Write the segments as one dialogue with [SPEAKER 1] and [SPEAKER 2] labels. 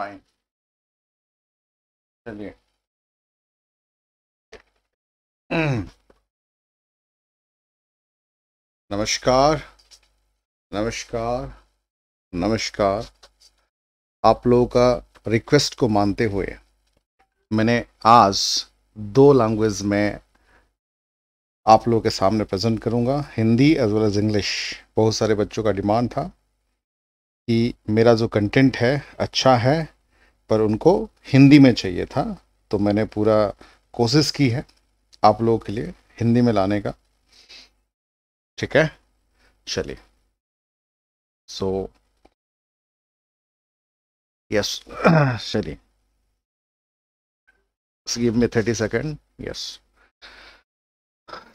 [SPEAKER 1] Fine चलिए नमस्कार
[SPEAKER 2] नमस्कार नमस्कार आप लोगों का रिक्वेस्ट को मानते हुए मैंने आज दो लैंग्वेज में आप लोगों के सामने प्रेजेंट करूंगा Hindi as well as English बहुत सारे बच्चों का डिमांड था कि मेरा जो कंटेंट है अच्छा है पर उनको हिंदी में चाहिए था तो मैंने पूरा कोशिश की है आप लोगों के लिए हिंदी में लाने का ठीक है
[SPEAKER 1] चलिए सो
[SPEAKER 2] यस चलिए give me thirty second yes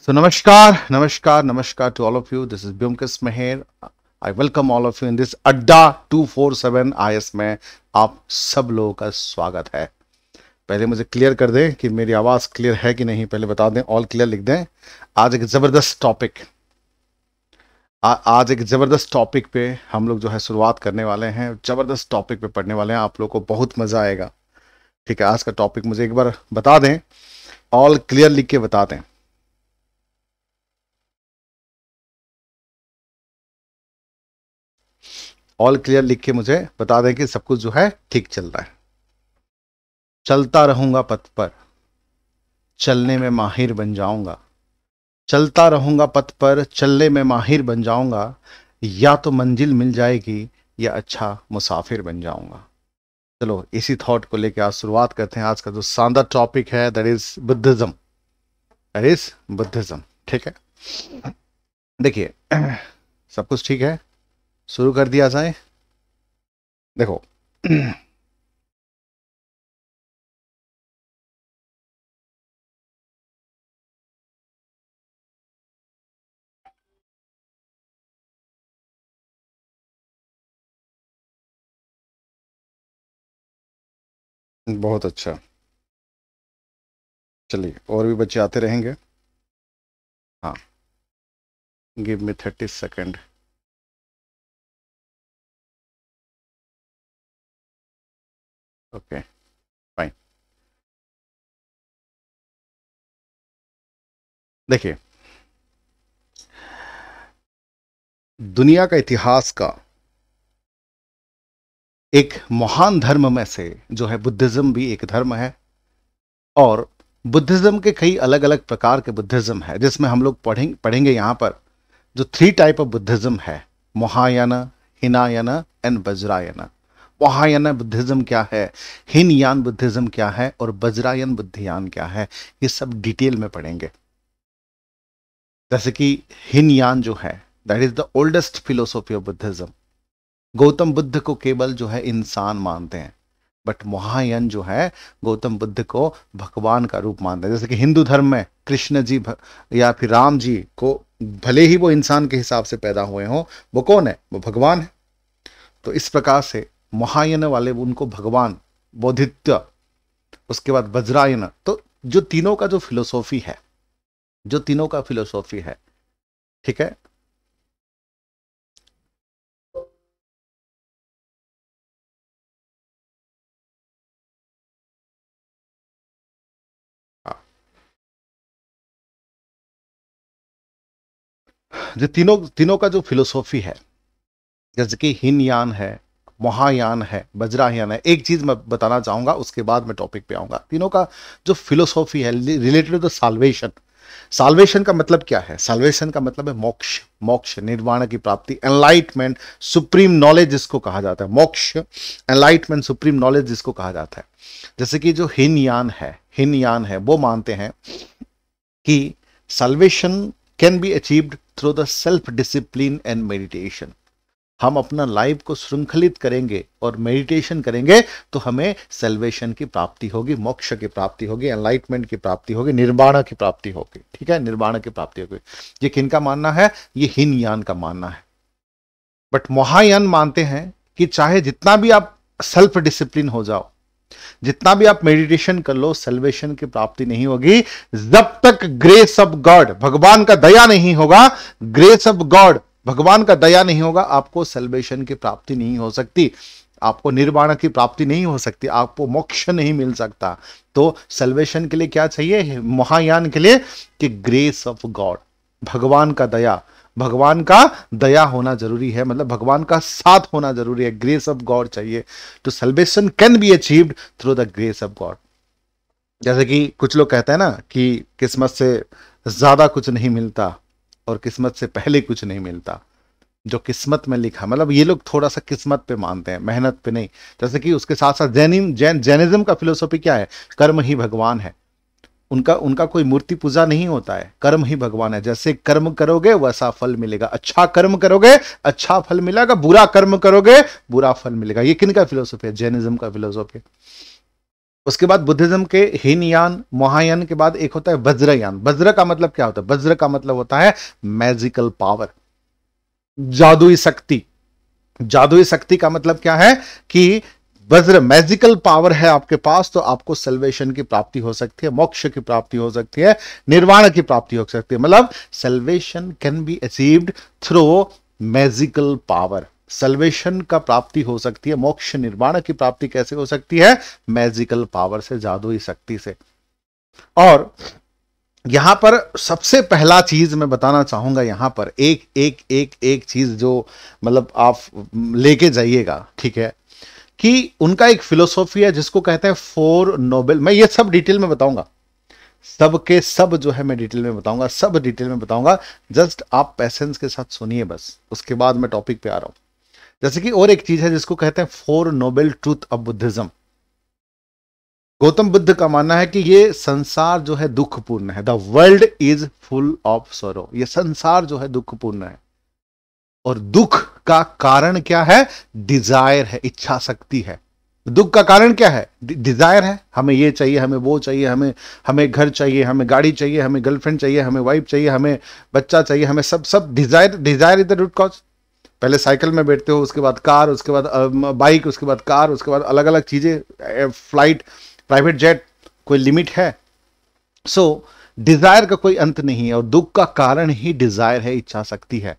[SPEAKER 2] so namaskar namaskar namaskar to all of you this is Byomkesh Mehar I welcome all of you in this Adda 247 IS में आप सब लोगों का स्वागत है पहले मुझे क्लियर कर दें कि मेरी आवाज़ क्लियर है कि नहीं पहले बता दें ऑल क्लियर लिख दें आज एक ज़बरदस्त टॉपिक आज एक ज़बरदस्त टॉपिक पे हम लोग जो है शुरुआत करने वाले हैं ज़बरदस्त टॉपिक पे पढ़ने वाले हैं आप लोग को बहुत मज़ा आएगा ठीक है आज का टॉपिक मुझे एक बार बता दें ऑल क्लियर लिख के बता दें ऑल क्लियर लिख के मुझे बता दें कि सब कुछ जो है ठीक चल रहा है चलता रहूंगा पथ पर चलने में माहिर बन जाऊंगा चलता रहूंगा पथ पर चलने में माहिर बन जाऊंगा या तो मंजिल मिल जाएगी या अच्छा मुसाफिर बन जाऊंगा चलो इसी थॉट को लेकर आज शुरुआत करते हैं आज का जो शानदार टॉपिक है that is Buddhism that is Buddhism ठीक है देखिए सब कुछ ठीक है शुरू कर दिया जाए देखो
[SPEAKER 1] बहुत अच्छा चलिए और भी बच्चे आते रहेंगे हाँ give me thirty second Okay, fine. देखिए
[SPEAKER 2] दुनिया का इतिहास का एक महान धर्म में से जो है बुद्धिज्म भी एक धर्म है और बुद्धिज्म के कई अलग अलग प्रकार के बुद्धिज्म है जिसमें हम लोग पढ़ेंगे पढ़ेंगे यहां पर जो थ्री टाइप ऑफ बुद्धिज्म है महायाना हिनायाना एंड वज्रायना महायान बुद्धिज्म क्या है हिनयान बुद्धिज्म क्या है और वज्रायन बुद्धियान क्या है ये सब डिटेल में पढ़ेंगे जैसे कि हिनयान जो है that is the oldest philosophy of Buddhism Gautama Buddha को केवल जो है इंसान मानते हैं बट महायन जो है गौतम बुद्ध को भगवान का रूप मानते हैं जैसे कि हिंदू धर्म में कृष्ण जी या फिर राम जी को भले ही वो इंसान के हिसाब से पैदा हुए हों वो कौन है वो भगवान है तो इस प्रकार से महायन वाले उनको भगवान बोधित्य उसके बाद वज्रायन तो जो तीनों का जो फिलोसॉफी है जो तीनों का फिलोसॉफी है ठीक है
[SPEAKER 3] जो तीनों तीनों का
[SPEAKER 2] जो फिलोसॉफी है जैसे कि हिन यान है महायान है वज्रायान है एक चीज़ मैं बताना चाहूँगा उसके बाद मैं टॉपिक पे आऊँगा तीनों का जो फिलोसॉफी है related to the salvation salvation का मतलब क्या है साल्वेशन का मतलब है मोक्ष मोक्ष निर्वाण की प्राप्ति एनलाइटमेंट सुप्रीम नॉलेज जिसको कहा जाता है मोक्ष एनलाइटमेंट सुप्रीम नॉलेज जिसको कहा जाता है जैसे कि जो हिनयान है हिनयान है वो मानते हैं कि salvation can be achieved through the self discipline and meditation हम अपना लाइफ को श्रृंखलित करेंगे और मेडिटेशन करेंगे तो हमें सेल्वेशन की प्राप्ति होगी मोक्ष की प्राप्ति होगी एनलाइटमेंट की प्राप्ति होगी निर्वाण की प्राप्ति होगी ठीक है निर्वाण की प्राप्ति होगी ये किन का मानना है ये हिन यान का मानना है बट महायान मानते हैं कि चाहे जितना भी आप सेल्फ डिसिप्लिन हो जाओ जितना भी आप मेडिटेशन कर लो सेल्वेशन की प्राप्ति नहीं होगी जब तक ग्रेस ऑफ गॉड भगवान का दया नहीं होगा ग्रेस ऑफ गॉड भगवान का दया नहीं होगा आपको सेलिब्रेशन की प्राप्ति नहीं हो सकती आपको निर्वाण की प्राप्ति नहीं हो सकती आपको मोक्ष नहीं मिल सकता तो सेलिब्रेशन के लिए क्या चाहिए महायान के लिए कि ग्रेस ऑफ गॉड भगवान का दया भगवान का दया होना जरूरी है मतलब भगवान का साथ होना जरूरी है ग्रेस ऑफ गॉड चाहिए तो celebration can be achieved through the grace of God जैसे कि कुछ लोग कहते हैं ना कि किस्मत से ज्यादा कुछ नहीं मिलता और किस्मत से पहले कुछ नहीं मिलता जो किस्मत में लिखा मतलब ये लोग थोड़ा सा किस्मत पे मानते हैं मेहनत पे नहीं जैसे कि उसके साथ साथ जैनिम जैन जैनिज्म का फिलोसॉफी क्या है कर्म ही भगवान है उनका उनका कोई मूर्ति पूजा नहीं होता है कर्म ही भगवान है जैसे कर्म करोगे वैसा फल मिलेगा अच्छा कर्म करोगे अच्छा फल मिलेगा बुरा कर्म करोगे बुरा फल मिलेगा ये किन का फिलोसॉफी है जैनिज्म का फिलोसॉफी उसके बाद बुद्धिज्म के हिनयान मोहायन के बाद एक होता है वज्रयान वज्र का मतलब क्या होता है वज्र का मतलब होता है मैजिकल पावर जादुई शक्ति जादुई शक्ति का मतलब क्या है कि वज्र मैजिकल पावर है आपके पास तो आपको सेल्वेशन की प्राप्ति हो सकती है मोक्ष की प्राप्ति हो सकती है निर्वाण की प्राप्ति हो सकती है मतलब salvation can be achieved through magical power salvation का प्राप्ति हो सकती है मोक्ष निर्माण की प्राप्ति कैसे हो सकती है मैजिकल पावर से जादुई शक्ति से और यहां पर सबसे पहला चीज मैं बताना चाहूंगा यहां पर एक एक एक एक चीज जो मतलब आप लेके जाइएगा ठीक है कि उनका एक फिलोसॉफी है जिसको कहते हैं फोर नोबेल मैं ये सब डिटेल में बताऊंगा सब के सब जो है मैं डिटेल में बताऊंगा सब डिटेल में बताऊंगा जस्ट आप पैसेंस के साथ सुनिए बस उसके बाद मैं टॉपिक पे आ रहा हूं जैसे कि और एक चीज है जिसको कहते हैं four noble truth of Buddhism Gautama Buddha का मानना है कि ये संसार जो है दुखपूर्ण है the world is full of sorrow संसार जो है दुखपूर्ण है और दुख का कारण क्या है डिजायर है इच्छा शक्ति है दुख का कारण क्या है डिजायर है हमें ये चाहिए हमें वो चाहिए हमें हमें घर चाहिए हमें गाड़ी चाहिए हमें गर्लफ्रेंड चाहिए हमें वाइफ चाहिए हमें बच्चा चाहिए हमें सब सब desire desire is the root cause पहले साइकिल में बैठते हो उसके बाद कार उसके बाद बाइक उसके बाद कार उसके बाद अलग अलग चीज़ें फ्लाइट प्राइवेट जेट कोई लिमिट है सो so, डिज़ायर का कोई अंत नहीं है और दुख का कारण ही डिज़ायर है इच्छा शक्ति है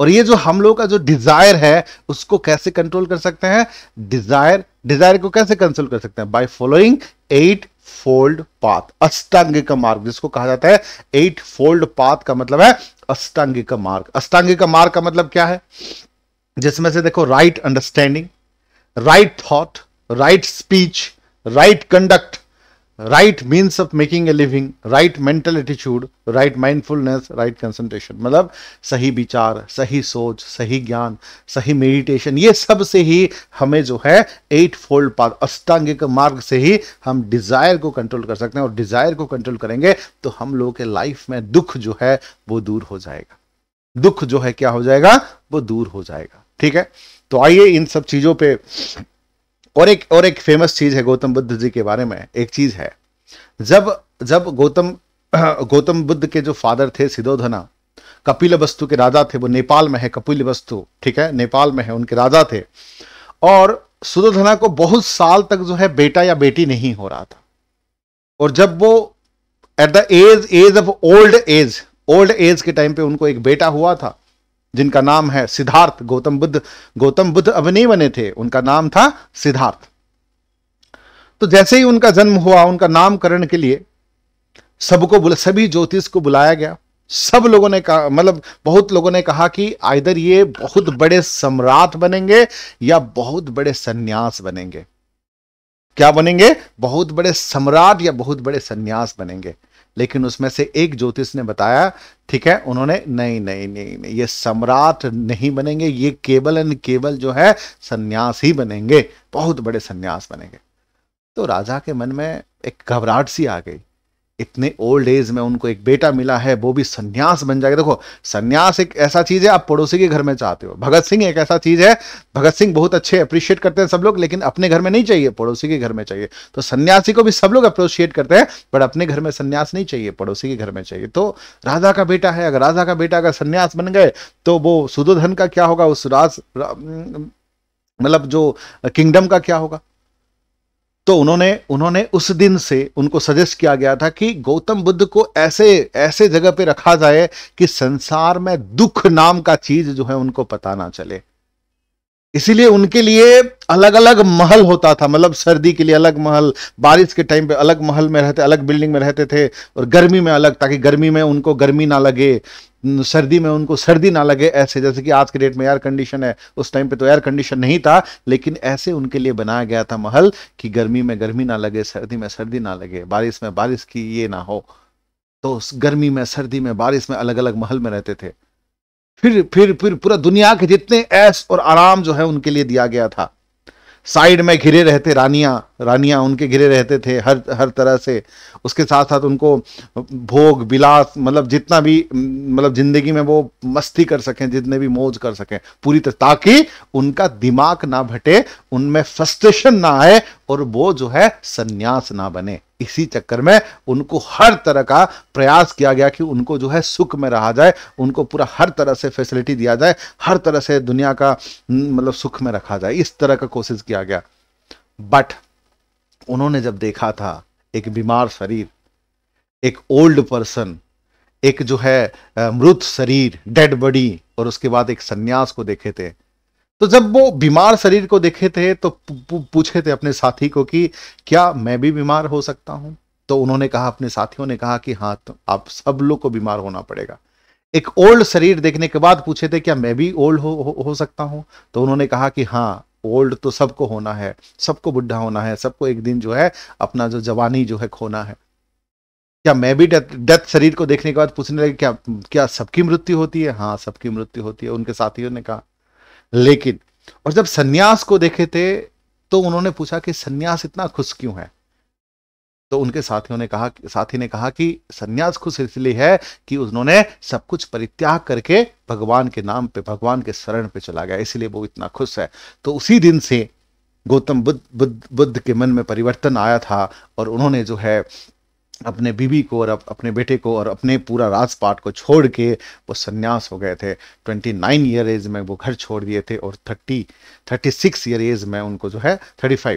[SPEAKER 2] और ये जो हम लोग का जो डिज़ायर है उसको कैसे कंट्रोल कर सकते हैं डिज़ायर डिज़ायर को कैसे कंट्रोल कर सकते हैं by following eight fold path अष्टांगिक मार्ग जिसको कहा जाता है एट फोल्ड पाथ का मतलब है अष्टांगिक मार्ग अष्टांगिक मार्ग का मतलब क्या है जिसमें से देखो right understanding right thought right speech right conduct right means of making a living right mental attitude right mindfulness right concentration मतलब सही विचार सही सोच सही ज्ञान सही मेडिटेशन ये सब से ही हमें जो है एट फोल्ड पाथ अष्टांगिक मार्ग से ही हम डिजायर को कंट्रोल कर सकते हैं और डिजायर को कंट्रोल करेंगे तो हम लोगों के लाइफ में दुख जो है वो दूर हो जाएगा दुख जो है क्या हो जाएगा वो दूर हो जाएगा ठीक है तो आइए इन सब चीजों पर और एक और एक फेमस चीज है गौतम बुद्ध जी के बारे में एक चीज है जब जब गौतम गौतम बुद्ध के जो फादर थे सिद्धोधना कपिल वस्तु के राजा थे वो नेपाल में है कपिल वस्तु ठीक है नेपाल में है उनके राजा थे और सुदोधना को बहुत साल तक जो है बेटा या बेटी नहीं हो रहा था और जब वो at the age age of old age old age के टाइम पे उनको एक बेटा हुआ था जिनका नाम है सिद्धार्थ गौतम बुद्ध गौतम बुद्ध अब नहीं बने थे उनका नाम था सिद्धार्थ तो जैसे ही उनका जन्म हुआ उनका नामकरण के लिए सबको बुला सभी ज्योतिष को बुलाया गया सब लोगों ने कहा मतलब बहुत लोगों ने कहा कि आइधर ये बहुत बड़े सम्राट बनेंगे या बहुत बड़े सन्यास बनेंगे क्या बनेंगे बहुत बड़े सम्राट या बहुत बड़े सन्यास बनेंगे लेकिन उसमें से एक ज्योतिष ने बताया ठीक है उन्होंने नहीं नहीं नहीं नहीं ये सम्राट नहीं बनेंगे ये केवल एंड केवल जो है सन्यास ही बनेंगे बहुत बड़े सन्यास बनेंगे तो राजा के मन में एक घबराहट सी आ गई इतने ओल्ड एज में उनको एक बेटा मिला है वो भी सन्यास बन जाएगा देखो सन्यास एक ऐसा चीज है आप पड़ोसी के घर में चाहते हो भगत सिंह एक ऐसा चीज है भगत सिंह बहुत अच्छे अप्रिशिएट करते हैं सब लोग लेकिन अपने घर में नहीं चाहिए पड़ोसी के घर में चाहिए तो सन्यासी को भी सब लोग अप्रिशिएट करते हैं पर अपने घर में सन्यास नहीं चाहिए पड़ोसी के घर में चाहिए तो राजा का बेटा है अगर राजा का बेटा अगर सन्यास बन गए तो वो सुदोधन का क्या होगा उस राज मतलब जो किंगडम का क्या होगा तो उन्होंने उन्होंने उस दिन से उनको सजेस्ट किया गया था कि गौतम बुद्ध को ऐसे ऐसे जगह पे रखा जाए कि संसार में दुख नाम का चीज जो है उनको पता ना चले इसीलिए उनके लिए अलग अलग महल होता था मतलब सर्दी के लिए अलग महल बारिश के टाइम पे अलग महल में रहते अलग बिल्डिंग में रहते थे और गर्मी में अलग ताकि गर्मी में उनको गर्मी ना लगे सर्दी में उनको सर्दी ना लगे ऐसे जैसे कि आज के डेट में एयर कंडीशन है उस टाइम पे तो एयर कंडीशन नहीं था लेकिन ऐसे उनके लिए बनाया गया था महल कि गर्मी में गर्मी ना लगे सर्दी में सर्दी ना लगे बारिश में बारिश की ये ना हो तो गर्मी में सर्दी में बारिश में अलग अलग महल में रहते थे फिर फिर फिर पूरा दुनिया के जितने ऐश और आराम जो है उनके लिए दिया गया था साइड में घिरे रहते रानियाँ रानियाँ उनके घिरे रहते थे हर हर तरह से उसके साथ साथ उनको भोग विलास मतलब जितना भी मतलब ज़िंदगी में वो मस्ती कर सकें जितने भी मौज कर सकें पूरी तरह ताकि उनका दिमाग ना भटे उनमें फ्रस्ट्रेशन ना आए और वो जो है संन्यास ना बने इसी चक्कर में उनको हर तरह का प्रयास किया गया कि उनको जो है सुख में रहा जाए उनको पूरा हर तरह से फैसिलिटी दिया जाए हर तरह से दुनिया का मतलब सुख में रखा जाए इस तरह का कोशिश किया गया बट उन्होंने जब देखा था एक बीमार शरीर एक ओल्ड पर्सन एक जो है मृत शरीर डेड बॉडी और उसके बाद एक सन्यास को देखे थे तो जब वो बीमार शरीर को देखे थे तो पूछे थे अपने साथी को कि क्या मैं भी बीमार हो सकता हूं तो उन्होंने कहा अपने साथियों ने कहा कि हाँ तो आप सब लोग को बीमार होना पड़ेगा एक ओल्ड शरीर देखने के बाद पूछे थे क्या मैं भी ओल्ड हो, हो, हो सकता हूं तो उन्होंने कहा कि हाँ ओल्ड तो सबको होना है सबको बुढ़ा होना है सबको एक दिन जो है अपना जो जवानी जो है खोना है क्या मैं भी डेथ डेथ शरीर को देखने के बाद पूछने लगे क्या क्या सबकी मृत्यु होती है हाँ सबकी मृत्यु होती है उनके साथियों ने कहा लेकिन और जब सन्यास को देखे थे तो उन्होंने पूछा कि सन्यास इतना खुश क्यों है तो उनके साथियों ने कहा साथी ने कहा कि सन्यास खुश इसलिए है कि उन्होंने सब कुछ परित्याग करके भगवान के नाम पे भगवान के शरण पे चला गया इसलिए वो इतना खुश है तो उसी दिन से गौतम बुद्ध बुद्ध बुद्ध के मन में परिवर्तन आया था और उन्होंने जो है अपने बीवी को और अपने बेटे को और अपने पूरा राजपाट को छोड़ के वो सन्यास हो गए थे 29 ईयर एज में वो घर छोड़ दिए थे और 30 36 ईयर एज में उनको जो है 35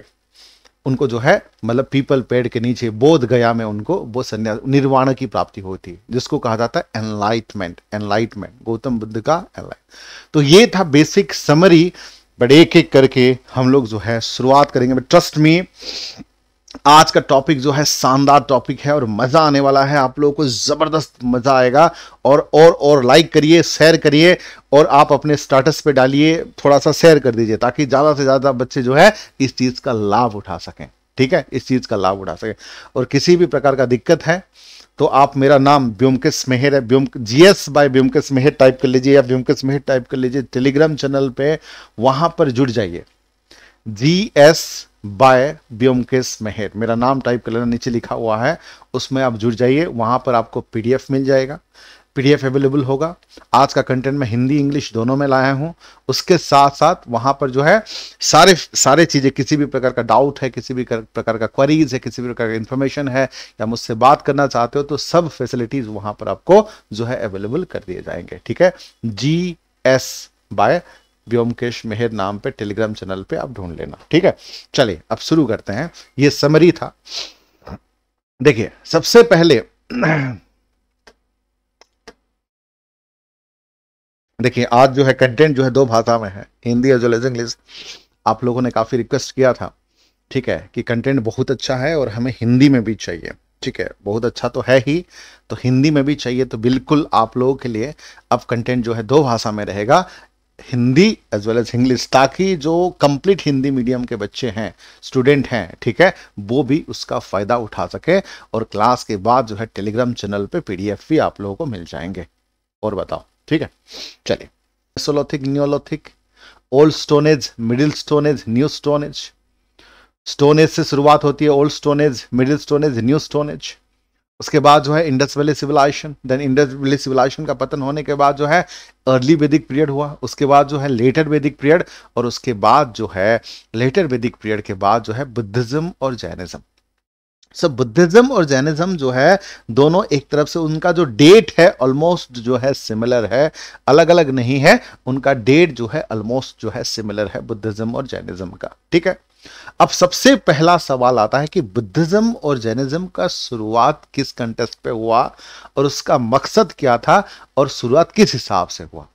[SPEAKER 2] उनको जो है मतलब पीपल पेड़ के नीचे बोध गया में उनको वो संन्यास निर्वाण की प्राप्ति होती है जिसको कहा जाता है एनलाइटमेंट एनलाइटमेंट गौतम बुद्ध का एनलाइट तो ये था बेसिक समरी बट एक एक करके हम लोग जो है शुरुआत करेंगे ट्रस्ट में आज का टॉपिक जो है शानदार टॉपिक है और मज़ा आने वाला है आप लोगों को ज़बरदस्त मज़ा आएगा और और और लाइक करिए शेयर करिए और आप अपने स्टेटस पे डालिए थोड़ा सा शेयर कर दीजिए ताकि ज़्यादा से ज़्यादा बच्चे जो है इस चीज़ का लाभ उठा सकें ठीक है इस चीज़ का लाभ उठा सकें और किसी भी प्रकार का दिक्कत है तो आप मेरा नाम ब्योमकेश मेहर है ब्योम G S by Byomkesh Mehar type कर लीजिए या ब्योमकेश मेहर टाइप कर लीजिए टेलीग्राम चैनल पर वहाँ पर जुड़ जाइए G S by Byomkesh Mehar मेरा नाम टाइप कर लेना नीचे लिखा हुआ है उसमें आप जुड़ जाइए वहाँ पर आपको पीडीएफ मिल जाएगा पीडीएफ अवेलेबल होगा आज का कंटेंट मैं हिंदी इंग्लिश दोनों में लाया हूँ उसके साथ साथ वहाँ पर जो है सारे सारे चीज़ें किसी भी प्रकार का डाउट है किसी भी प्रकार का क्वेरीज है किसी भी प्रकार का इन्फॉर्मेशन है या मुझसे बात करना चाहते हो तो सब फैसिलिटीज़ वहाँ पर आपको जो है अवेलेबल कर दिए जाएंगे ठीक है G S by Byomkesh Mehar नाम पे टेलीग्राम चैनल पे आप ढूंढ लेना ठीक है चलिए अब शुरू करते हैं ये समरी था देखिए सबसे पहले देखिए आज जो है कंटेंट जो है दो भाषा में है Hindi as well as English आप लोगों ने काफ़ी रिक्वेस्ट किया था ठीक है कि कंटेंट बहुत अच्छा है और हमें हिंदी में भी चाहिए ठीक है बहुत अच्छा तो है ही तो हिंदी में भी चाहिए तो बिल्कुल आप लोगों के लिए अब कंटेंट जो है दो भाषा में रहेगा Hindi as well as English ताकि जो कंप्लीट हिंदी मीडियम के बच्चे हैं स्टूडेंट हैं ठीक है वो भी उसका फ़ायदा उठा सके और क्लास के बाद जो है टेलीग्राम चैनल पे पीडीएफ भी आप लोगों को मिल जाएंगे और बताओ ठीक है चलिए सोलोथिक old stone age middle stone age new stone age stone age से शुरुआत होती है old stone age middle stone age new stone age उसके बाद जो है Indus valley civilisation then Indus valley civilisation का पतन होने के बाद जो है अर्ली वैदिक पीरियड हुआ उसके बाद जो है लेटर वैदिक पीरियड और उसके बाद जो है लेटर वैदिक पीरियड के बाद जो है बुद्धिज्म और जैनिज्म सब बुद्धिज्म और जैनिज्म जो है दोनों एक तरफ से उनका जो डेट है ऑलमोस्ट जो है सिमिलर है अलग अलग नहीं है उनका डेट जो है ऑलमोस्ट जो है सिमिलर है बुद्धिज्म और जैनिज्म का ठीक है अब सबसे पहला सवाल आता है कि बुद्धिज्म और जैनिज्म का शुरुआत किस कंटेस्ट पे हुआ और उसका मकसद क्या था और शुरुआत किस हिसाब से हुआ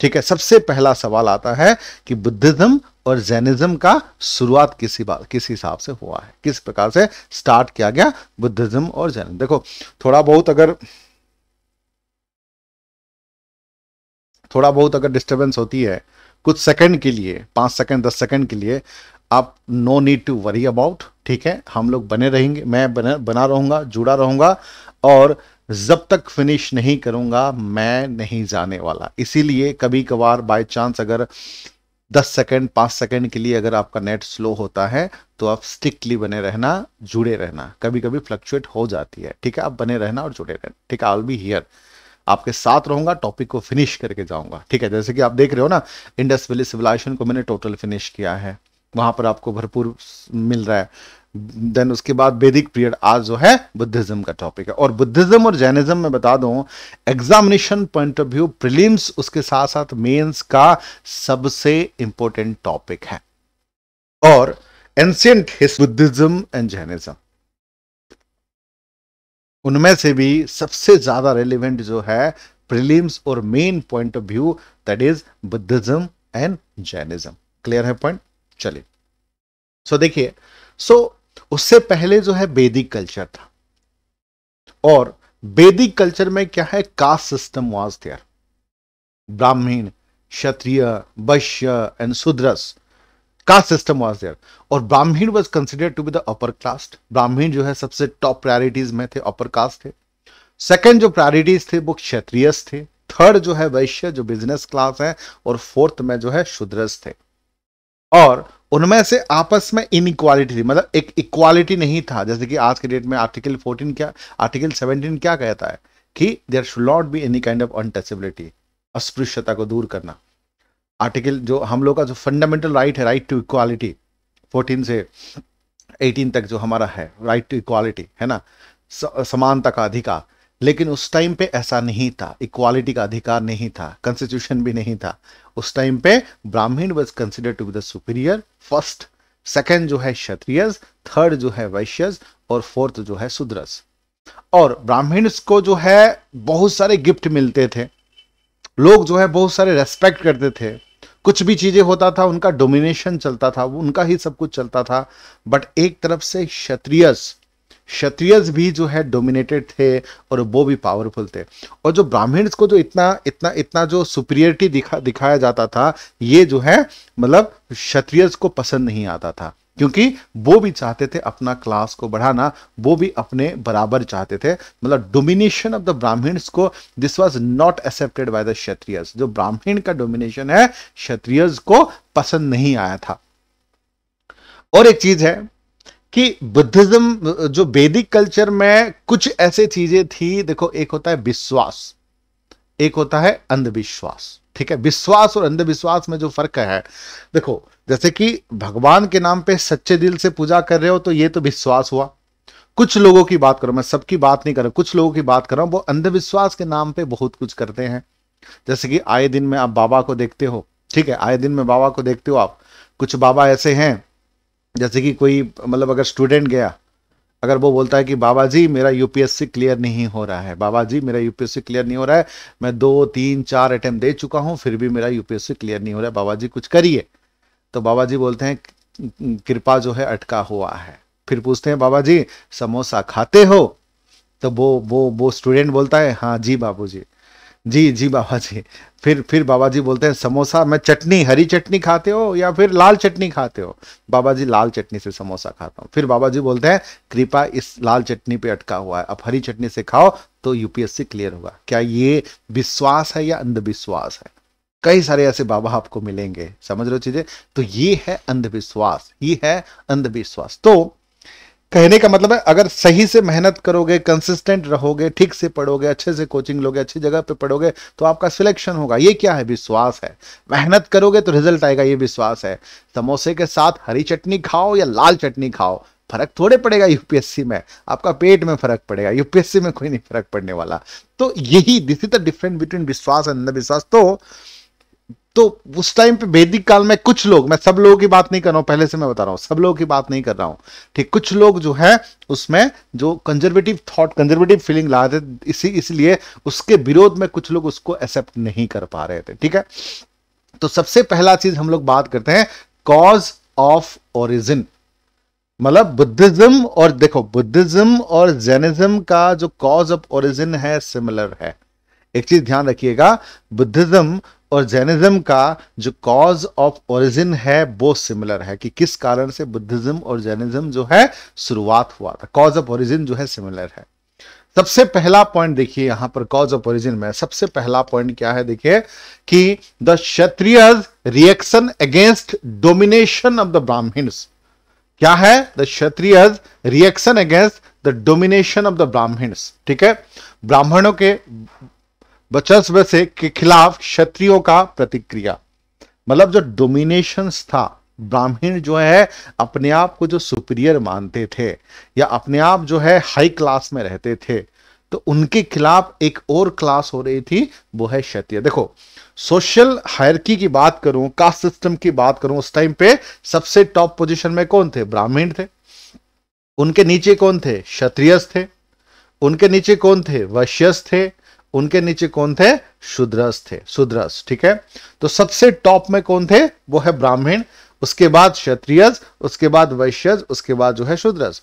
[SPEAKER 2] ठीक है सबसे पहला सवाल आता है कि बुद्धिज्म और जैनिज्म का शुरुआत किसी बात किस हिसाब से हुआ है किस प्रकार से स्टार्ट किया गया बुद्धिज्म और जैनिज्म देखो थोड़ा बहुत अगर थोड़ा बहुत अगर डिस्टर्बेंस होती है कुछ सेकंड के लिए पांच सेकंड दस सेकंड के लिए आप no need to worry about ठीक है हम लोग बने रहेंगे मैं बने बना रहूंगा जुड़ा रहूंगा और जब तक फिनिश नहीं करूंगा मैं नहीं जाने वाला इसीलिए कभी कभार बाय चांस अगर 10 सेकंड 5 सेकंड के लिए अगर आपका नेट स्लो होता है तो आप स्ट्रिक्टली बने रहना जुड़े रहना कभी कभी फ्लक्चुएट हो जाती है ठीक है आप बने रहना और जुड़े रहना ठीक है आल बी हियर आपके साथ रहूंगा टॉपिक को फिनिश करके जाऊंगा ठीक है जैसे कि आप देख रहे हो ना इंडस वैली सिविलाइजेशन को मैंने टोटल फिनिश किया है वहां पर आपको भरपूर मिल रहा है देन उसके बाद वैदिक पीरियड आज जो है बुद्धिज्म का टॉपिक है और बुद्धिज्म और जैनिज्म में बता दूं examination point of view prelims उसके साथ साथ मेंस का सबसे इंपॉर्टेंट टॉपिक है और ancient his Buddhism and Jainism उनमें से भी सबसे ज्यादा रेलिवेंट जो है प्रिलिम्स और main point of view that is Buddhism and Jainism clear है पॉइंट चलिए सो देखिए सो उससे पहले जो है वैदिक कल्चर था और वैदिक कल्चर में क्या है caste system was there Brahmin Kshatriya Vaishya and Shudras caste system was there और Brahmin was considered to be the upper caste Brahmin जो है सबसे टॉप प्रायोरिटीज में थे अपर कास्ट थे सेकंड जो प्रायोरिटीज थे वो क्षत्रियस थे थर्ड जो है वैश्य जो बिजनेस क्लास है और फोर्थ में जो है शूद्रस थे और उनमें से आपस में इनइक्वालिटी थी मतलब एक इक्वालिटी नहीं था जैसे कि आज के डेट में आर्टिकल 14 क्या आर्टिकल 17 क्या कहता है कि there should not be any kind of untouchability अस्पृश्यता को दूर करना आर्टिकल जो हम लोग का जो फंडामेंटल राइट है राइट टू इक्वालिटी 14 से 18 तक जो हमारा है राइट टू इक्वालिटी है ना समानता का अधिकार लेकिन उस टाइम पे ऐसा नहीं था इक्वालिटी का अधिकार नहीं था कॉन्स्टिट्यूशन भी नहीं था उस टाइम पे Brahmin was consider to be the superior first second जो है क्षत्रियज थर्ड जो है वैश्यज और फोर्थ जो है सुद्रस और ब्राह्मण को जो है बहुत सारे गिफ्ट मिलते थे लोग जो है बहुत सारे रेस्पेक्ट करते थे कुछ भी चीजें होता था उनका डोमिनेशन चलता था उनका ही सब कुछ चलता था बट एक तरफ से क्षत्रियस क्षत्रियज भी जो है डोमिनेटेड थे और वो भी पावरफुल थे और जो ब्राह्मण्स को जो इतना इतना इतना जो सुप्रियरिटी दिखा दिखाया जाता था ये जो है मतलब क्षत्रियज को पसंद नहीं आता था क्योंकि वो भी चाहते थे अपना क्लास को बढ़ाना वो भी अपने बराबर चाहते थे मतलब डोमिनेशन ऑफ द ब्राह्मण्स को this was not accepted by the Kshatriyas जो ब्राह्मण का डोमिनेशन है क्षत्रियस को पसंद नहीं आया था और एक चीज है कि बुद्धिज्म जो वैदिक कल्चर में कुछ ऐसे चीजें थी देखो एक होता है विश्वास एक होता है अंधविश्वास ठीक है विश्वास और अंधविश्वास में जो फर्क है देखो जैसे कि भगवान के नाम पे सच्चे दिल से पूजा कर रहे हो तो ये तो विश्वास हुआ कुछ लोगों की बात करो मैं सबकी बात नहीं कर रहा कुछ लोगों की बात कर रहा हूं वो अंधविश्वास के नाम पे बहुत कुछ करते हैं जैसे कि आए दिन में आप बाबा को देखते हो ठीक है आए दिन में बाबा को देखते हो आप कुछ बाबा ऐसे हैं जैसे कि कोई मतलब अगर स्टूडेंट गया अगर वो बोलता है कि बाबा जी मेरा यूपीएससी क्लियर नहीं हो रहा है बाबा जी मेरा यूपीएससी क्लियर नहीं हो रहा है मैं दो तीन चार अटैम्प्ट दे चुका हूँ फिर भी मेरा यूपीएससी क्लियर नहीं हो रहा है बाबा जी कुछ करिए तो बाबा जी बोलते हैं कृपा जो है अटका हुआ है फिर पूछते हैं बाबा जी समोसा खाते हो तो वो वो वो स्टूडेंट बोलता है हाँ जी बाबू जी जी जी बाबा जी फिर फिर बाबा जी बोलते हैं समोसा मैं चटनी हरी चटनी खाते हो या फिर लाल चटनी खाते हो बाबा जी लाल चटनी से समोसा खाता हूँ फिर बाबा जी बोलते हैं कृपा इस लाल चटनी पे अटका हुआ है अब हरी चटनी से खाओ तो यूपीएससी क्लियर होगा क्या ये विश्वास है या अंधविश्वास है कई सारे ऐसे बाबा आपको मिलेंगे समझ रहे हो चीजें तो ये है अंधविश्वास ये है अंधविश्वास तो कहने का मतलब है अगर सही से मेहनत करोगे कंसिस्टेंट रहोगे ठीक से पढ़ोगे अच्छे से कोचिंग लोगे अच्छी जगह पे पढ़ोगे तो आपका सिलेक्शन होगा ये क्या है विश्वास है मेहनत करोगे तो रिजल्ट आएगा ये विश्वास है समोसे के साथ हरी चटनी खाओ या लाल चटनी खाओ फर्क थोड़े पड़ेगा यूपीएससी में आपका पेट में फर्क पड़ेगा यूपीएससी में कोई नहीं फर्क पड़ने वाला तो यही this is the difference between vishwas and andhvishwas तो तो उस टाइम पे वैदिक काल में कुछ लोग मैं सब लोगों की बात नहीं कर रहा हूं पहले से मैं बता रहा हूं सब लोगों की बात नहीं कर रहा हूं ठीक कुछ लोग जो है उसमें जो कंजर्वेटिव थॉट कंजर्वेटिव फीलिंग ला रहे थे इसी इसलिए उसके विरोध में कुछ लोग उसको एक्सेप्ट नहीं कर पा रहे थे ठीक है तो सबसे पहला चीज हम लोग बात करते हैं कॉज ऑफ ओरिजिन मतलब बुद्धिज्म और देखो बुद्धिज्म और जैनिज्म का जो कॉज ऑफ ओरिजिन है सिमिलर है एक चीज ध्यान रखिएगा बुद्धिज्म और जैनिज्म का जो कॉज ऑफ ओरिजिन है वो सिमिलर है कि किस कारण से बुद्धिज्म और जैनिज्म जो है शुरुआत हुआ था कॉज ऑफ ओरिजिन जो है सिमिलर है सबसे पहला पॉइंट देखिए यहां पर कॉज ऑफ ओरिजिन में सबसे पहला पॉइंट क्या है देखिए कि the Kshatriya reaction against domination of the Brahmins क्या है the Kshatriya reaction against the domination of the Brahmins ठीक है ब्राह्मणों के वर्चस्व के खिलाफ क्षत्रियो का प्रतिक्रिया मतलब जो डोमिनेशन था ब्राह्मण जो है अपने आप को जो सुपीरियर मानते थे या अपने आप जो है हाई क्लास में रहते थे तो उनके खिलाफ एक और क्लास हो रही थी वो है क्षत्रिय देखो सोशल हायरकी की बात करूं कास्ट सिस्टम की बात करूं उस टाइम पे सबसे टॉप पोजीशन में कौन थे ब्राह्मण थे उनके नीचे कौन थे क्षत्रियस थे उनके नीचे कौन थे वश्यस थे उनके नीचे कौन थे शुद्रस थे शुद्रस ठीक है तो सबसे टॉप में कौन थे वो है ब्राह्मण उसके बाद क्षत्रियज उसके बाद वैश्यज उसके बाद जो है शुद्रस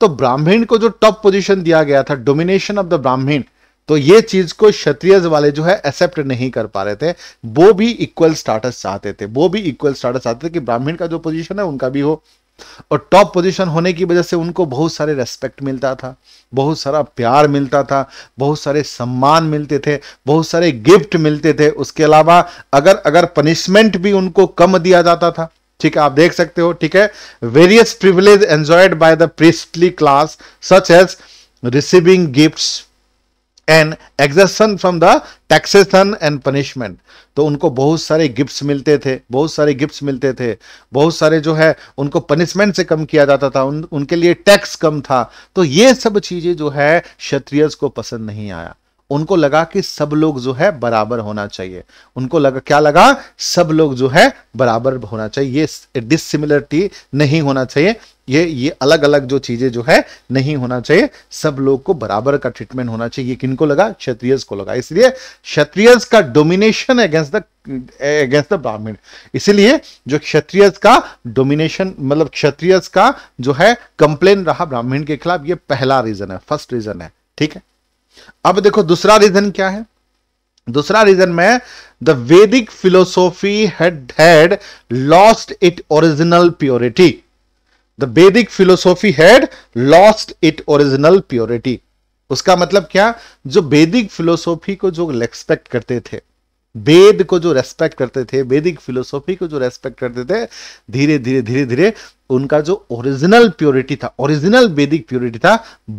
[SPEAKER 2] तो ब्राह्मण को जो टॉप पोजीशन दिया गया था डोमिनेशन ऑफ द ब्राह्मण तो ये चीज को क्षत्रियज वाले जो है एक्सेप्ट नहीं कर पा रहे थे वो भी इक्वल स्टाटस चाहते थे वो भी इक्वल स्टाटस चाहते थे कि ब्राह्मण का जो पोजीशन है उनका भी हो और टॉप पोजीशन होने की वजह से उनको बहुत सारे रेस्पेक्ट मिलता था बहुत सारा प्यार मिलता था बहुत सारे सम्मान मिलते थे बहुत सारे गिफ्ट मिलते थे उसके अलावा अगर अगर पनिशमेंट भी उनको कम दिया जाता था ठीक है आप देख सकते हो ठीक है various privilege enjoyed by the priestly class such as receiving gifts and exemption from the taxation and punishment तो उनको बहुत सारे गिफ्ट्स मिलते थे बहुत सारे गिफ्ट्स मिलते थे बहुत सारे जो है उनको पनिशमेंट से कम किया जाता था उन, उनके लिए टैक्स कम था तो ये सब चीज़ें जो है क्षत्रियस को पसंद नहीं आया उनको लगा कि सब लोग जो है बराबर होना चाहिए उनको लगा क्या लगा सब लोग जो है बराबर होना चाहिए ये डिसिमिलरिटी नहीं होना चाहिए ये ये अलग अलग जो चीजें जो है नहीं होना चाहिए सब लोग को बराबर का ट्रीटमेंट होना चाहिए किनको लगा क्षत्रियस को लगा इसलिए क्षत्रियस का domination against the against the Brahmin इसीलिए जो क्षत्रियस का डोमिनेशन मतलब क्षत्रियस का जो है कंप्लेन रहा ब्राह्मण के खिलाफ ये पहला रीजन है फर्स्ट रीजन है ठीक है अब देखो दूसरा रीजन क्या है दूसरा रीजन में the Vedic philosophy had had lost it original purity the Vedic philosophy had lost it original purity उसका मतलब क्या जो वेदिक फिलोसॉफी को जो रेस्पेक्ट करते थे वेद को जो रेस्पेक्ट करते थे वेदिक फिलोसॉफी को जो रेस्पेक्ट करते थे धीरे धीरे धीरे धीरे उनका जो ओरिजिनल प्योरिटी था ओरिजिनल वेदिक प्योरिटी था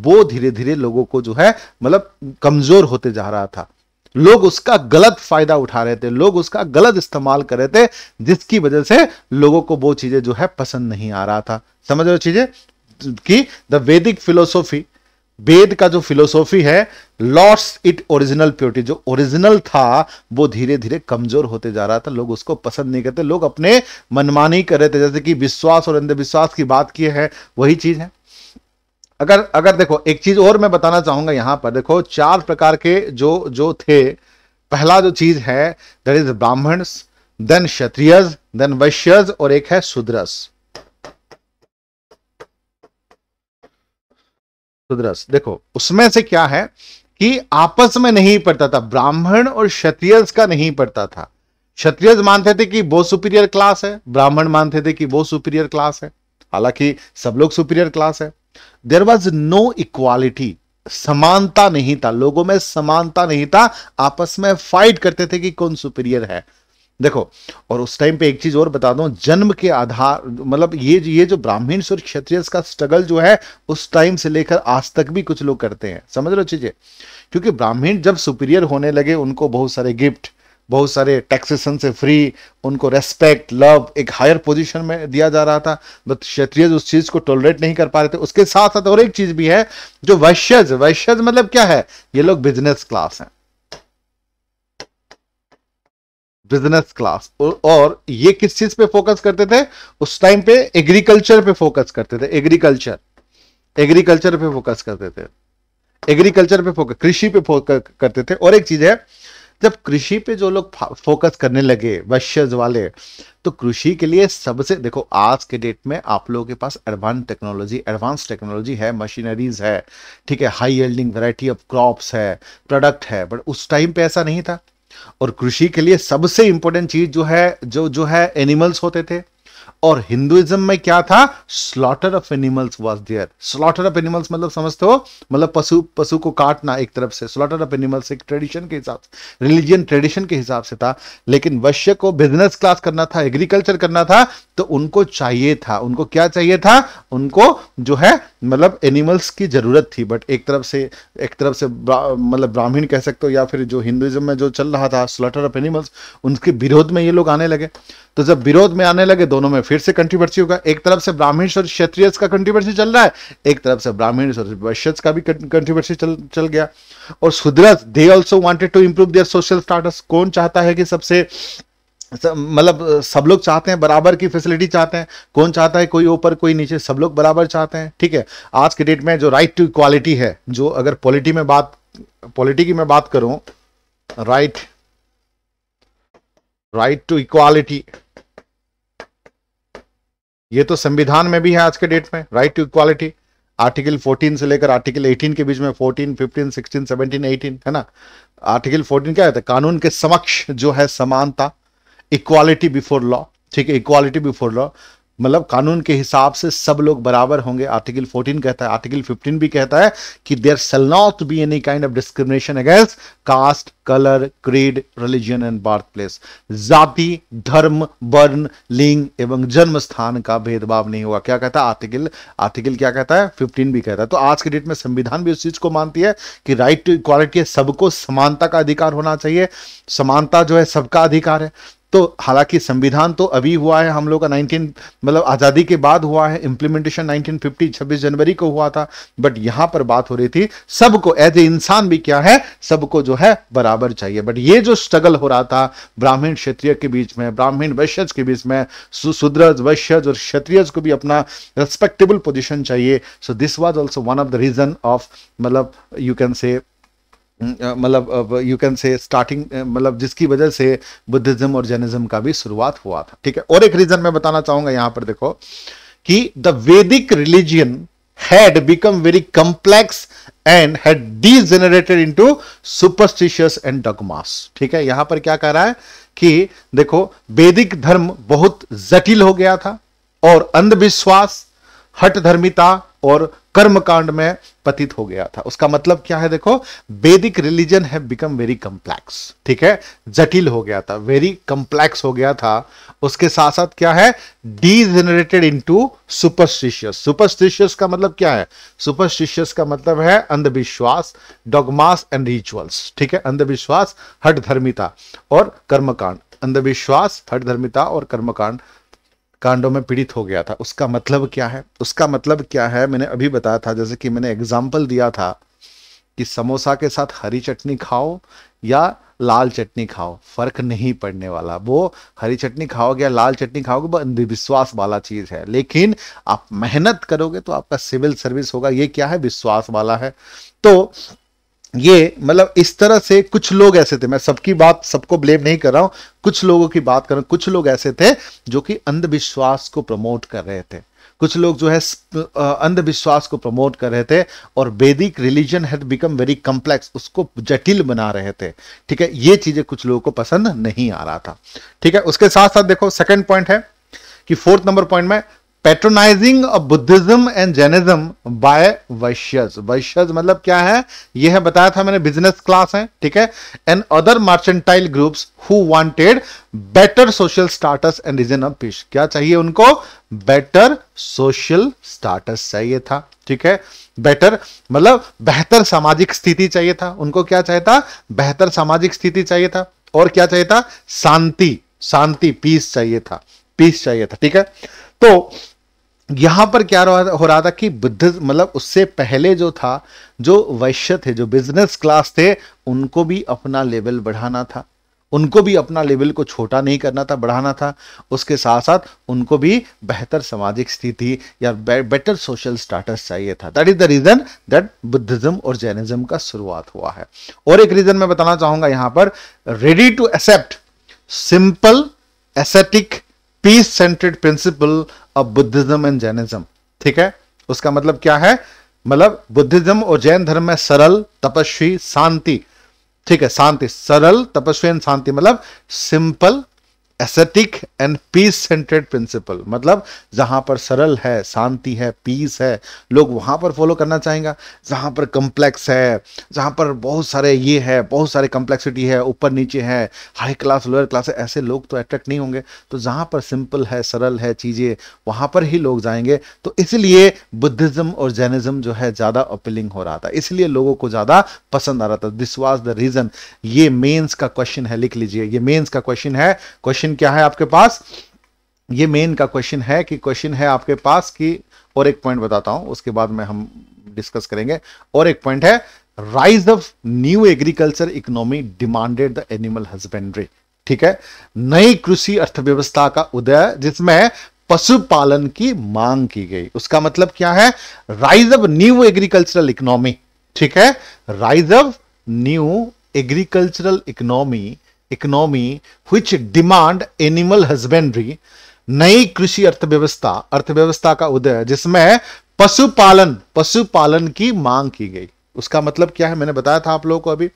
[SPEAKER 2] वो धीरे धीरे लोगों को जो है मतलब कमजोर होते जा रहा था लोग उसका गलत फायदा उठा रहे थे लोग उसका गलत इस्तेमाल कर रहे थे जिसकी वजह से लोगों को वो चीजें जो है पसंद नहीं आ रहा था समझ रहे चीजें कि द वैदिक फिलोसॉफी वेद का जो फिलोसॉफी है लॉस इट ओरिजिनल प्योरिटी जो ओरिजिनल था वो धीरे धीरे कमजोर होते जा रहा था लोग उसको पसंद नहीं करते लोग अपने मनमानी कर रहे थे जैसे कि विश्वास और अंधविश्वास की बात की है वही चीज है अगर अगर देखो एक चीज और मैं बताना चाहूंगा यहां पर देखो चार प्रकार के जो जो थे पहला जो चीज है that is Brahmins then Kshatriyas then Vaishyas और एक है शूद्रस शूद्रस देखो उसमें से क्या है कि आपस में नहीं पड़ता था ब्राह्मण और क्षत्रियज का नहीं पड़ता था क्षत्रियज मानते थे कि वो सुपीरियर क्लास है ब्राह्मण मानते थे कि वो सुपीरियर क्लास है हालांकि सब लोग सुपीरियर क्लास है देर वॉज नो इक्वालिटी समानता नहीं था लोगों में समानता नहीं था आपस में फाइट करते थे कि कौन सुपीरियर है देखो और उस टाइम पे एक चीज और बता दूं जन्म के आधार मतलब ये ये जो ब्राह्मण और क्षत्रिय का स्ट्रगल जो है उस टाइम से लेकर आज तक भी कुछ लोग करते हैं समझ लो चीजें क्योंकि ब्राह्मण जब सुपीरियर होने लगे उनको बहुत सारे गिफ्ट बहुत सारे टैक्सेशन से फ्री उनको रेस्पेक्ट लव एक हायर पोजीशन में दिया जा रहा था बट क्षत्रिय उस चीज़ को टॉलरेट नहीं कर पा रहे थे उसके साथ साथ और एक चीज़ भी है जो वैश्यज वैश्यज मतलब क्या है ये लोग बिजनेस क्लास हैं बिजनेस क्लास और ये किस चीज पे फोकस करते थे उस टाइम पे एग्रीकल्चर पे फोकस करते थे एग्रीकल्चर एग्रीकल्चर पे फोकस करते थे एग्रीकल्चर पे फोकस कृषि पे फोकस करते थे और एक चीज है जब कृषि पे जो लोग फोकस करने लगे वश्यज वाले तो कृषि के लिए सबसे देखो आज के डेट में आप लोगों के पास एडवांस टेक्नोलॉजी एडवांस टेक्नोलॉजी है मशीनरीज है ठीक है high yielding variety of crops है प्रोडक्ट है बट उस टाइम पे ऐसा नहीं था और कृषि के लिए सबसे इंपॉर्टेंट चीज जो है जो जो है एनिमल्स होते थे और हिंदुइज्म में क्या था slaughter of animals was there slaughter of animals मतलब समझते हो मतलब पशु पशु को काटना एक तरफ से स्लॉटर ऑफ एनिमल्स एक ट्रेडिशन के हिसाब से रिलीजियन ट्रेडिशन के हिसाब से था लेकिन वश्य को बिजनेस क्लास करना था एग्रीकल्चर करना था तो उनको चाहिए था उनको क्या चाहिए था उनको जो है मतलब एनिमल्स की ज़रूरत थी बट एक तरफ से एक तरफ से मतलब ब्राह्मण कह सकते हो या फिर जो हिंदुइज्म में जो चल रहा था स्लटर ऑफ एनिमल्स उनके विरोध में ये लोग आने लगे तो जब विरोध में आने लगे दोनों में फिर से कंट्रीवर्सी होगा एक तरफ से ब्राह्मण और क्षत्रियस का कंट्रीवर्सी चल रहा है एक तरफ से ब्राह्मण और वैश्य का भी कंट्रीवर्सी चल चल गया और सुधरत they also wanted to improve their social status कौन चाहता है कि सबसे मतलब सब लोग चाहते हैं बराबर की फैसिलिटी चाहते हैं कौन चाहता है कोई ऊपर कोई नीचे सब लोग बराबर चाहते हैं ठीक है आज के डेट में जो राइट टू इक्वालिटी है जो अगर पॉलिटी में बात पॉलिटी की मैं बात करूं राइट राइट टू इक्वालिटी ये तो संविधान में भी है आज के डेट में राइट टू इक्वालिटी आर्टिकल 14 से लेकर आर्टिकल 18 के बीच में 14, 15, 16, 17, 18 है ना आर्टिकल 14 क्या है तो कानून के समक्ष जो है समानता इक्वालिटी बिफोर लॉ ठीक है इक्वालिटी बिफोर लॉ मतलब कानून के हिसाब से सब लोग बराबर होंगे आर्टिकल 14 कहता है आर्टिकल 15 भी कहता है कि there shall not be any kind of discrimination against caste colour creed religion and birth place जाति धर्म वर्ण लिंग एवं जन्म स्थान का भेदभाव नहीं हुआ क्या कहता है आर्टिकल आर्टिकल क्या कहता है 15 भी कहता है तो आज के डेट में संविधान भी उस चीज को मानती है कि राइट टू इक्वालिटी है सबको समानता का अधिकार होना चाहिए समानता जो है सबका अधिकार है तो हालांकि संविधान तो अभी हुआ है हम लोग का 19 मतलब आज़ादी के बाद हुआ है इंप्लीमेंटेशन 1950 26 जनवरी को हुआ था बट यहां पर बात हो रही थी सबको एज ए इंसान भी क्या है सबको जो है बराबर चाहिए बट ये जो स्ट्रगल हो रहा था ब्राह्मण क्षत्रिय के बीच में ब्राह्मण वैश्यज के बीच में सुद्रज वैश्यज और क्षत्रियज को भी अपना रेस्पेक्टेबल पोजिशन चाहिए so this was also one of the reason of मतलब यू कैन से हम्म, मतलब यू कैन से स्टार्टिंग मतलब जिसकी वजह से बुद्धिज्म और जैनिज्म का भी शुरुआत हुआ था ठीक है और एक रीजन मैं बताना चाहूंगा यहां पर देखो कि the Vedic religion had become very complex and had degenerated into superstitious and dogmas ठीक है यहां पर क्या कह रहा है कि देखो वेदिक धर्म बहुत जटिल हो गया था और अंधविश्वास हट धर्मिता और कर्म कांड में पतित हो गया था उसका मतलब क्या है देखो वेदिक रिलीजन है बिकम वेरी कम्प्लेक्स ठीक है जटिल हो गया था वेरी कम्प्लेक्स हो गया था उसके साथ साथ क्या है डीजनरेटेड इनटू सुपरस्टिशियस सुपरस्टिशियस का मतलब क्या है सुपरस्टिशियस का मतलब है अंधविश्वास डॉगमास एंड रिचुअल्स ठीक है अंधविश्वास हट धर्मिता और कर्मकांड अंधविश्वास हट धर्मिता और कर्मकांड कांडों में पीड़ित हो गया था उसका मतलब क्या है उसका मतलब क्या है मैंने अभी बताया था जैसे कि मैंने एग्जाम्पल दिया था कि समोसा के साथ हरी चटनी खाओ या लाल चटनी खाओ फर्क नहीं पड़ने वाला वो हरी चटनी खाओगे या लाल चटनी खाओगे वो अंधविश्वास वाला चीज़ है लेकिन आप मेहनत करोगे तो आपका सिविल सर्विस होगा ये क्या है विश्वास वाला है तो ये मतलब इस तरह से कुछ लोग ऐसे थे मैं सबकी बात सबको ब्लेम नहीं कर रहा हूं कुछ लोगों की बात कर रहा हूं कुछ लोग ऐसे थे जो कि अंधविश्वास को प्रमोट कर रहे थे कुछ लोग जो है अंधविश्वास को प्रमोट कर रहे थे और Vaidik religion had become very complex उसको जटिल बना रहे थे ठीक है ये चीजें कुछ लोगों को पसंद नहीं आ रहा था ठीक है उसके साथ साथ देखो सेकेंड पॉइंट है कि फोर्थ नंबर पॉइंट में patronising Buddhism and Jainism by Vaishyas Vaishyas मतलब क्या है यह है बताया था मैंने बिजनेस क्लास है ठीक है and other mercantile groups who wanted better social status and reason of peace क्या चाहिए उनको बेटर सोशल स्टाटस चाहिए था ठीक है बेटर मतलब बेहतर सामाजिक स्थिति चाहिए था उनको क्या चाहिए था बेहतर सामाजिक स्थिति चाहिए था और क्या चाहिए था शांति शांति पीस चाहिए था पीस चाहिए था ठीक है तो यहां पर क्या हो रहा था कि बुद्ध मतलब उससे पहले जो था जो वैश्य थे जो बिजनेस क्लास थे उनको भी अपना लेवल बढ़ाना था उनको भी अपना लेवल को छोटा नहीं करना था बढ़ाना था उसके साथ साथ उनको भी बेहतर सामाजिक स्थिति या बेटर सोशल स्टाटस चाहिए था that is the reason that Buddhism और जैनिज्म का शुरुआत हुआ है और एक रीजन मैं बताना चाहूंगा यहां पर ready to accept simple ascetic peace centred principle of Buddhism and Jainism ठीक है उसका मतलब क्या है मतलब बुद्धिज्म और जैन धर्म में सरल तपस्वी शांति ठीक है शांति सरल तपस्वी एंड शांति मतलब simple ascetic and peace centred principle मतलब जहां पर सरल है शांति है पीस है लोग वहां पर फॉलो करना चाहेंगे जहां पर कम्प्लेक्स है जहां पर बहुत सारे ये है बहुत सारे कम्प्लेक्सिटी है ऊपर नीचे है हाई क्लास लोअर क्लास है ऐसे लोग तो अट्रैक्ट नहीं होंगे तो जहां पर सिंपल है सरल है चीज़ें वहां पर ही लोग जाएंगे तो इसलिए बुद्धिज्म और जैनिज्म जो है ज़्यादा अपीलिंग हो रहा था इसलिए लोगों को ज़्यादा पसंद आ रहा था दिस वॉज द रीज़न ये मेन्स का क्वेश्चन है लिख लीजिए ये मेन्स का क्वेश्चन है क्वेश्चन क्वेश्चन क्या है आपके पास ये मेन का क्वेश्चन है कि क्वेश्चन है आपके पास कि और एक पॉइंट बताता हूं उसके बाद में हम डिस्कस करेंगे और एक पॉइंट है rise of new agriculture economy demanded the animal husbandry ठीक है नई कृषि अर्थव्यवस्था का उदय जिसमें पशुपालन की मांग की गई उसका मतलब क्या है rise of new agricultural economy ठीक है rise of new agricultural economy economy which demand animal husbandry नई कृषि अर्थव्यवस्था अर्थव्यवस्था का उदय जिसमें पशुपालन पशुपालन की मांग की गई उसका मतलब क्या है मैंने बताया था आप लोगों को अभी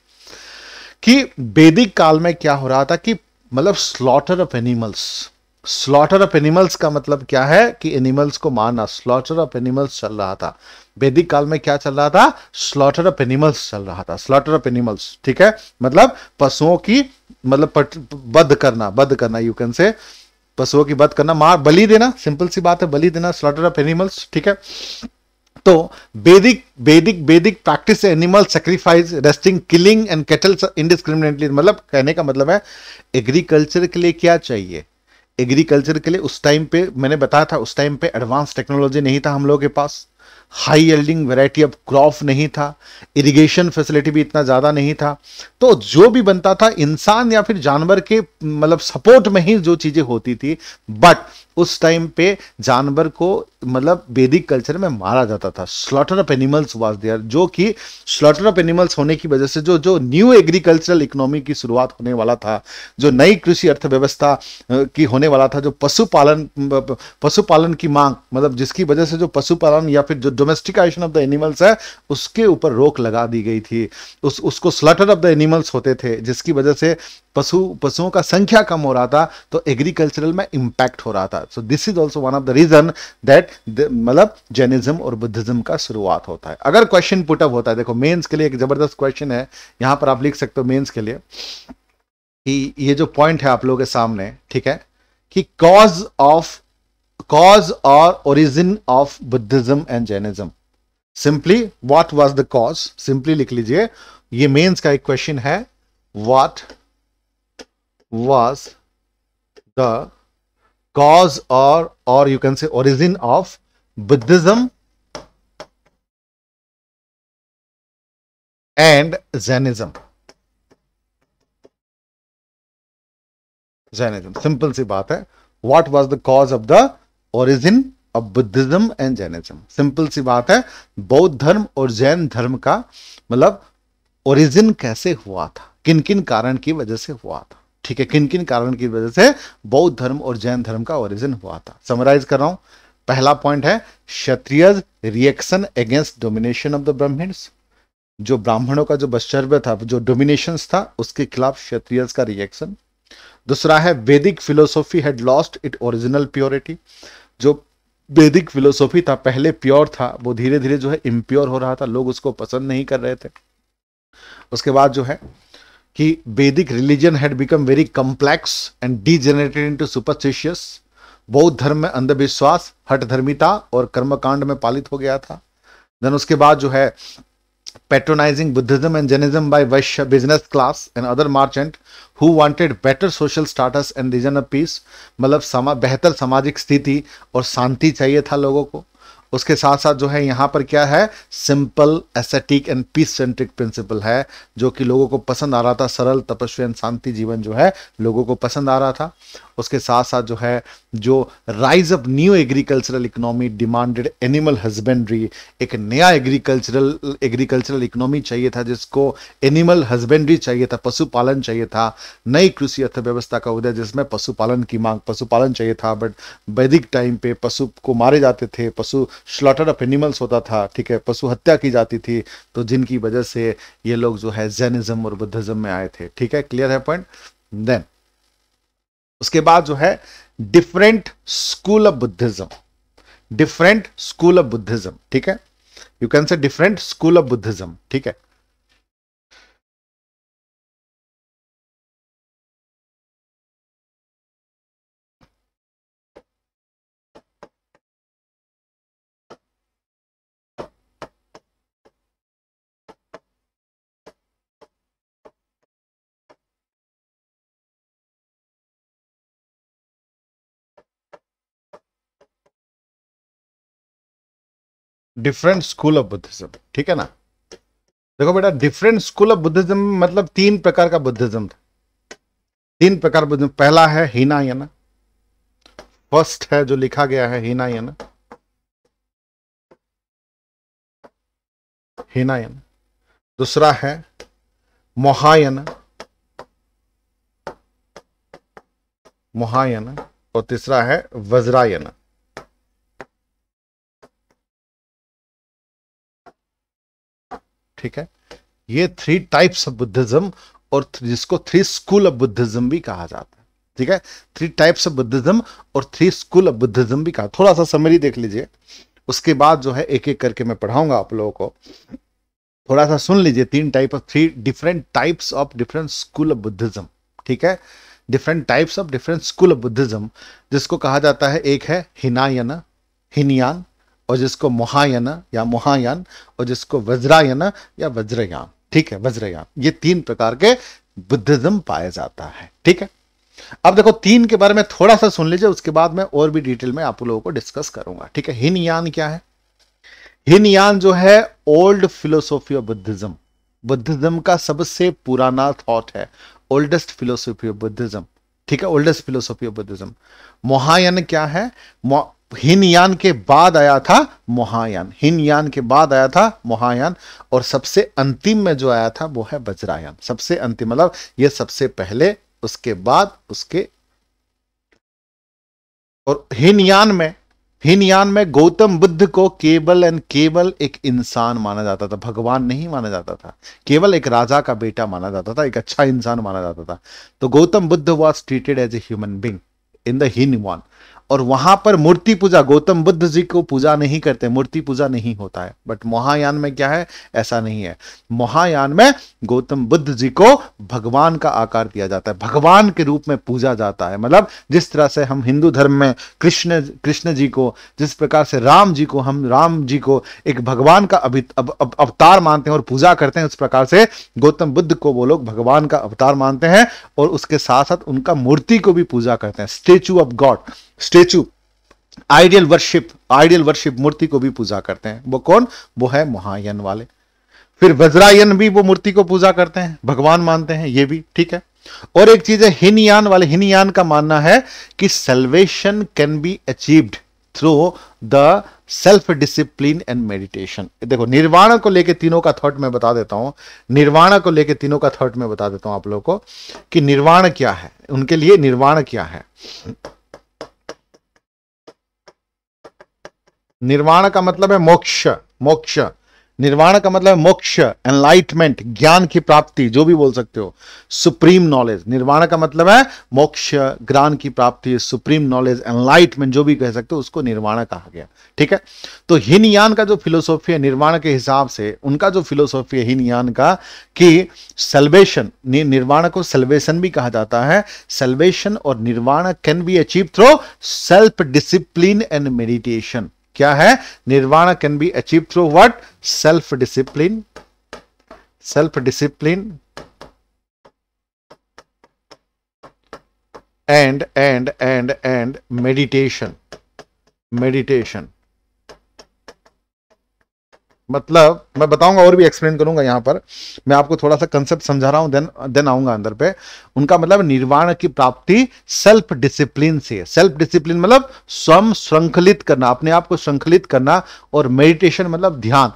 [SPEAKER 2] कि वैदिक काल में क्या हो रहा था कि मतलब slaughter of animals slaughter of animals का मतलब क्या है कि एनिमल्स को मारना स्लॉटर ऑफ एनिमल्स चल रहा था वैदिक काल में क्या चल रहा था स्लॉटर ऑफ एनिमल्स चल रहा था स्लॉटर ऑफ एनिमल्स ठीक है मतलब पशुओं की मतलब पट बद्ध करना बद करना यू कैन से पशुओं की बद करना मार बलि देना सिंपल सी बात है बलि देना स्लॉटर ऑफ एनिमल्स ठीक है तो Vedic Vedic Vedic practice animal sacrifice resting killing and cattle indiscriminately मतलब कहने का मतलब है एग्रीकल्चर के लिए क्या चाहिए एग्रीकल्चर के लिए उस टाइम पे मैंने बताया था उस टाइम पे एडवांस टेक्नोलॉजी नहीं था हम लोगों के पास high yielding variety of crop नहीं था इरिगेशन फैसिलिटी भी इतना ज़्यादा नहीं था तो जो भी बनता था इंसान या फिर जानवर के मतलब सपोर्ट में ही जो चीज़ें होती थी बट उस टाइम पे जानवर को मतलब वैदिक कल्चर में मारा जाता था slaughter of animals was there जो कि स्लॉटर ऑफ एनिमल्स होने की वजह से जो जो न्यू एग्रीकल्चरल इकोनॉमी की शुरुआत होने वाला था जो नई कृषि अर्थव्यवस्था की होने वाला था जो पशुपालन पशुपालन की मांग मतलब जिसकी वजह से जो पशुपालन या फिर जो डोमेस्टिकाइजेशन ऑफ द एनिमल्स है उसके ऊपर रोक लगा दी गई थी उस उसको स्लॉटर ऑफ द एनिमल्स होते थे जिसकी वजह से पशु पशुओं का संख्या कम हो रहा था तो एग्रीकल्चरल में इम्पैक्ट हो रहा था so this is also one of the reason that मतलब जैनिज्म और बुद्धिज्म का शुरुआत होता है अगर क्वेश्चन पुटअप होता है देखो मेन्स के लिए एक जबरदस्त क्वेश्चन है यहां पर आप लिख सकते हो मेन्स के लिए कि ये जो पॉइंट है आप लोगों के सामने ठीक है कि कॉज ऑफ कॉज और origin of Buddhism and Jainism simply what was the cause simply लिख लीजिए ये मेंस का एक क्वेश्चन है what was the cause or or you can say origin of Buddhism
[SPEAKER 3] and Jainism.
[SPEAKER 2] Jainism. Simple सी बात है What was the cause of the origin of Buddhism and Jainism? Simple सी बात है बौद्ध धर्म और जैन धर्म का मतलब ओरिजिन कैसे हुआ था किन किन कारण की वजह से हुआ था ठीक है किन किन कारण की वजह से बौद्ध धर्म और जैन धर्म का ओरिजिन हुआ था समराइज कर रहा हूं पहला पॉइंट है Kshatriya reaction against domination of the Brahmins जो ब्राह्मणों का जो बश्चर्य था जो डोमिनेशन था उसके खिलाफ क्षत्रिय का रिएक्शन दूसरा है Vedic philosophy had lost it original purity जो वैदिक फिलोसॉफी था पहले प्योर था वो धीरे धीरे जो है इम्प्योर हो रहा था लोग उसको पसंद नहीं कर रहे थे उसके बाद जो है कि Vedic religion had become very complex and degenerated to superstitious बौद्ध धर्म में अंधविश्वास हट धर्मिता और कर्मकांड में पालित हो गया था देन उसके बाद जो है patronising Buddhism and Jainism by Vaishya business class and other merchant who wanted better social social and reason of peace मतलब समा बेहतर सामाजिक स्थिति और शांति चाहिए था लोगों को उसके साथ साथ जो है यहाँ पर क्या है simple ascetic and peace centric principle है जो कि लोगों को पसंद आ रहा था सरल तपस्वी एंड शांति जीवन जो है लोगों को पसंद आ रहा था उसके साथ साथ जो है जो rise of new agricultural economy demanded animal husbandry एक नया एग्रीकल्चरल एग्रीकल्चरल इकोनॉमी चाहिए था जिसको एनिमल हस्बेंड्री चाहिए था पशुपालन चाहिए था नई कृषि अर्थव्यवस्था का उदय जिसमें पशुपालन की मांग पशुपालन चाहिए था बट वैदिक टाइम पे पशु को मारे जाते थे पशु स्लॉटर ऑफ एनिमल्स होता था ठीक है पशु हत्या की जाती थी तो जिनकी वजह से ये लोग जो है जैनिज्म और बुद्धिज्म में आए थे ठीक है क्लियर है पॉइंट देन उसके बाद जो है different school of Buddhism different school of Buddhism ठीक है you can say different school of Buddhism ठीक है डिफरेंट स्कूल ऑफ बुद्धिज्म ठीक है ना देखो बेटा डिफरेंट स्कूल ऑफ बुद्धिज्म मतलब तीन प्रकार का बुद्धिज्म था तीन प्रकार बुद्धिज्म पहला है हीना फर्स्ट है जो लिखा गया है हीना हीनायन दूसरा है मोहायन मोहायन और तीसरा है वज्रायन ठीक है ये थ्री टाइप्स ऑफ बुद्धिज्म और जिसको थ्री स्कूल ऑफ बुद्धिज्म भी कहा जाता है ठीक है थ्री टाइप्स ऑफ बुद्धिज्म और थ्री स्कूल ऑफ बुद्धिज्म भी कहा थोड़ा सा समरी देख लीजिए उसके बाद जो है एक एक करके मैं पढ़ाऊंगा आप लोगों को थोड़ा सा सुन लीजिए तीन type of three different types of different school of Buddhism ठीक है different types of different school of Buddhism जिसको कहा जाता है एक है हिनायन हिनियान और जिसको महायना या महायान और जिसको वज्रायन या वज्रयान ठीक है वज्रयान ये तीन प्रकार के बुद्धिज्म पाया जाता है ठीक है अब देखो तीन के बारे में थोड़ा सा सुन लीजिए उसके बाद मैं और भी डिटेल में आप लोगों को डिस्कस करूंगा ठीक है हिनयान क्या है हिनयान जो है old philosophy of Buddhism Buddhism का सबसे पुराना थॉट है ओल्डेस्ट फिलोसॉफी ऑफ बुद्धिज्म ठीक है oldest philosophy of Buddhism Mahayana क्या है हिनयान के बाद आया था मोहायान हिनयान के बाद आया था मोहायान और सबसे अंतिम में जो आया था वो है वज्रायान सबसे अंतिम मतलब ये सबसे पहले उसके बाद उसके और हिनयान में हिनयान में गौतम बुद्ध को केवल एंड केवल एक इंसान माना जाता था भगवान नहीं माना जाता था केवल एक राजा का बेटा माना जाता था एक अच्छा इंसान माना जाता था तो Gautam Buddha was treated as a human being in the Hinayana और वहां पर मूर्ति पूजा गौतम बुद्ध जी को पूजा नहीं करते मूर्ति पूजा नहीं होता है बट महायान में क्या है ऐसा नहीं है महायान में गौतम बुद्ध जी को भगवान का आकार दिया जाता है भगवान के रूप में पूजा जाता है मतलब जिस तरह से हम हिंदू धर्म में कृष्ण कृष्ण जी को जिस प्रकार से राम जी को हम राम जी को एक भगवान का अभि अवतार मानते हैं और पूजा करते हैं उस प्रकार से गौतम बुद्ध को वो लोग भगवान का अवतार मानते हैं और उसके साथ साथ उनका मूर्ति को भी पूजा करते हैं statue of God statue idol worship ideal worship मूर्ति को भी पूजा करते हैं वो कौन वो है महायन वाले फिर वज्रायन भी वो मूर्ति को पूजा करते हैं भगवान मानते हैं ये भी ठीक है और एक चीज है हिनयान वाले हिनयान का मानना है कि salvation can be achieved through the self discipline and meditation देखो निर्वाण को लेके तीनों का थॉट मैं बता देता हूं निर्वाण को लेके तीनों का थॉट मैं बता देता हूं आप लोगों को कि निर्वाण क्या है उनके लिए निर्वाण क्या है निर्वाण का मतलब है मोक्ष मोक्ष निर्वाण का मतलब मोक्ष एनलाइटमेंट ज्ञान की प्राप्ति जो भी बोल सकते हो सुप्रीम नॉलेज निर्वाण का मतलब है मोक्ष ज्ञान की प्राप्ति सुप्रीम नॉलेज एनलाइटमेंट जो भी कह सकते हो उसको निर्वाण कहा गया ठीक है तो हिनयान का जो फिलोसॉफी है निर्वाण के हिसाब से उनका जो फिलोसॉफी है हिनयान का कि सेल्वेशन निर्वाण को सेल्वेशन भी कहा जाता है सेल्वेशन और nirvana can be achieve through self discipline and meditation क्या है nirvana can be achieve through what self discipline self discipline and and and and meditation meditation मतलब मैं बताऊंगा और भी एक्सप्लेन करूंगा यहाँ पर मैं आपको थोड़ा सा कंसेप्ट समझा रहा हूँ देन देन आऊंगा अंदर पे उनका मतलब निर्वाण की प्राप्ति सेल्फ डिसिप्लिन से सेल्फ डिसिप्लिन मतलब स्वयं श्रृंखलित करना अपने आप को श्रृंखलित करना और मेडिटेशन मतलब ध्यान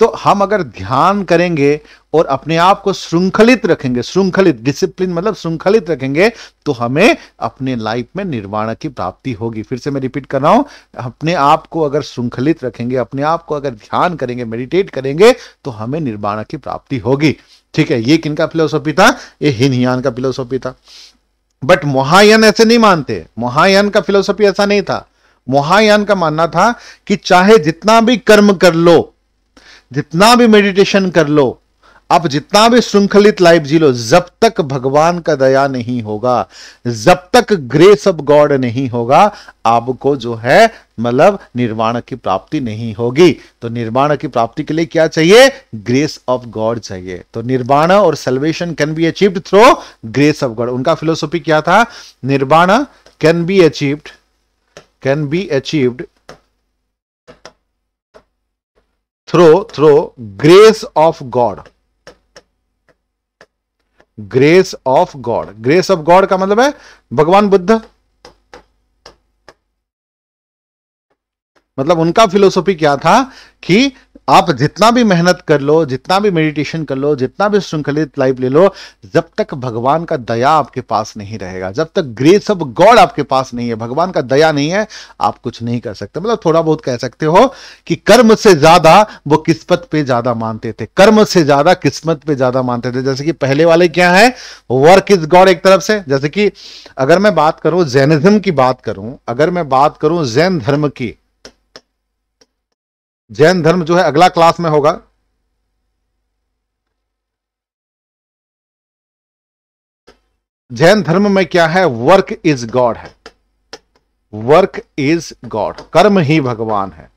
[SPEAKER 2] तो हम अगर ध्यान करेंगे और अपने आप को श्रृंखलित रखेंगे श्रृंखलित डिसिप्लिन मतलब श्रृंखलित रखेंगे तो हमें अपने लाइफ में निर्वाण की प्राप्ति होगी फिर से मैं रिपीट कर रहा हूं अपने आप को अगर श्रृंखलित रखेंगे अपने आप को अगर ध्यान करेंगे मेडिटेट करेंगे तो हमें निर्वाण की प्राप्ति होगी ठीक है ये किन का फिलोसॉफी था ये हिनयान का फिलोसॉफी था बट मोहायन ऐसे नहीं मानते मोहायन का फिलोसॉफी ऐसा नहीं था मोहायन का मानना था कि चाहे जितना भी कर्म कर लो जितना भी मेडिटेशन कर लो आप जितना भी श्रृंखलित लाइफ जी लो जब तक भगवान का दया नहीं होगा जब तक ग्रेस ऑफ गॉड नहीं होगा आपको जो है मतलब निर्वाण की प्राप्ति नहीं होगी तो निर्वाण की प्राप्ति के लिए क्या चाहिए ग्रेस ऑफ गॉड चाहिए तो निर्वाण और salvation can be achieved through grace of God उनका फिलोसॉफी क्या था nirvana can be achieved can be achieved through through grace of god grace of God grace of God का मतलब है भगवान बुद्ध मतलब उनका फिलोसॉफी क्या था कि आप जितना भी मेहनत कर लो जितना भी मेडिटेशन कर लो जितना भी श्रृंखलित लाइफ ले लो जब तक भगवान का दया आपके पास नहीं रहेगा जब तक ग्रेस ऑफ गॉड आपके पास नहीं है भगवान का दया नहीं है आप कुछ नहीं कर सकते मतलब थोड़ा बहुत कह सकते हो कि कर्म से ज्यादा वो किस्मत पे ज्यादा मानते थे कर्म से ज्यादा किस्मत पे ज्यादा मानते थे जैसे कि पहले वाले क्या है वर्क इज गॉड एक तरफ से जैसे कि अगर मैं बात करूं जैनिज्म की बात करूं अगर मैं बात करूं जैन धर्म की जैन धर्म जो है
[SPEAKER 3] अगला क्लास में होगा
[SPEAKER 2] जैन धर्म में क्या है वर्क इज गॉड है वर्क इज गॉड कर्म ही भगवान है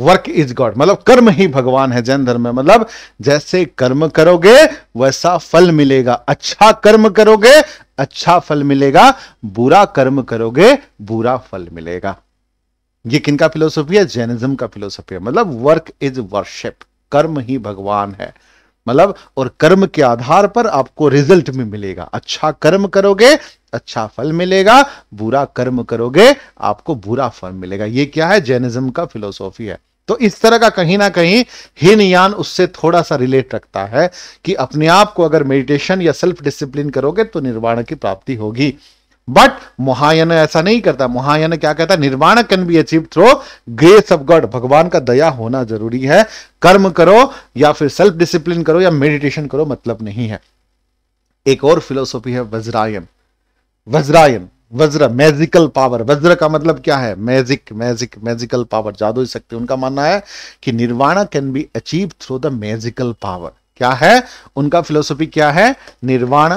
[SPEAKER 2] वर्क इज गॉड मतलब कर्म ही भगवान है जैन धर्म में मतलब जैसे कर्म करोगे वैसा फल मिलेगा अच्छा कर्म करोगे अच्छा फल मिलेगा बुरा कर्म करोगे बुरा फल मिलेगा ये किनका फिलोसफी है जैनिज्म का फिलोसफी है मतलब वर्क इज वर्शिप कर्म ही भगवान है मतलब और कर्म के आधार पर आपको रिजल्ट में मिलेगा अच्छा कर्म करोगे अच्छा फल मिलेगा बुरा कर्म करोगे आपको बुरा फल मिलेगा ये क्या है जैनिज्म का फिलोसॉफी है तो इस तरह का कहीं ना कहीं यान उससे थोड़ा सा रिलेट रखता है कि अपने आप को अगर मेडिटेशन या सेल्फ डिसिप्लिन करोगे तो निर्वाण की प्राप्ति होगी बट महायन ऐसा नहीं करता महायन क्या कहता है nirvana can be achieve through grace of God भगवान का दया होना जरूरी है कर्म करो या फिर सेल्फ डिसिप्लिन करो या मेडिटेशन करो मतलब नहीं है एक और फिलोसॉफी है वज्रायन वज्रायन वज्र मैजिकल पावर वज्र का मतलब क्या है मैजिक मैजिक मैजिकल पावर जादू शक्ति उनका मानना है कि nirvana can be achieve through the magical power क्या है उनका फिलोसफी क्या है निर्वाण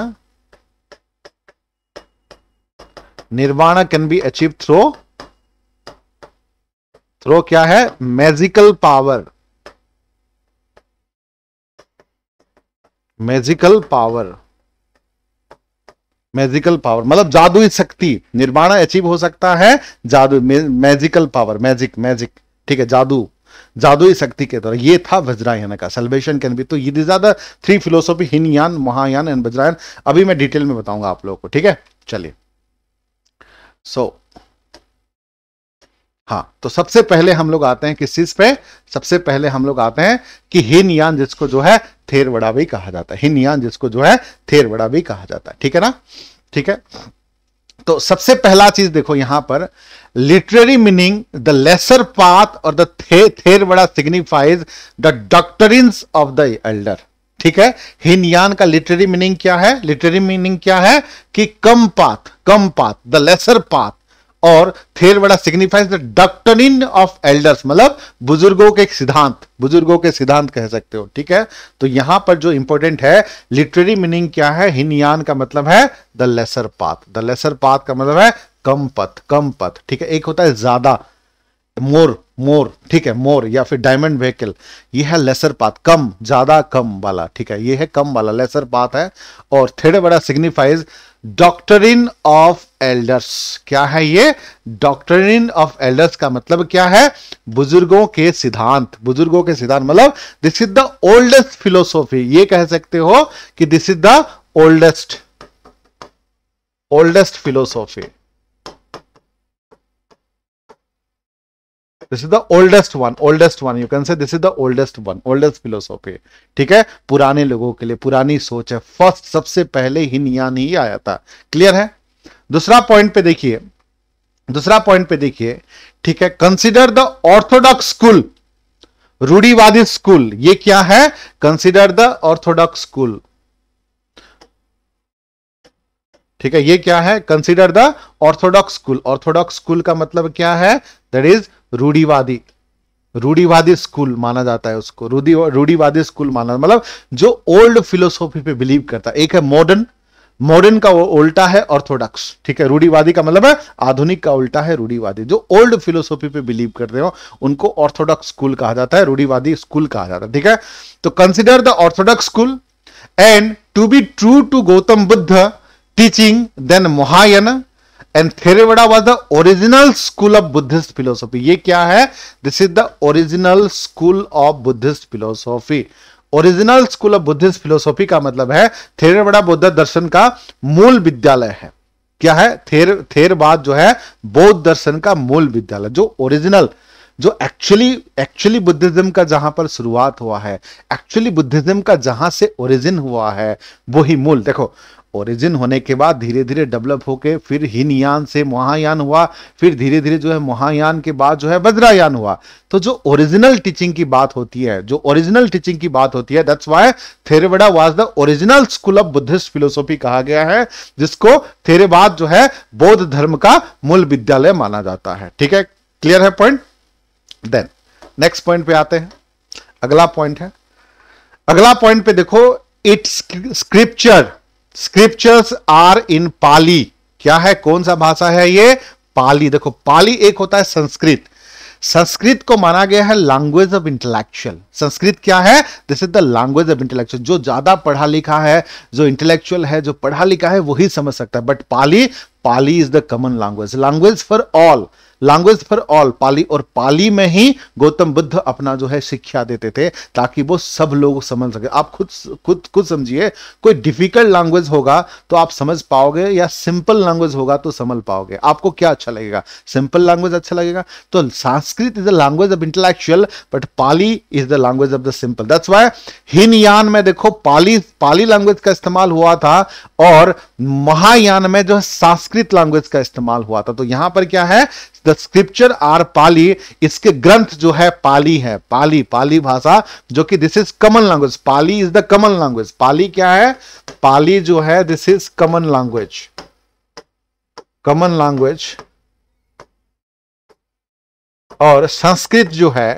[SPEAKER 2] nirvana can be achieve through through क्या है magical power magical power magical power मतलब जादुई शक्ति निर्माण अचीव हो सकता है जादू मैजिकल पावर मैजिक मैजिक ठीक है जादू जादुई शक्ति के द्वारा ये था वज्रायन का सेलिब्रेशन कैन बी तो ये these are the three philosophy Hinayana Mahayana and Vajrayana अभी मैं डिटेल में बताऊंगा आप लोगों को ठीक है चलिए सो so, हाँ तो सबसे पहले हम लोग आते हैं किस चीज पे सबसे पहले हम लोग आते हैं कि यान जिसको जो है थेरवड़ा भी कहा जाता है यान जिसको जो है थेरवड़ा भी कहा जाता है ठीक है ना ठीक है तो सबसे पहला चीज देखो यहां पर literary meaning the lesser path और the the, Theravada signifies the doctor of the elder ठीक है यान का लिटरेरी मीनिंग क्या है लिटरेरी मीनिंग क्या है कि कम पाथ कम पाथ द लेसर पाथ और Theravada signifies the doctrine of elders मतलब बुजुर्गों के सिद्धांत बुजुर्गों के सिद्धांत कह सकते हो ठीक है तो यहां पर जो इंपॉर्टेंट है लिटरेरी मीनिंग क्या है हिनयान का मतलब है the lesser path the lesser path का मतलब है कम पथ कम पथ ठीक है एक होता है ज्यादा मोर मोर ठीक है मोर या फिर डायमंड व्हीकल ये है लेसर पाथ कम ज्यादा कम वाला ठीक है ये है कम वाला लेसर पाथ है और थेड़े बड़ा सिग्निफाइज डॉक्टरिन ऑफ एल्डर्स क्या है ये डॉक्टरिन ऑफ एल्डर्स का मतलब क्या है बुजुर्गों के सिद्धांत बुजुर्गों के सिद्धांत मतलब this is the oldest philosophy ये कह सकते हो कि this is the oldest oldest philosophy this is the oldest one oldest one you can say this is the oldest one oldest philosophy ठीक है पुराने लोगों के लिए पुरानी सोच है फर्स्ट सबसे पहले हिन यान ही आया था क्लियर है दूसरा पॉइंट पे देखिए दूसरा पॉइंट पे देखिए ठीक है कंसिडर द ऑर्थोडॉक्स स्कूल रूढ़ीवादी स्कूल ये क्या है कंसिडर द ऑर्थोडॉक्स स्कूल ठीक है ये क्या है consider the orthodox school orthodox school का मतलब क्या है दैट इज रूढ़ीवादी रूढ़ीवादी स्कूल माना जाता है उसको रूढ़ी रूढ़ीवादी स्कूल माना मतलब जो ओल्ड फिलोसॉफी पे बिलीव करता है एक है मॉडर्न मॉडर्न का वो उल्टा है ऑर्थोडॉक्स ठीक है रूढ़ीवादी का मतलब है आधुनिक का उल्टा है रूढ़ीवादी जो ओल्ड फिलोसॉफी पे बिलीव करते हो उनको ऑर्थोडॉक्स स्कूल कहा जाता है रूढ़ीवादी स्कूल कहा जाता है ठीक है तो consider the orthodox school and to be true to Gautam Buddha teaching then Mahayana and Theravada was the original school of Buddhist philosophy ये क्या है this is the original school of Buddhist philosophy original school of Buddhist philosophy का मतलब है थेरवाड़ा बुद्ध दर्शन का मूल विद्यालय है क्या है थेर थेरवाद जो है बौद्ध दर्शन का मूल विद्यालय जो ओरिजिनल जो एक्चुअली एक्चुअली बुद्धिज्म का जहां पर शुरुआत हुआ है एक्चुअली बुद्धिज्म का जहां से ओरिजिन हुआ है वो ही मूल देखो ओरिजिन होने के बाद धीरे धीरे डेवलप होके फिर हिनयान से महायान हुआ फिर धीरे धीरे जो है महायान के बाद जो है वज्रायान हुआ तो जो ओरिजिनल टीचिंग की बात होती है जो ओरिजिनल टीचिंग की बात होती है that's why Theravada was the original school of Buddhist philosophy कहा गया है जिसको थेरेवाद जो है बौद्ध धर्म का मूल विद्यालय माना जाता है ठीक है क्लियर है पॉइंट देन नेक्स्ट पॉइंट पे आते हैं अगला पॉइंट है अगला पॉइंट पे देखो its scripture scriptures are in Pali क्या है कौन सा भाषा है ये पाली देखो पाली एक होता है संस्कृत संस्कृत को माना गया है लैंग्वेज ऑफ इंटेलेक्चुअल संस्कृत क्या है this is the language of intellectual जो ज्यादा पढ़ा लिखा है जो इंटेलेक्चुअल है जो पढ़ा लिखा है वही समझ सकता है but Pali Pali is the common language language for all language for all Pali और पाली में ही गौतम बुद्ध अपना जो है शिक्षा देते थे ताकि वो सब लोग समझ सके आप खुद खुद खुद समझिए कोई डिफिकल्ट लैंग्वेज होगा तो आप समझ पाओगे या सिंपल लैंग्वेज होगा तो समझ पाओगे आपको क्या अच्छा लगेगा सिंपल लैंग्वेज अच्छा लगेगा तो Sanskrit is the language of intellectual but Pali is the language of the simple that's why Hinayana में देखो पाली पाली लैंग्वेज का इस्तेमाल हुआ था और महायान में जो है संस्कृत लैंग्वेज का इस्तेमाल हुआ था तो यहां पर क्या है द स्क्रिप्चर आर पाली इसके ग्रंथ जो है पाली है पाली पाली भाषा जो कि this is common language Pali is the common language Pali क्या है पाली जो है this is common language common language और संस्कृत जो है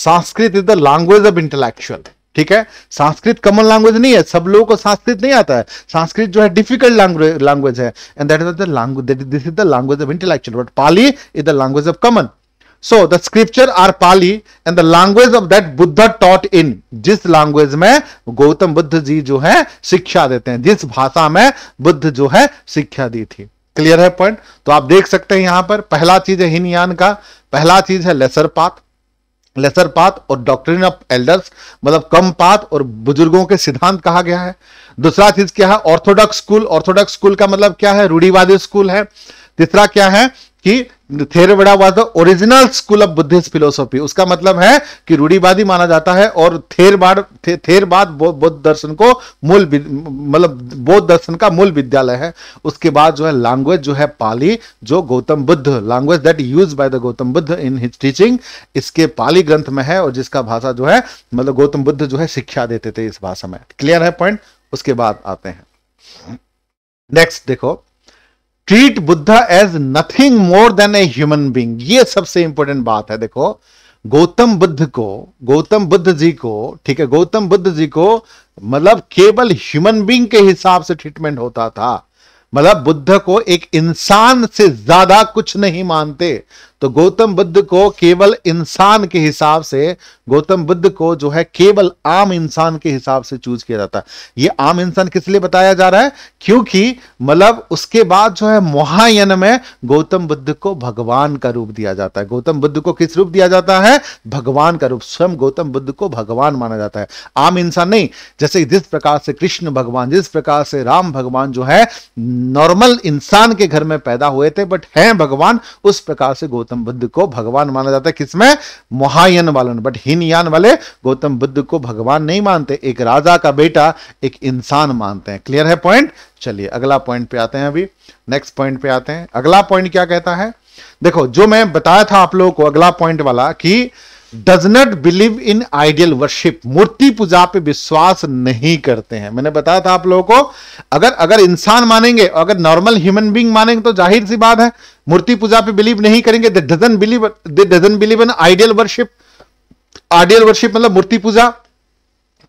[SPEAKER 2] Sanskrit is the language of intellectual ठीक है संस्कृत कॉमन लैंग्वेज नहीं है सब लोगों को संस्कृत नहीं आता है संस्कृत जो है डिफिकल्ट लैंग्वेज है and that is language this is the language of intellectual but Pali is the language of common so the scripture are Pali and the language of that Buddha taught in जिस लैंग्वेज में गौतम बुद्ध जी जो है शिक्षा देते हैं जिस भाषा में बुद्ध जो है शिक्षा दी थी क्लियर है पॉइंट तो आप देख सकते हैं यहां पर पहला चीज है हिनयान का पहला चीज है लेसर पाथ लेसर पाथ और डॉक्ट्रिन ऑफ एल्डर्स मतलब कम पाथ और बुजुर्गों के सिद्धांत कहा गया है दूसरा चीज क्या है ऑर्थोडॉक्स स्कूल ऑर्थोडॉक्स स्कूल का मतलब क्या है रूढ़ीवादी स्कूल है तीसरा क्या है कि Theravada was the original school of Buddhist philosophy उसका मतलब है कि रूढ़ीवादी माना जाता है और थेरवाद थे, थेरवाद बौद्ध दर्शन को मूल मतलब बौद्ध दर्शन का मूल विद्यालय है उसके बाद जो है लैंग्वेज जो है पाली जो Gautam Buddha language that use by the Gautam Buddha in his teaching इसके पाली ग्रंथ में है और जिसका भाषा जो है मतलब गौतम बुद्ध जो है शिक्षा देते थे इस भाषा में क्लियर है पॉइंट उसके बाद आते हैं नेक्स्ट देखो treat Buddha as nothing more than a human being ये सबसे इंपॉर्टेंट बात है देखो गौतम बुद्ध को गौतम बुद्ध जी को ठीक है गौतम बुद्ध जी को मतलब केवल ह्यूमन बींग के हिसाब से ट्रीटमेंट होता था मतलब बुद्ध को एक इंसान से ज्यादा कुछ नहीं मानते तो गौतम बुद्ध को केवल इंसान के हिसाब से गौतम बुद्ध को जो है केवल आम इंसान के हिसाब से चूज किया जाता है ये आम इंसान किस लिए बताया जा रहा है क्योंकि मतलब उसके बाद जो है महायन में गौतम बुद्ध को भगवान का रूप दिया जाता है गौतम बुद्ध को किस रूप दिया जाता है भगवान का रूप स्वयं गौतम बुद्ध को भगवान माना जाता है आम इंसान नहीं जैसे जिस प्रकार से कृष्ण भगवान जिस प्रकार से राम भगवान जो है नॉर्मल इंसान के घर में पैदा हुए थे बट हैं भगवान उस प्रकार से गौतम गौतम बुद्ध को भगवान माना जाता है किसमें महायन वालों बट हीनयान वाले गौतम बुद्ध को भगवान नहीं मानते एक राजा का बेटा एक इंसान मानते हैं क्लियर है पॉइंट चलिए अगला पॉइंट पे आते हैं अभी नेक्स्ट पॉइंट पे आते हैं अगला पॉइंट क्या कहता है देखो जो मैं बताया था आप लोगों को अगला पॉइंट वाला कि does not believe in idol worship मूर्ति पूजा पे विश्वास नहीं करते हैं मैंने बताया था आप लोगों को अगर अगर इंसान मानेंगे अगर नॉर्मल ह्यूमन बींग मानेंगे तो जाहिर सी बात है मूर्ति पूजा पे बिलीव नहीं करेंगे doesn't believe believe in idol worship ideal worship मतलब मूर्ति पूजा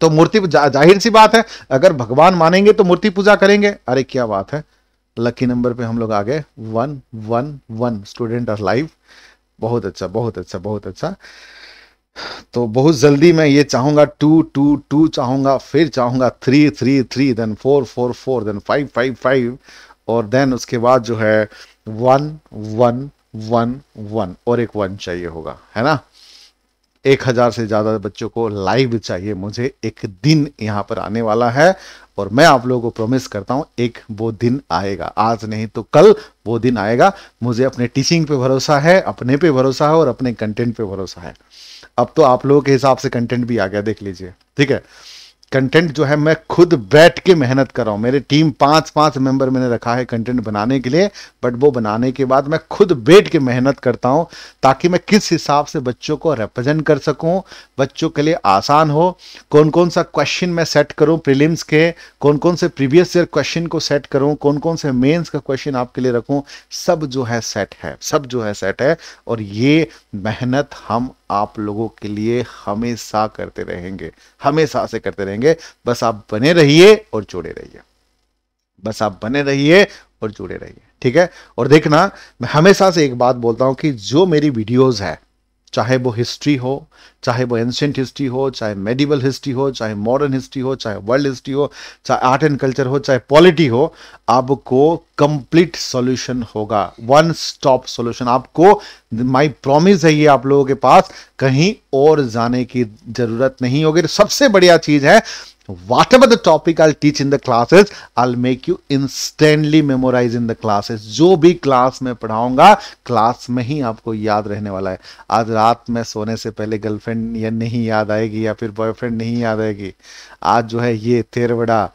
[SPEAKER 2] तो मूर्ति जा, जाहिर सी बात है अगर भगवान मानेंगे तो मूर्ति पूजा करेंगे अरे क्या बात है लकी नंबर पे हम लोग आ गए one one one student are live बहुत अच्छा बहुत अच्छा बहुत अच्छा तो बहुत जल्दी मैं ये चाहूंगा टू टू टू चाहूंगा फिर चाहूंगा three three three then four four four then five five five और देन उसके बाद जो है वन वन वन वन और एक वन चाहिए होगा है ना एक हजार से ज़्यादा बच्चों को लाइव चाहिए मुझे एक दिन यहां पर आने वाला है और मैं आप लोगों को प्रॉमिस करता हूं एक वो दिन आएगा आज नहीं तो कल वो दिन आएगा मुझे अपने टीचिंग पे भरोसा है अपने पे भरोसा है और अपने कंटेंट पे भरोसा है अब तो आप लोगों के हिसाब से कंटेंट भी आ गया देख लीजिए ठीक है कंटेंट जो है मैं खुद बैठ के मेहनत कर रहा हूँ मेरे टीम पांच पांच मेंबर मैंने रखा है कंटेंट बनाने के लिए बट वो बनाने के बाद मैं खुद बैठ के मेहनत करता हूँ ताकि मैं किस हिसाब से बच्चों को रिप्रेजेंट कर सकूँ बच्चों के लिए आसान हो कौन कौन सा क्वेश्चन मैं सेट करूँ प्रिलिम्स के कौन कौन से प्रीवियस ईयर क्वेश्चन को सेट करूँ कौन कौन से मेन्स का क्वेश्चन आपके लिए रखूँ सब जो है सेट है सब जो है सेट है और ये मेहनत हम आप लोगों के लिए हमेशा करते रहेंगे हमेशा ऐसे करते रहेंगे बस आप बने रहिए और जुड़े रहिए बस आप बने रहिए और जुड़े रहिए ठीक है और देखना मैं हमेशा से एक बात बोलता हूं कि जो मेरी वीडियोज है चाहे वो हिस्ट्री हो चाहे वो एंशेंट हिस्ट्री हो चाहे मेडिवल हिस्ट्री हो चाहे मॉडर्न हिस्ट्री हो चाहे वर्ल्ड हिस्ट्री हो चाहे आर्ट एंड कल्चर हो चाहे पॉलिटी हो आपको कंप्लीट सॉल्यूशन होगा वन स्टॉप सॉल्यूशन आपको माय प्रॉमिस है ये आप लोगों के पास कहीं और जाने की जरूरत नहीं होगी सबसे बढ़िया चीज़ है whatever the topic i'll teach in the classes i'll make you instantly memorize in the classes जो भी क्लास में पढ़ाऊंगा क्लास में ही आपको याद रहने वाला है आज रात में सोने से पहले गर्लफ्रेंड या नहीं याद आएगी या फिर बॉयफ्रेंड नहीं याद आएगी आज जो है ये थेरवड़ा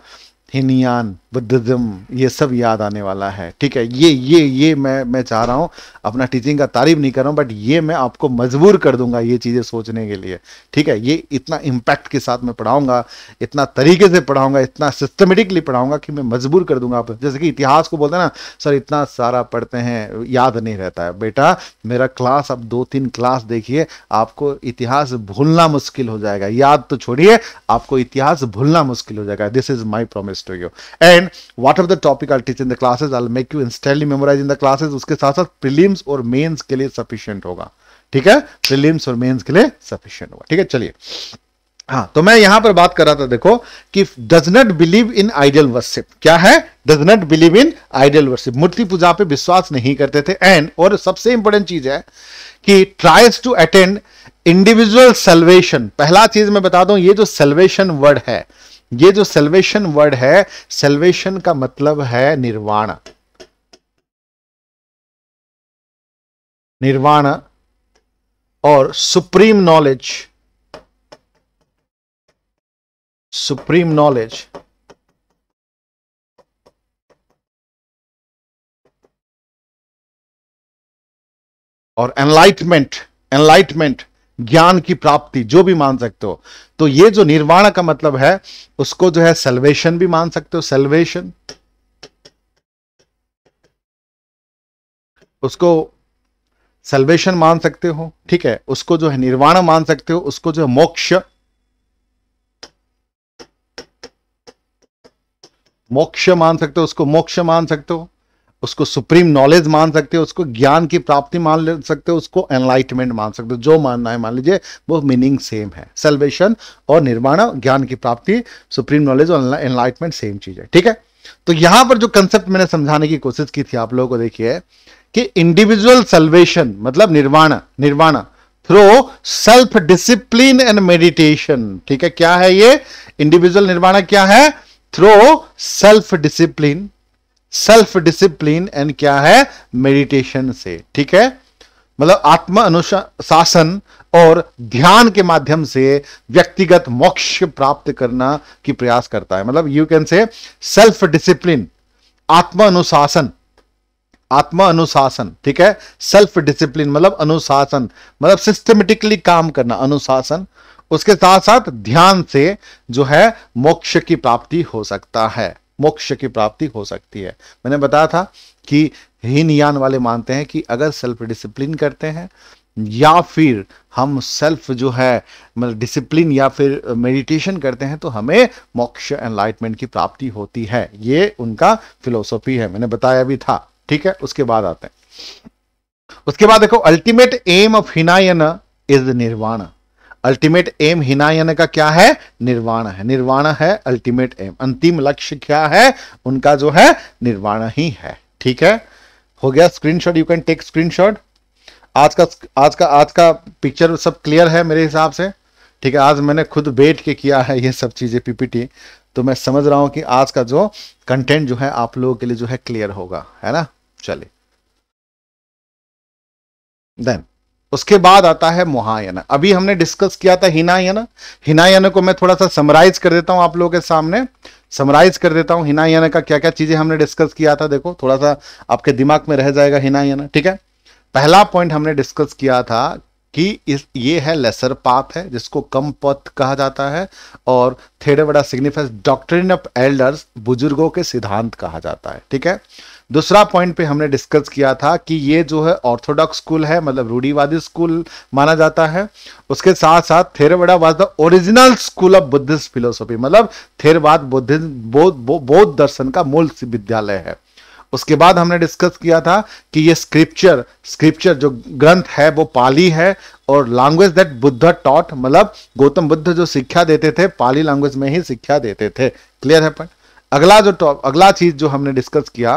[SPEAKER 2] हिनियान बुद्धिज्म ये सब याद आने वाला है ठीक है ये ये ये मैं मैं चाह रहा हूँ अपना टीचिंग का तारीफ नहीं कर रहा हूँ बट ये मैं आपको मजबूर कर दूंगा ये चीज़ें सोचने के लिए ठीक है ये इतना इम्पैक्ट के साथ मैं पढ़ाऊंगा इतना तरीके से पढ़ाऊंगा इतना सिस्टमेटिकली पढ़ाऊंगा कि मैं मजबूर कर दूंगा आप जैसे कि इतिहास को बोलते हैं ना सर इतना सारा पढ़ते हैं याद नहीं रहता है बेटा मेरा क्लास अब दो तीन क्लास देखिए आपको इतिहास भूलना मुश्किल हो जाएगा याद तो छोड़िए आपको इतिहास भूलना मुश्किल हो जाएगा this is my promise to you and what are the topic I teach in the classes I make you instantly memorise in the classes उसके साथ साथ प्रिलिम्स और मेन्स के लिए सफिशियंट होगा ठीक है प्रिलिम्स और मेन्स के लिए सफिशियंट होगा ठीक है चलिए हाँ तो मैं यहां पर बात कर रहा था देखो कि does not believe in idol worship क्या है does not believe in idol worship मूर्ति पूजा पे विश्वास नहीं करते थे एंड और सबसे इंपॉर्टेंट चीज है कि tries to attend individual salvation पहला चीज मैं बता दूं ये जो सेल्वेशन वर्ड है ये जो सेल्वेशन वर्ड है सेल्वेशन का मतलब है निर्वाण
[SPEAKER 3] निर्वाण और सुप्रीम नॉलेज सुप्रीम नॉलेज
[SPEAKER 2] और एनलाइटमेंट एनलाइटमेंट ज्ञान की प्राप्ति जो भी मान सकते हो तो ये जो निर्वाण का मतलब है उसको जो है सेल्वेशन भी मान सकते हो सेल्वेशन उसको सेल्वेशन मान सकते हो ठीक है उसको जो है निर्वाण मान सकते हो उसको जो है मोक्ष मोक्ष मान सकते हो उसको मोक्ष मान सकते हो उसको सुप्रीम नॉलेज मान सकते हो उसको ज्ञान की प्राप्ति मान सकते हो उसको एनलाइटमेंट मान सकते हो जो मानना है मान लीजिए वो मीनिंग सेम है सेल्वेशन और निर्माण ज्ञान की प्राप्ति सुप्रीम नॉलेज और एनलाइटमेंट सेम चीज है ठीक है तो यहां पर जो कंसेप्ट मैंने समझाने की कोशिश की थी आप लोगों को देखिए कि इंडिविजुअल सल्वेशन मतलब निर्वाण निर्वाण through self discipline and meditation ठीक है क्या है ये इंडिविजुअल निर्वाण क्या है through self discipline self discipline and क्या है मेडिटेशन से ठीक है मतलब आत्म अनुशासन और ध्यान के माध्यम से व्यक्तिगत मोक्ष प्राप्त करना की प्रयास करता है मतलब you can say self discipline आत्म अनुशासन आत्म अनुशासन ठीक है सेल्फ डिसिप्लिन मतलब अनुशासन मतलब सिस्टमेटिकली काम करना अनुशासन उसके साथ साथ ध्यान से जो है मोक्ष की प्राप्ति हो सकता है मोक्ष की प्राप्ति हो सकती है मैंने बताया था कि हीनयान वाले मानते हैं कि अगर सेल्फ डिसिप्लिन करते हैं या फिर हम सेल्फ जो है मतलब डिसिप्लिन या फिर मेडिटेशन करते हैं तो हमें मोक्ष एनलाइटमेंट की प्राप्ति होती है ये उनका फिलोसॉफी है मैंने बताया भी था ठीक है उसके बाद आते हैं उसके बाद देखो ultimate aim of Hinayana is nirvana ultimate aim Hinayana का क्या है निर्वाण है निर्वाण है अल्टीमेट एम अंतिम लक्ष्य क्या है उनका जो है निर्वाण ही है ठीक है हो गया screenshot you can take screenshot आज का आज का आज का पिक्चर सब क्लियर है मेरे हिसाब से ठीक है आज मैंने खुद बैठ के किया है ये सब चीजें पीपीटी तो मैं समझ रहा हूं कि आज का जो कंटेंट जो है आप लोगों के लिए जो है क्लियर होगा है ना चलिए देन उसके बाद आता है महायना अभी हमने डिस्कस किया था हिनायन हिनायन को मैं थोड़ा सा समराइज कर देता हूं आप लोगों के सामने समराइज कर देता हूं हिनायन का क्या क्या चीजें हमने डिस्कस किया था देखो थोड़ा सा आपके दिमाग में रह जाएगा हिनायन ठीक है पहला पॉइंट हमने डिस्कस किया था कि इस ये है लेसर पाप है जिसको कम पथ कहा जाता है और थेड़े बड़ा सिग्निफेस डॉक्ट्रिन ऑफ एल्डर्स बुजुर्गों के सिद्धांत कहा जाता है ठीक है दूसरा पॉइंट पे हमने डिस्कस किया था कि ये जो है ऑर्थोडॉक्स स्कूल है मतलब रूढ़ीवादी स्कूल माना जाता है उसके साथ साथ Theravada was the original school of Buddhist philosophy मतलब थेरवाद बुद्ध बौद्ध दर्शन का मूल विद्यालय है उसके बाद हमने डिस्कस किया था कि ये स्क्रिप्चर स्क्रिप्चर जो ग्रंथ है वो पाली है और लैंग्वेज दैट बुद्ध टॉट मतलब गौतम बुद्ध जो शिक्षा देते थे पाली लैंग्वेज में ही शिक्षा देते थे क्लियर है पॉइंट अगला जो टॉप अगला चीज जो हमने डिस्कस किया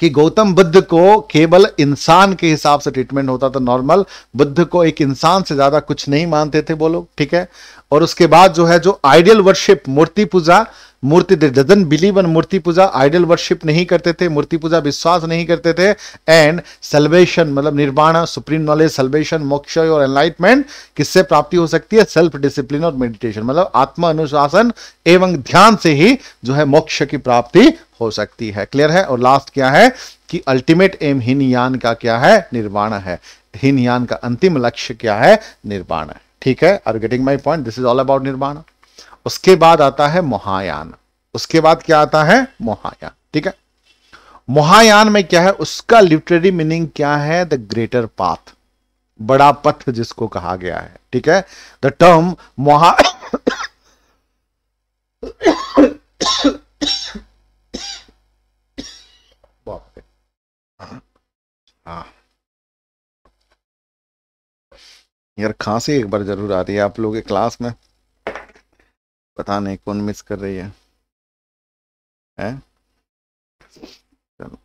[SPEAKER 2] कि गौतम बुद्ध को केवल इंसान के हिसाब से ट्रीटमेंट होता था नॉर्मल बुद्ध को एक इंसान से ज्यादा कुछ नहीं मानते थे वो लोग ठीक है और उसके बाद जो है जो आइडियल वर्शिप मूर्ति पूजा मूर्ति डजन बिलीव इन मूर्ति पूजा आइडल वर्शिप नहीं करते थे मूर्ति पूजा विश्वास नहीं करते थे एंड सेल्वेशन मतलब निर्वाणा सुप्रीम नॉलेज सेल्वेशन मोक्ष और एनलाइटमेंट किससे प्राप्ति हो सकती है सेल्फ डिसिप्लिन और मेडिटेशन मतलब आत्म अनुशासन एवं ध्यान से ही जो है मोक्ष की प्राप्ति हो सकती है क्लियर है और लास्ट क्या है कि अल्टीमेट एम यान का क्या है निर्वाण है यान का अंतिम लक्ष्य क्या है निर्वाण है ठीक है are getting my point this is all about nirvana उसके बाद आता है महायान उसके बाद क्या आता है महायान ठीक है महायान में क्या है उसका लिटरेरी मीनिंग क्या है द ग्रेटर पाथ बड़ा पथ जिसको कहा गया है ठीक है द टर्म महा हाँ।
[SPEAKER 3] यार खांसी एक बार जरूर आ रही है आप लोगों के क्लास में पता नहीं कौन मिस कर रही है हैं चलो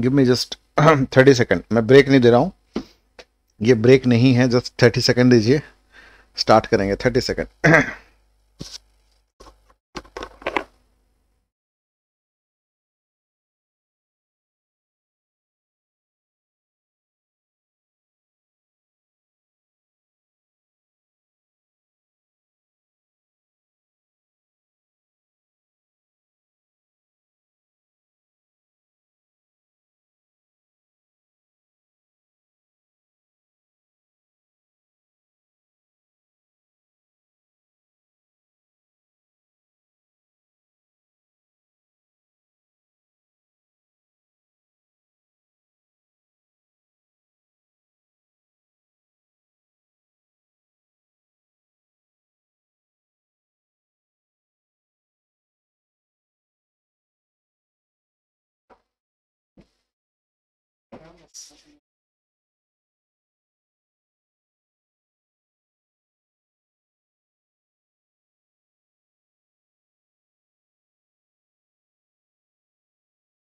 [SPEAKER 2] give me just thirty second मैं ब्रेक नहीं दे रहा हूँ ये ब्रेक नहीं है जस्ट थर्टी सेकेंड दीजिए स्टार्ट करेंगे थर्टी सेकेंड 。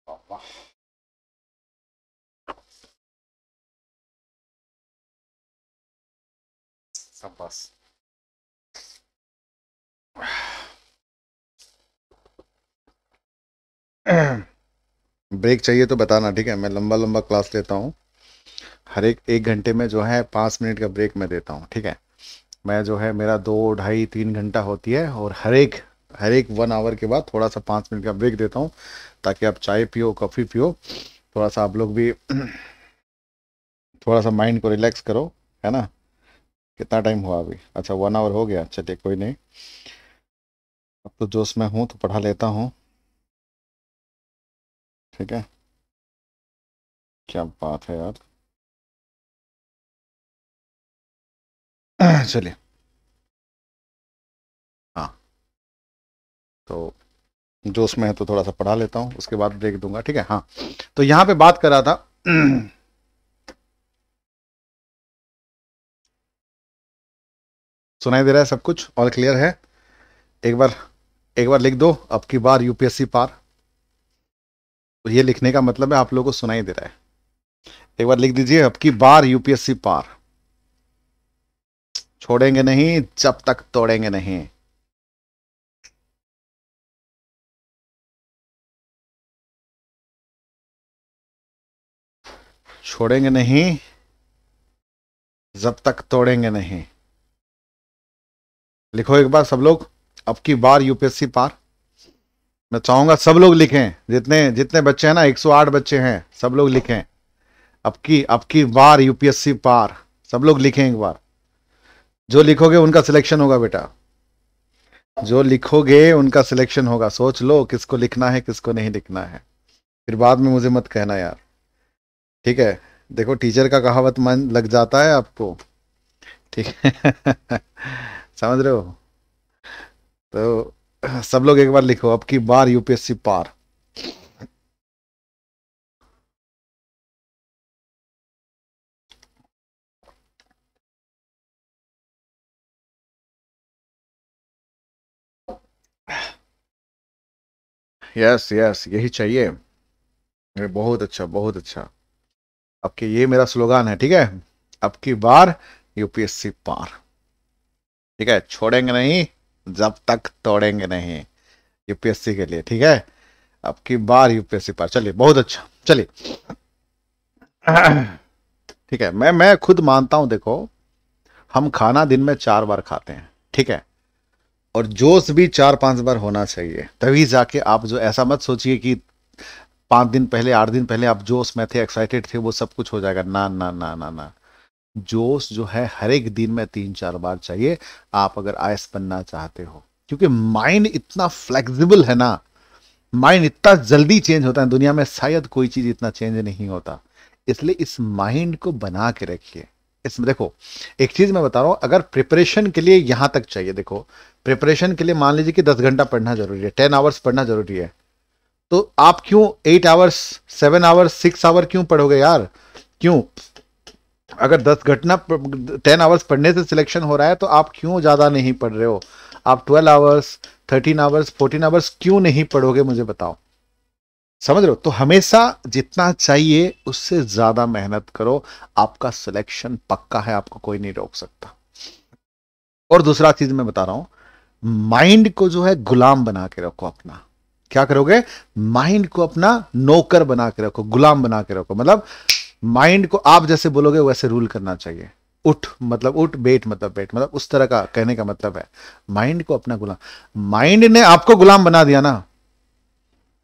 [SPEAKER 1] 好吧。上巴士。
[SPEAKER 2] 嗯。ब्रेक चाहिए तो बताना ठीक है मैं लंबा लंबा क्लास लेता हूँ हर एक एक घंटे में जो है पाँच मिनट का ब्रेक मैं देता हूँ ठीक है मैं जो है मेरा दो ढाई तीन घंटा होती है और हर एक हर एक वन आवर के बाद थोड़ा सा पाँच मिनट का ब्रेक देता हूँ ताकि आप चाय पियो कॉफ़ी पियो थोड़ा सा आप लोग भी थोड़ा सा माइंड को रिलैक्स करो है ना कितना
[SPEAKER 3] टाइम हुआ अभी अच्छा वन आवर हो गया चलिए कोई नहीं अब तो जोश में हूँ तो पढ़ा लेता हूँ ठीक है
[SPEAKER 1] क्या बात है यार
[SPEAKER 3] चलिए हाँ तो जो उसमें है तो थोड़ा सा पढ़ा लेता हूँ उसके बाद ब्रेक दूंगा ठीक है हाँ तो यहाँ पे बात कर रहा था
[SPEAKER 2] सुनाई दे रहा है सब कुछ और क्लियर है एक बार एक बार लिख दो अब की बार यूपीएससी पार और ये लिखने का मतलब है आप लोगों को सुनाई दे रहा है एक बार लिख दीजिए अब की बार यूपीएससी पार छोड़ेंगे नहीं जब तक तोड़ेंगे नहीं
[SPEAKER 3] छोड़ेंगे नहीं जब तक तोड़ेंगे नहीं
[SPEAKER 2] लिखो एक बार सब लोग अब की बार यूपीएससी पार मैं चाहूंगा सब लोग लिखें जितने जितने बच्चे हैं ना 108 बच्चे हैं सब लोग लिखें अब की अब की बार यूपीएससी पार सब लोग लिखें एक बार जो लिखोगे उनका सिलेक्शन होगा बेटा जो लिखोगे उनका सिलेक्शन होगा सोच लो किसको लिखना है किसको नहीं लिखना है फिर बाद में मुझे मत कहना यार ठीक है देखो टीचर का कहावत मन लग जाता है आपको ठीक है समझ रहे हो तो सब लोग एक बार लिखो
[SPEAKER 3] अब की बार यूपीएससी पार
[SPEAKER 2] यस यस यही चाहिए बहुत अच्छा बहुत अच्छा आपके ये मेरा स्लोगान है ठीक है अब की बार यूपीएससी पार ठीक है छोड़ेंगे नहीं जब तक तोड़ेंगे नहीं यूपीएससी के लिए ठीक है अब की बार यूपीएससी पर चलिए बहुत अच्छा चलिए ठीक है मैं मैं खुद मानता हूं देखो हम खाना दिन में चार बार खाते हैं ठीक है और जोश भी चार पांच बार होना चाहिए तभी जाके आप जो ऐसा मत सोचिए कि पांच दिन पहले आठ दिन पहले आप जोश में थे एक्साइटेड थे वो सब कुछ हो जाएगा ना ना ना ना ना जोश जो है हर एक दिन में तीन चार बार चाहिए आप अगर आयस बनना चाहते हो क्योंकि माइंड इतना फ्लेक्सिबल है ना माइंड इतना जल्दी चेंज होता है दुनिया में शायद कोई चीज इतना चेंज नहीं होता इसलिए इस माइंड को बना के रखिए इसमें देखो एक चीज मैं बता रहा हूं अगर प्रिपरेशन के लिए यहां तक चाहिए देखो प्रिपरेशन के लिए मान लीजिए कि दस घंटा पढ़ना जरूरी है टेन आवर्स पढ़ना जरूरी है तो आप क्यों eight hours seven hours six hour क्यों पढ़ोगे यार क्यों अगर दस घटना टेन आवर्स पढ़ने से सिलेक्शन हो रहा है तो आप क्यों ज़्यादा नहीं पढ़ रहे हो आप twelve hours thirteen hours fourteen hours क्यों नहीं पढ़ोगे मुझे बताओ समझ रहे हो तो हमेशा जितना चाहिए उससे ज़्यादा मेहनत करो आपका सिलेक्शन पक्का है आपको कोई नहीं रोक सकता और दूसरा चीज़ मैं बता रहा हूं माइंड को जो है गुलाम बना के रखो अपना क्या करोगे माइंड को अपना नौकर बना के रखो गुलाम बना के रखो मतलब माइंड को आप जैसे बोलोगे वैसे रूल करना चाहिए उठ मतलब उठ बेट मतलब बेट मतलब उस तरह का कहने का मतलब है माइंड को अपना गुलाम माइंड ने आपको गुलाम बना दिया ना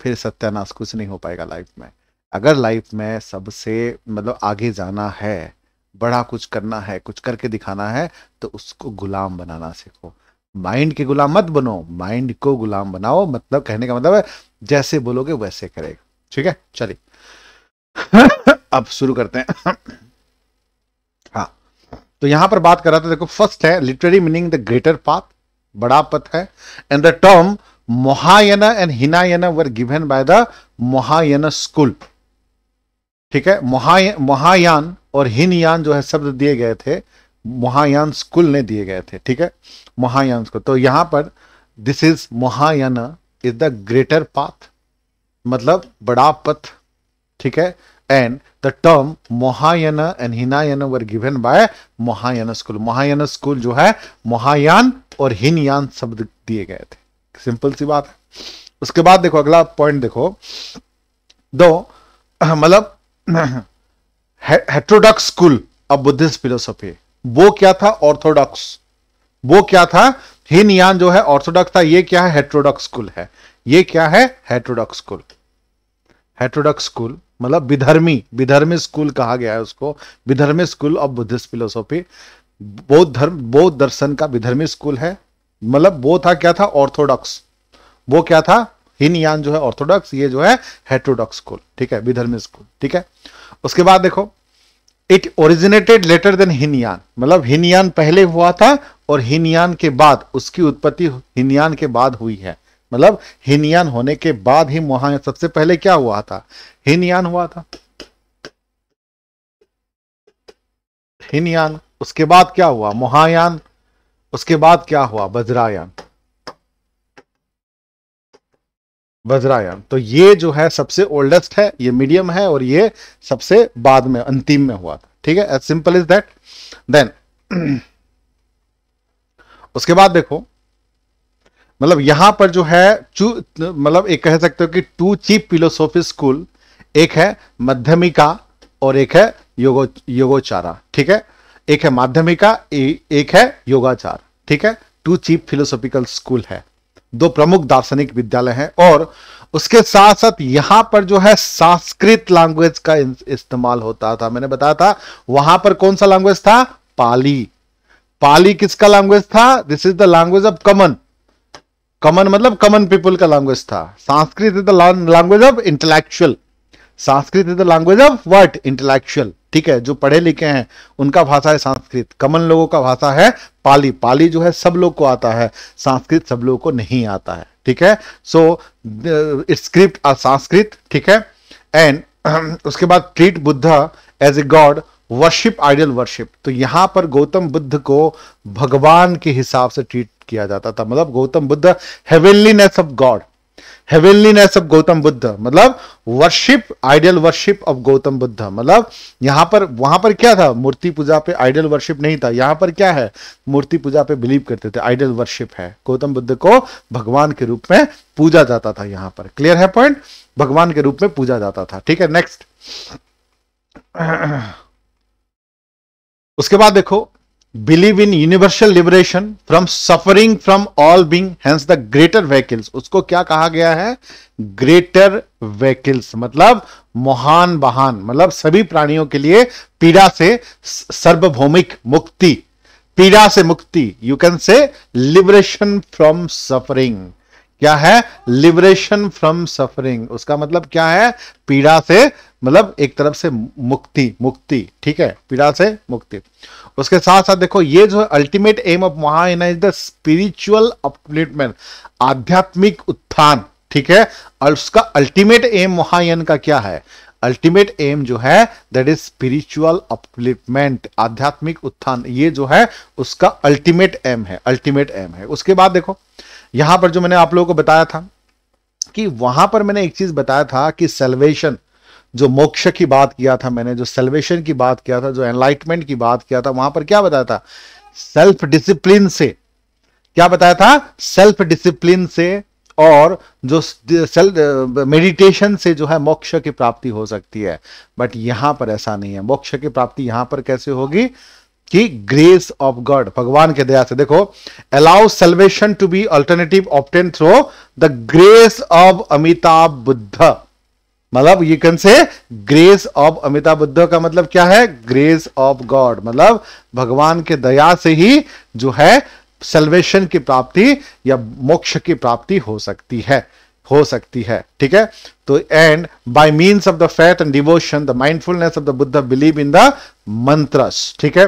[SPEAKER 2] फिर सत्यानाश कुछ नहीं हो पाएगा लाइफ में अगर लाइफ में सबसे मतलब आगे जाना है बड़ा कुछ करना है कुछ करके दिखाना है तो उसको गुलाम बनाना सीखो माइंड के गुलाम मत बनो माइंड को गुलाम बनाओ मतलब कहने का मतलब है जैसे बोलोगे वैसे करेगा ठीक है चलिए अब शुरू करते हैं हाँ तो यहां पर बात कर रहा था देखो फर्स्ट है literary meaning the greater path बड़ा पथ है and the term Mahayana and Hinayana were given by the Mahayana school ठीक है महाय और हिनयान जो है शब्द दिए गए थे मोहायान स्कूल ने दिए गए थे ठीक है मोहायान स्कूल तो यहां पर this is Mahayana is the greater path मतलब बड़ा पथ ठीक है and the term Mahayana and Hinayana were given by Mahayana school. Mahayana school जो है महायान और हिनयान शब्द दिए गए थे सिंपल सी बात है उसके बाद देखो अगला पॉइंट देखो दो मतलब heterodox school of Buddhist philosophy वो क्या था ऑर्थोडॉक्स वो क्या था हिनयान जो है ऑर्थोडॉक्स था ये क्या है हेट्रोडॉक्स स्कूल है ये क्या है हेट्रोडॉक्स स्कूल हेट्रोडक्स स्कूल मतलब विधर्मी विधर्मी स्कूल कहा गया है उसको विधर्मी स्कूल ऑफ बुद्धिस्ट फिलोसॉफी बौद्ध धर्म बौद्ध दर्शन का विधर्मी स्कूल है मतलब वो था क्या था ऑर्थोडॉक्स वो क्या था हिनयान जो है ऑर्थोडॉक्स ये जो है हेट्रोडॉक्स स्कूल ठीक है विधर्मी स्कूल ठीक है उसके बाद देखो it originated later than Hinayana मतलब हिनयान पहले हुआ था और हिनयान के बाद उसकी उत्पत्ति हिनयान के बाद हुई है मतलब हिनयान होने के बाद ही वहां सबसे पहले क्या हुआ था हिनयान हुआ था हिनयान उसके बाद क्या हुआ मोहायान उसके बाद क्या हुआ वज्रायान वज्रायान तो ये जो है सबसे ओल्डेस्ट है ये मीडियम है और ये सबसे बाद में अंतिम में हुआ था ठीक है as simple is that then उसके बाद देखो मतलब यहां पर जो है मतलब एक कह सकते हो कि टू चीप फिलोसॉफी स्कूल एक है मध्यमिका और एक है योगो योगोचारा ठीक है एक है माध्यमिका एक है योगाचार ठीक है टू चीप फिलोसॉफिकल स्कूल है दो प्रमुख दार्शनिक विद्यालय हैं और उसके साथ साथ यहां पर जो है संस्कृत लैंग्वेज का इस्तेमाल होता था मैंने बताया था वहां पर कौन सा लैंग्वेज था पाली पाली किसका लैंग्वेज था this is the language of common common मतलब कॉमन पीपल का लैंग्वेज था Sanskrit is the language of intellectual Sanskrit is the language of what intellectual ठीक है जो पढ़े लिखे हैं उनका भाषा है संस्कृत कॉमन लोगों का भाषा है पाली पाली जो है सब लोग को आता है संस्कृत सब लोगों को नहीं आता है ठीक है so its script are Sanskrit ठीक है एंड उसके बाद treat Buddha as a god worship ideal worship तो यहां पर गौतम बुद्ध को भगवान के हिसाब से ट्रीट किया जाता था मतलब Gautam Buddha heavenliness of God heavenliness of Gautam Buddha मतलब worship ideal worship of Gautam Buddha मतलब यहां पर वहां पर क्या था मूर्ति पूजा पे आइडियल वर्शिप नहीं था यहां पर क्या है मूर्ति पूजा पे बिलीव करते थे आइडियल वर्शिप है गौतम बुद्ध को भगवान के रूप में पूजा जाता था यहां पर क्लियर है पॉइंट भगवान के रूप में पूजा जाता था ठीक है नेक्स्ट उसके बाद देखो believe in universal liberation from suffering from all being hence the greater vehicles उसको क्या कहा गया है ग्रेटर व्हीकल्स मतलब महान बहान मतलब सभी प्राणियों के लिए पीड़ा से सर्वभौमिक मुक्ति पीड़ा से मुक्ति you can say liberation from suffering क्या है लिबरेशन फ्रॉम सफरिंग उसका मतलब क्या है पीड़ा से मतलब एक तरफ से मुक्ति मुक्ति ठीक है पीड़ा से मुक्ति उसके साथ साथ देखो ये जो ultimate aim of Mahayana is the spiritual upliftment आध्यात्मिक उत्थान ठीक है और उसका अल्टीमेट एम महायन का क्या है अल्टीमेट एम जो है दैट इज स्पिरिचुअल अपलिपमेंट आध्यात्मिक उत्थान ये जो है उसका अल्टीमेट एम है अल्टीमेट एम है उसके बाद देखो यहां पर जो मैंने आप लोगों को बताया था कि वहां पर मैंने एक चीज बताया था कि सेल्वेशन जो मोक्ष की बात किया था मैंने जो सेल्वेशन की बात किया था जो एनलाइटमेंट की बात किया था वहां पर क्या बताया था सेल्फ डिसिप्लिन से क्या बताया था सेल्फ डिसिप्लिन से और जो सेल्फ मेडिटेशन से जो है मोक्ष की प्राप्ति हो सकती है बट यहां पर ऐसा नहीं है मोक्ष की प्राप्ति यहां पर कैसे होगी कि ग्रेस ऑफ गॉड भगवान के दया से देखो allow salvation to be alternative obtain through the grace of Amitabha Buddha मतलब you can say grace of Amitabha Buddha का मतलब क्या है ग्रेस ऑफ गॉड मतलब भगवान के दया से ही जो है सेल्वेशन की प्राप्ति या मोक्ष की प्राप्ति हो सकती है हो सकती है ठीक है तो and by means of the faith and devotion the mindfulness of the Buddha believe in the mantras ठीक है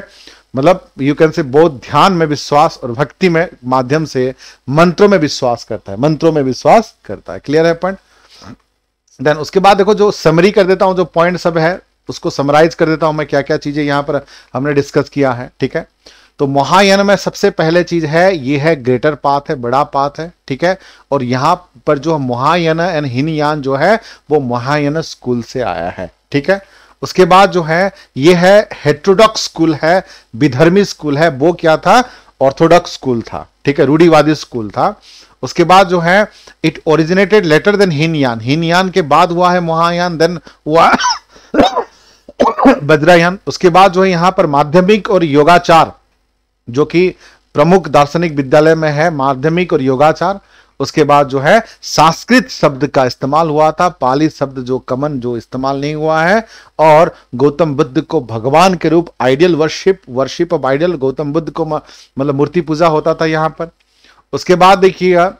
[SPEAKER 2] मतलब यू कैन से बहुत ध्यान में विश्वास और भक्ति में माध्यम से मंत्रों में विश्वास करता है मंत्रों में विश्वास करता है क्लियर है पॉइंट देन उसके बाद देखो जो समरी कर देता हूं जो पॉइंट सब है उसको समराइज कर देता हूं मैं क्या क्या चीजें यहां पर हमने डिस्कस किया है ठीक है तो महायान में सबसे पहले चीज है ये है ग्रेटर पाथ है बड़ा पाथ है ठीक है और यहां पर जो महायान एंड हिनयान जो है वो महायान स्कूल से आया है ठीक है उसके बाद जो है ये है हेट्रोडॉक्स स्कूल है विधर्मी स्कूल है वो क्या था ऑर्थोडॉक्स स्कूल था ठीक है रूढ़ीवादी स्कूल था उसके बाद जो है it originated later than Hinayana Hinayana के बाद हुआ है महायान देन हुआ बज्रायान उसके बाद जो है यहां पर माध्यमिक और योगाचार जो कि प्रमुख दार्शनिक विद्यालय में है माध्यमिक और योगाचार उसके बाद जो है संस्कृत शब्द का इस्तेमाल हुआ था पाली शब्द जो कमन जो इस्तेमाल नहीं हुआ है और गौतम बुद्ध को भगवान के रूप ideal worship worship of ideal Gautam Buddha को मतलब मूर्ति पूजा होता था यहां पर उसके बाद देखिएगा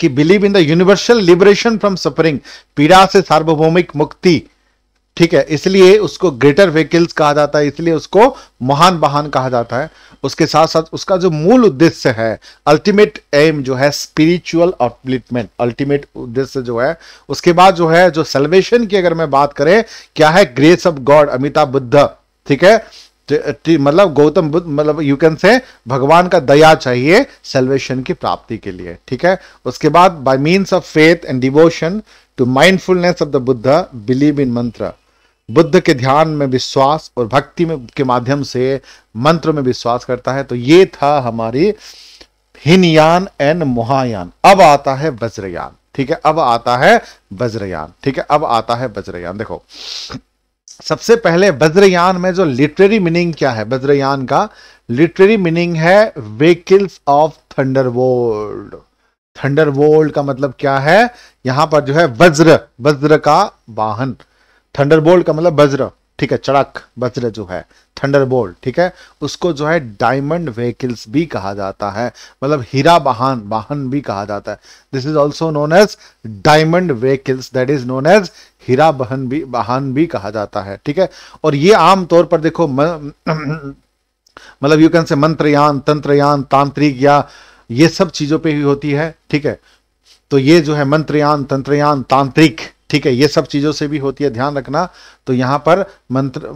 [SPEAKER 2] कि believe in the universal liberation from suffering पीड़ा से सार्वभौमिक मुक्ति ठीक है इसलिए उसको ग्रेटर व्हीकल्स कहा जाता है इसलिए उसको महान वाहन कहा जाता है उसके साथ साथ उसका जो मूल उद्देश्य है अल्टीमेट एम जो है स्पिरिचुअल अपलिटमेंट अल्टीमेट उद्देश्य जो है उसके बाद जो है जो सेल्वेशन की अगर मैं बात करें क्या है grace of God Amitabha Buddha ठीक है मतलब गौतम बुद्ध मतलब यू कैन से भगवान का दया चाहिए सेल्वेशन की प्राप्ति के लिए ठीक है उसके बाद by means of faith and devotion to mindfulness of the Buddha believe in mantra Buddha के ध्यान में विश्वास और भक्ति में के माध्यम से मंत्र में विश्वास करता है तो ये था हमारी हिनयान एंड मोहायान अब आता है वज्रयान ठीक है अब आता है वज्रयान ठीक है अब आता है वज्रयान देखो सबसे पहले वज्रयान में जो लिटरेरी मीनिंग क्या है वज्रयान का लिटरेरी मीनिंग है व्हीकल्स ऑफ थंडर थंडरवोल्ड का मतलब क्या है यहां पर जो है वज्र वज्र का वाहन थंडरबोल्ट का मतलब वज्र ठीक है चड़क वज्र जो है थंडरबोल्ट ठीक है उसको जो है डायमंड व्हीकल्स भी कहा जाता है मतलब हीरा वाहन वाहन भी कहा जाता है this is also known as diamond vehicles that is known as हीरा वाहन भी वाहन भी कहा जाता है ठीक है और ये आमतौर पर देखो मतलब यू कैन से मंत्रयान तंत्रयान तांत्रिक या ये सब चीजों पे ही होती है ठीक है तो ये जो है मंत्रयान तंत्रयान तांत्रिक ठीक है ये सब चीज़ों से भी होती है ध्यान रखना तो यहां पर मंत्र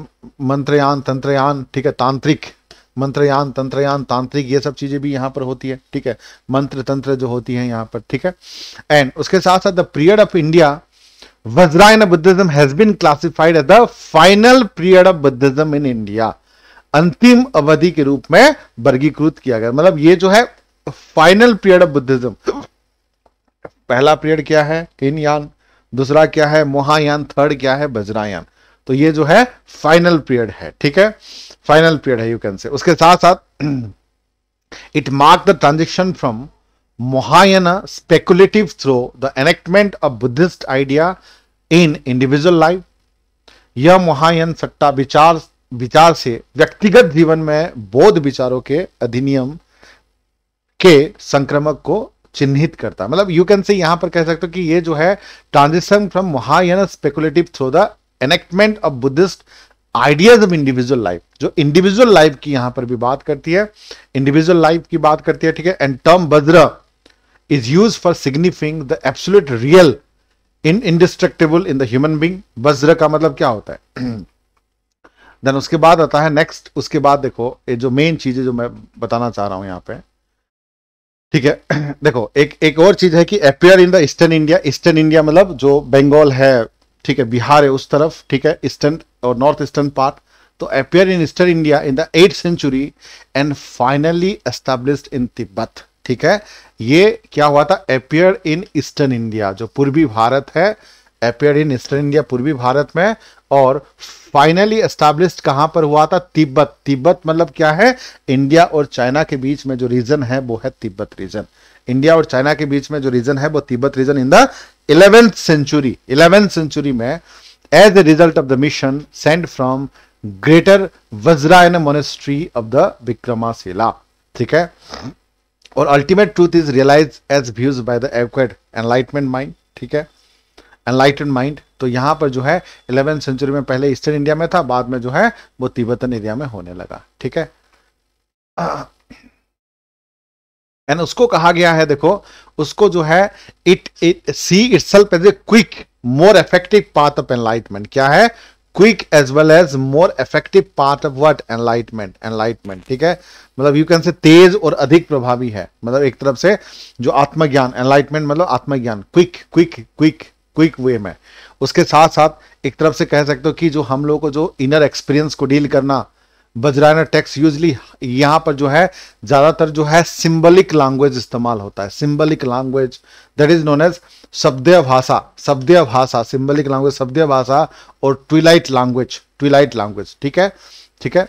[SPEAKER 2] मंत्रयान तंत्रयान ठीक है तांत्रिक मंत्रयान तंत्रयान तांत्रिक ये सब चीज़ें भी यहाँ पर होती है ठीक है मंत्र तंत्र जो होती है यहाँ पर ठीक है एंड उसके साथ साथ the period of India Vajrayana Buddhism has been classified as the final period of Buddhism in India अंतिम अवधि के रूप में वर्गीकृत किया गया मतलब ये जो है फाइनल पीरियड ऑफ बुद्धिज्म पहला पीरियड क्या है किन यान दूसरा क्या है मोहायान थर्ड क्या है बजरायान तो ये जो है फाइनल पीरियड है ठीक है फाइनल पीरियड है यू कैन से उसके साथ साथ it mark the transaction from Mahayana speculative through the enactment of Buddhist idea in individual life यह मोहायन सट्टा विचार विचार से व्यक्तिगत जीवन में बौद्ध विचारों के अधिनियम के संक्रमक को चिन्हित करता मतलब यू कैन से यहां पर कह सकते हो कि ये जो है transition from Mahayana speculative through the enactment of Buddhist ideas of individual life जो इंडिविजुअल लाइफ की यहां पर भी बात करती है इंडिविजुअल लाइफ की बात करती है ठीक है and term Vajra is use for signifying the absolute real in indestructible in the human being Vajra का मतलब क्या होता है देन उसके बाद आता है नेक्स्ट उसके बाद देखो ये जो मेन चीज है जो मैं बताना चाह रहा हूं यहां पर ठीक है देखो एक एक और चीज है कि appear in the eastern India eastern India मतलब जो बंगाल है ठीक है बिहार है उस तरफ ठीक है ईस्टर्न और नॉर्थ ईस्टर्न पार्ट तो appear in eastern India in the eight century and finally establish in Tibet ठीक है ये क्या हुआ था अपेयर इन ईस्टर्न इंडिया जो पूर्वी भारत है अपेयर इन ईस्टर्न इंडिया पूर्वी भारत में और फाइनली एस्टाब्लिश कहां पर हुआ था तिब्बत तिब्बत मतलब क्या है इंडिया और चाइना के बीच में जो रीजन है वो है तिब्बत रीजन इंडिया और चाइना के बीच में जो रीजन है वो Tibet region in the eleventh century eleventh century में as a result of the mission send from greater Vajrayana monastery of the Vikramashila ठीक है और ultimate truth is realise as views by the acquired enlightenment mind ठीक है एनलाइटेड mind तो यहां पर जो है इलेवेंथ सेंचुरी में पहले ईस्टर्न इंडिया में था बाद में जो है वो तिब्बतन एरिया में होने लगा ठीक है एंड उसको कहा गया है देखो उसको जो है it it see itself as a quick more effective path of enlightenment क्या है quick as well as more effective part of what enlightenment enlightenment ठीक है मतलब यू कैन से तेज और अधिक प्रभावी है मतलब एक तरफ से जो आत्मज्ञान एनलाइटमेंट मतलब आत्मज्ञान quick quick quick quick way में उसके साथ साथ एक तरफ से कह सकते हो कि जो हम लोग को जो इनर एक्सपीरियंस को डील करना बजरायन टेक्स यूजली यहाँ पर जो है ज़्यादातर जो है सिंबलिक लैंग्वेज इस्तेमाल होता है symbolic language that is known as शब्द भाषा शब्द भाषा सिंबलिक लैंग्वेज शब्द भाषा और ट्विलाइट लैंग्वेज ट्विलाइट लैंग्वेज ठीक है ठीक है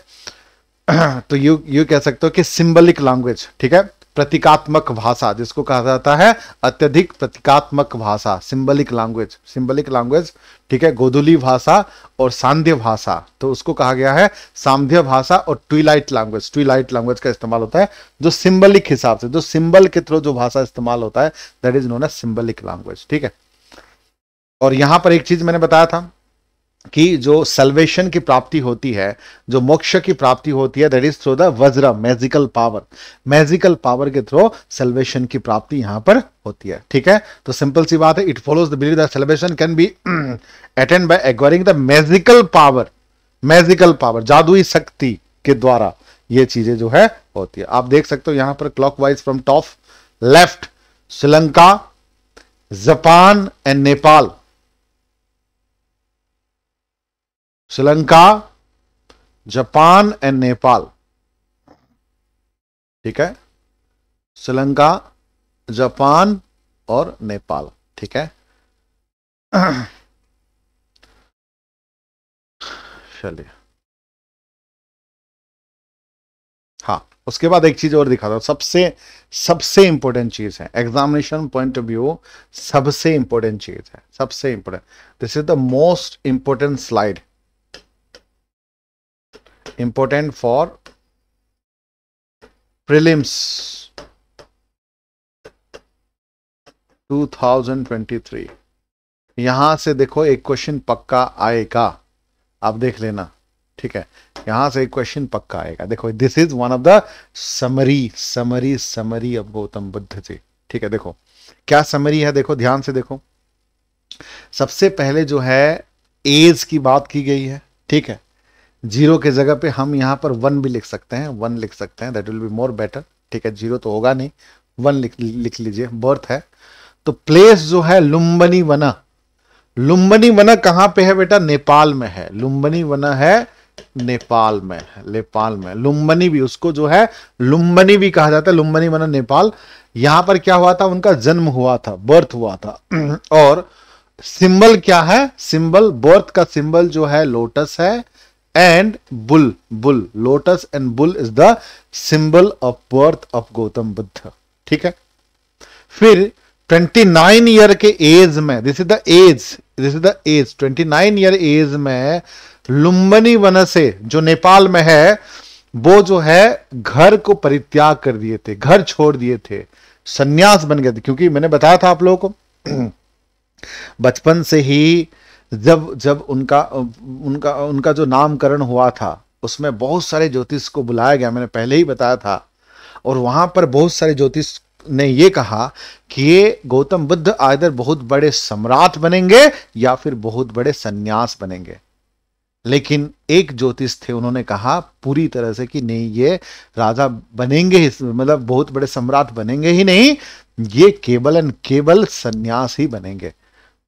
[SPEAKER 2] तो यू यू कह सकते हो कि सिंबलिक लैंग्वेज ठीक है प्रतीकात्मक भाषा जिसको कहा जाता है अत्यधिक प्रतीकात्मक भाषा सिंबलिक लैंग्वेज सिंबलिक लैंग्वेज ठीक है गोधुली भाषा और सांध्य भाषा तो उसको कहा गया है सांध्य भाषा और ट्विलाइट लैंग्वेज ट्विलाइट लैंग्वेज का इस्तेमाल होता है जो सिंबलिक हिसाब से जो सिंबल के थ्रू जो भाषा इस्तेमाल होता है that is known as symbolic language ठीक है और यहां पर एक चीज मैंने बताया था कि जो सल्वेशन की प्राप्ति होती है जो मोक्ष की प्राप्ति होती है that is through the Vajra magical power magical power के थ्रू सल्वेशन की प्राप्ति यहां पर होती है ठीक है तो सिंपल सी बात है it follows the believe that salvation can be attend by acquiring the magical power magical power जादुई शक्ति के द्वारा ये चीजें जो है होती है आप देख सकते हो यहां पर clockwise from top left Sri Lanka Japan and Nepal Sri Lanka Japan and Nepal ठीक है श्रीलंका जापान और नेपाल ठीक है चलिए हाँ उसके बाद एक चीज और दिखा दो सबसे सबसे इंपॉर्टेंट चीज है एग्जामिनेशन पॉइंट ऑफ व्यू सबसे इंपॉर्टेंट चीज है सबसे important this is the most important slide important for prelims 2023 यहां से देखो एक क्वेश्चन पक्का आएगा आप देख लेना ठीक है यहां से एक क्वेश्चन पक्का आएगा देखो this is one of the summary summary summary of Gautam Buddha ji ठीक है देखो क्या समरी है देखो ध्यान से देखो सबसे पहले जो है एज की बात की गई है ठीक है जीरो के जगह पे हम यहाँ पर वन भी लिख सकते हैं वन लिख सकते हैं that will be more better ठीक है जीरो तो होगा नहीं वन लिख लिख लीजिए बर्थ है तो प्लेस जो है लुम्बनी वना लुम्बनी वना कहाँ पे है बेटा नेपाल में है लुम्बनी वना है नेपाल में नेपाल में लुम्बनी भी उसको जो है लुम्बनी भी कहा जाता है लुम्बनी वना नेपाल यहाँ पर क्या हुआ था उनका जन्म हुआ था बर्थ हुआ था और सिंबल क्या है सिंबल बर्थ का सिंबल जो है लोटस है and bull bull lotus and bull is the symbol of birth of Gautam Buddha ठीक है फिर 29 ईयर के एज में this is the age this is the age 29 year age में लुम्बनी वन से जो नेपाल में है वो जो है घर को परित्याग कर दिए थे घर छोड़ दिए थे सन्यास बन गए थे क्योंकि मैंने बताया था आप लोगों को बचपन से ही जब जब उनका उनका उनका जो नामकरण हुआ था उसमें बहुत सारे ज्योतिष को बुलाया गया मैंने पहले ही बताया था और वहाँ पर बहुत सारे ज्योतिष ने ये कहा कि ये गौतम बुद्ध आयदर बहुत बड़े सम्राट बनेंगे या फिर बहुत बड़े सन्यास बनेंगे लेकिन एक ज्योतिष थे उन्होंने कहा पूरी तरह से कि नहीं ये राजा बनेंगे ही मतलब बहुत बड़े सम्राट बनेंगे ही नहीं ये केवल एंड केवल सन्यास ही बनेंगे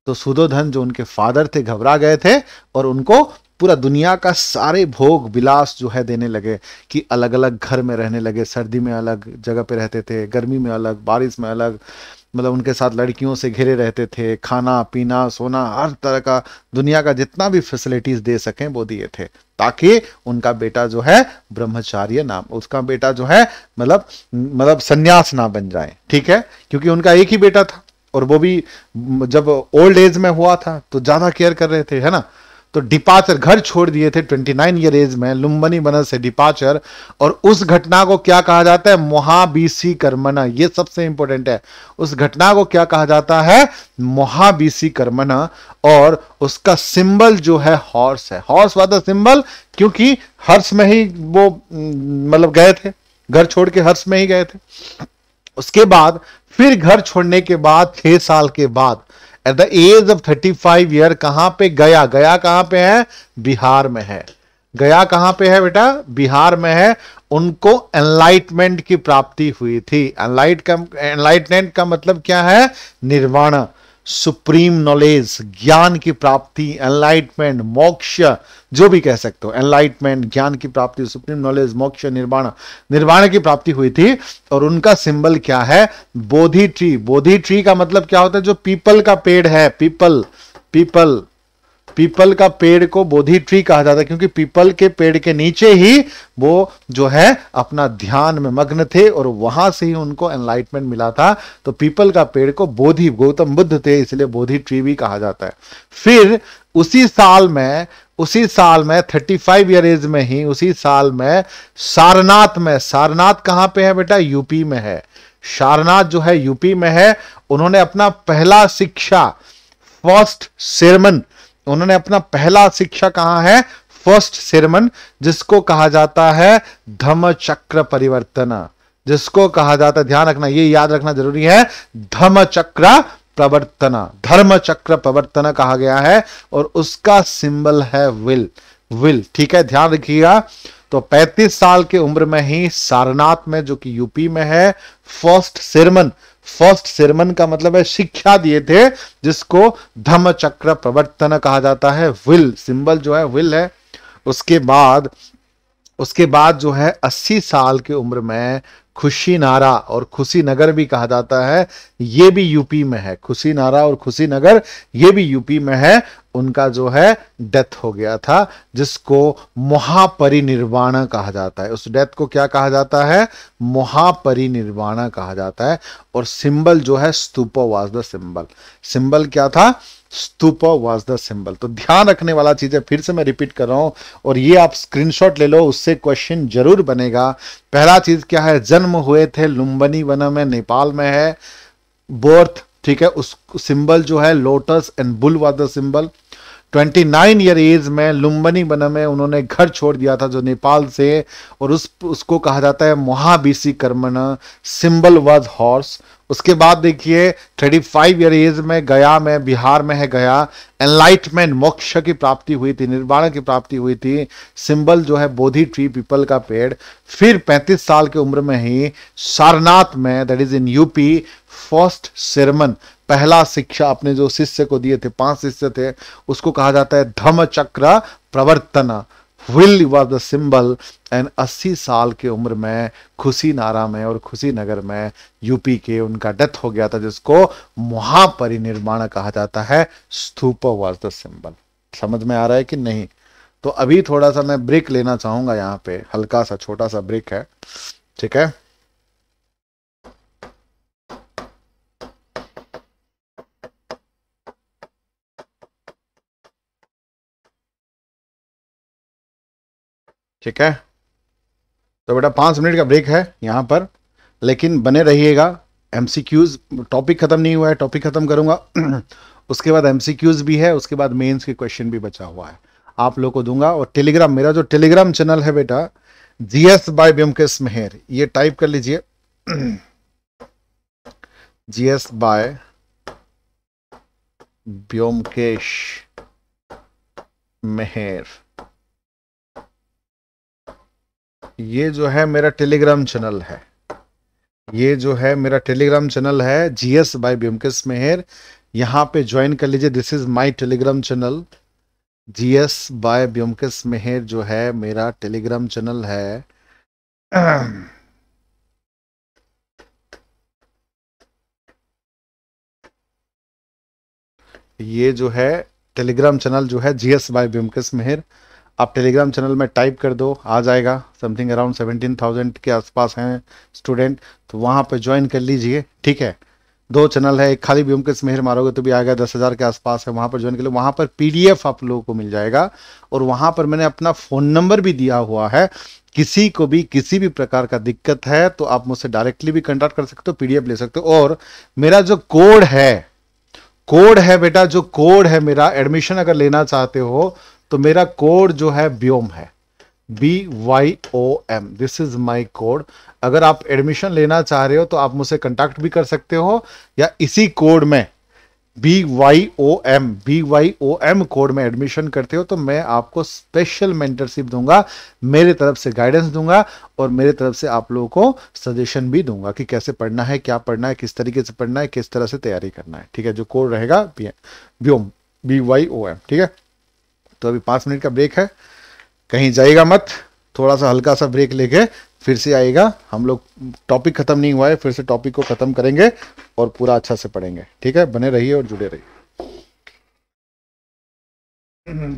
[SPEAKER 2] तो सुदोधन जो उनके फादर थे घबरा गए थे और उनको पूरा दुनिया का सारे भोग विलास जो है देने लगे कि अलग अलग घर में रहने लगे सर्दी में अलग जगह पे रहते थे गर्मी में अलग बारिश में अलग मतलब उनके साथ लड़कियों से घिरे रहते थे खाना पीना सोना हर तरह का दुनिया का जितना भी फैसिलिटीज दे सकें वो दिए थे ताकि उनका बेटा जो है ब्रह्मचार्य नाम उसका बेटा जो है मतलब मतलब संन्यास ना बन जाए ठीक है क्योंकि उनका एक ही बेटा था और वो भी जब ओल्ड एज में हुआ था तो ज़्यादा केयर कर रहे थे है ना तो डिपाचर घर छोड़ दिए थे 29 ईयर एज में लुम्बनी बनस से डिपाचर और उस घटना को क्या कहा जाता है मोहाबीसी कर्मना ये सबसे इंपॉर्टेंट है उस घटना को क्या कहा जाता है मोहाबीसी कर्मना और उसका सिंबल जो है हॉर्स है हॉर्स वाला सिंबल क्योंकि हर्ष में ही वो मतलब गए थे घर छोड़ के हर्ष में ही गए थे उसके बाद फिर घर छोड़ने के बाद छह साल के बाद at the age of thirty five year कहां पे गया गया कहां पे है बिहार में है गया कहां पे है बेटा बिहार में है उनको एनलाइटमेंट की प्राप्ति हुई थी एनलाइट का एनलाइटमेंट का मतलब क्या है निर्वाण सुप्रीम नॉलेज ज्ञान की प्राप्ति एनलाइटमेंट मोक्ष जो भी कह सकते हो एनलाइटमेंट ज्ञान की प्राप्ति सुप्रीम नॉलेज मोक्ष निर्वाण निर्वाण की प्राप्ति हुई थी और उनका सिंबल क्या है बोधि ट्री बोधि ट्री का मतलब क्या होता है जो पीपल का पेड़ है पीपल पीपल पीपल का पेड़ को बोधि ट्री कहा जाता है क्योंकि पीपल के पेड़ के नीचे ही वो जो है अपना ध्यान में मग्न थे और वहां से ही उनको एनलाइटमेंट मिला था तो पीपल का पेड़ को बोधि गौतम बुद्ध थे इसलिए बोधि ट्री भी कहा जाता है फिर उसी साल में उसी साल में 35 फाइव ईयर एज में ही उसी साल में सारनाथ में सारनाथ कहाँ पे है बेटा यूपी में है सारनाथ जो है यूपी में है उन्होंने अपना पहला शिक्षा फर्स्ट सेरमन उन्होंने अपना पहला शिक्षा कहा है फर्स्ट सेरेमन जिसको कहा जाता है धम चक्र परिवर्तन जिसको कहा जाता है ध्यान रखना ये याद रखना जरूरी है धम चक्र प्रवर्तना धर्म चक्र प्रवर्तना कहा गया है और उसका सिंबल है विल विल ठीक है ध्यान रखिएगा तो 35 साल के उम्र में ही सारनाथ में जो कि यूपी में है फर्स्ट सेरमन फर्स्ट सेरेमन का मतलब है शिक्षा दिए थे जिसको धम्म चक्र प्रवर्तन कहा जाता है विल सिंबल जो है विल है उसके बाद उसके बाद जो है अस्सी साल की उम्र में खुशी नारा और खुशी नगर भी कहा जाता है ये भी यूपी में है खुशी नारा और खुशी नगर ये भी यूपी में है उनका जो है डेथ हो गया था जिसको महापरिनिर्वाण कहा जाता है उस डेथ को क्या कहा जाता है महापरिनिर्वाण कहा जाता है और सिंबल जो है स्तूपो वाज द सिंबल सिंबल क्या था स्तूप वॉज द सिंबल तो ध्यान रखने वाला चीज है फिर से मैं रिपीट कर रहा हूं और ये आप स्क्रीनशॉट ले लो उससे क्वेश्चन जरूर बनेगा पहला चीज क्या है जन्म हुए थे लुम्बनी वनम में नेपाल में है बोर्थ ठीक है उस सिंबल जो है lotus and bull was the symbol twenty nine year age में लुम्बनी बनम में उन्होंने घर छोड़ दिया था जो नेपाल से और उस उसको कहा जाता है मोहाबीसी कर्मण सिंबल वॉज हॉर्स उसके बाद देखिए फाइव ईयर एज में गया में बिहार में है गया एनलाइटमेंट मोक्ष की प्राप्ति हुई थी निर्वाण की प्राप्ति हुई थी सिंबल जो है बोधि ट्री पीपल का पेड़ फिर पैंतीस साल की उम्र में ही सारनाथ में that is in UP first sermon पहला शिक्षा अपने जो शिष्य को दिए थे पांच शिष्य थे उसको कहा जाता है धम चक्र प्रवर्तन wheel was the symbol and अस्सी साल के उम्र में खुशी नारा में और खुशी नगर में यूपी के उनका डेथ हो गया था जिसको महापरिनिर्माण कहा जाता है स्तूप वॉज द सिंबल समझ में आ रहा है कि नहीं तो अभी थोड़ा सा मैं ब्रेक लेना चाहूंगा यहाँ पे हल्का सा छोटा सा ब्रेक है ठीक है ठीक है तो बेटा पाँच मिनट का ब्रेक है यहाँ पर लेकिन बने रहिएगा एम टॉपिक ख़त्म नहीं हुआ है टॉपिक ख़त्म करूँगा उसके बाद एम भी है उसके बाद मेंस के क्वेश्चन भी बचा हुआ है आप लोग को दूंगा और टेलीग्राम मेरा जो टेलीग्राम चैनल है बेटा G S by Byomkesh Meher ये टाइप कर लीजिए G S by Byomkesh Meher ये जो है मेरा टेलीग्राम चैनल है ये जो है मेरा टेलीग्राम चैनल है जीएस बाय ब्योमकेश मेहर यहाँ पे ज्वाइन कर लीजिए this is my Telegram channel GS by Byomkesh Meher जो है मेरा टेलीग्राम चैनल है ये जो है टेलीग्राम चैनल जो है जीएस बाय ब्योमकेश मेहर आप टेलीग्राम चैनल में टाइप कर दो आ जाएगा समथिंग अराउंड सेवनटीन थाउजेंड के आसपास हैं स्टूडेंट तो वहाँ पर ज्वाइन कर लीजिए ठीक है दो चैनल है एक खाली ब्योमकेश मेहर मारोगे तो भी आएगा दस हज़ार के आसपास है वहाँ पर ज्वाइन कर लो वहाँ पर पीडीएफ आप लोगों को मिल जाएगा और वहाँ पर मैंने अपना फ़ोन नंबर भी दिया हुआ है किसी को भी किसी भी प्रकार का दिक्कत है तो आप मुझसे डायरेक्टली भी कंटैक्ट कर सकते हो पी ले सकते हो और मेरा जो कोड है कोड है बेटा जो कोड है मेरा एडमिशन अगर लेना चाहते हो तो मेरा कोड जो है व्योम है B Y O M this is my code अगर आप एडमिशन लेना चाह रहे हो तो आप मुझसे कंटेक्ट भी कर सकते हो या इसी कोड में B Y O M B Y O M code में एडमिशन करते हो तो मैं आपको स्पेशल मेंटरशिप दूंगा मेरे तरफ से गाइडेंस दूंगा और मेरे तरफ से आप लोगों को सजेशन भी दूंगा कि कैसे पढ़ना है क्या पढ़ना है किस तरीके से पढ़ना है किस तरह से तैयारी करना है ठीक है जो कोड रहेगा Vyom B Y O M ठीक है तो अभी पाँच मिनट का ब्रेक है कहीं जाएगा मत थोड़ा सा हल्का सा ब्रेक लेके फिर से आएगा हम लोग टॉपिक ख़त्म नहीं हुआ है फिर से टॉपिक को ख़त्म करेंगे और पूरा अच्छा से पढ़ेंगे ठीक है बने रहिए और जुड़े रहिए
[SPEAKER 1] hmm.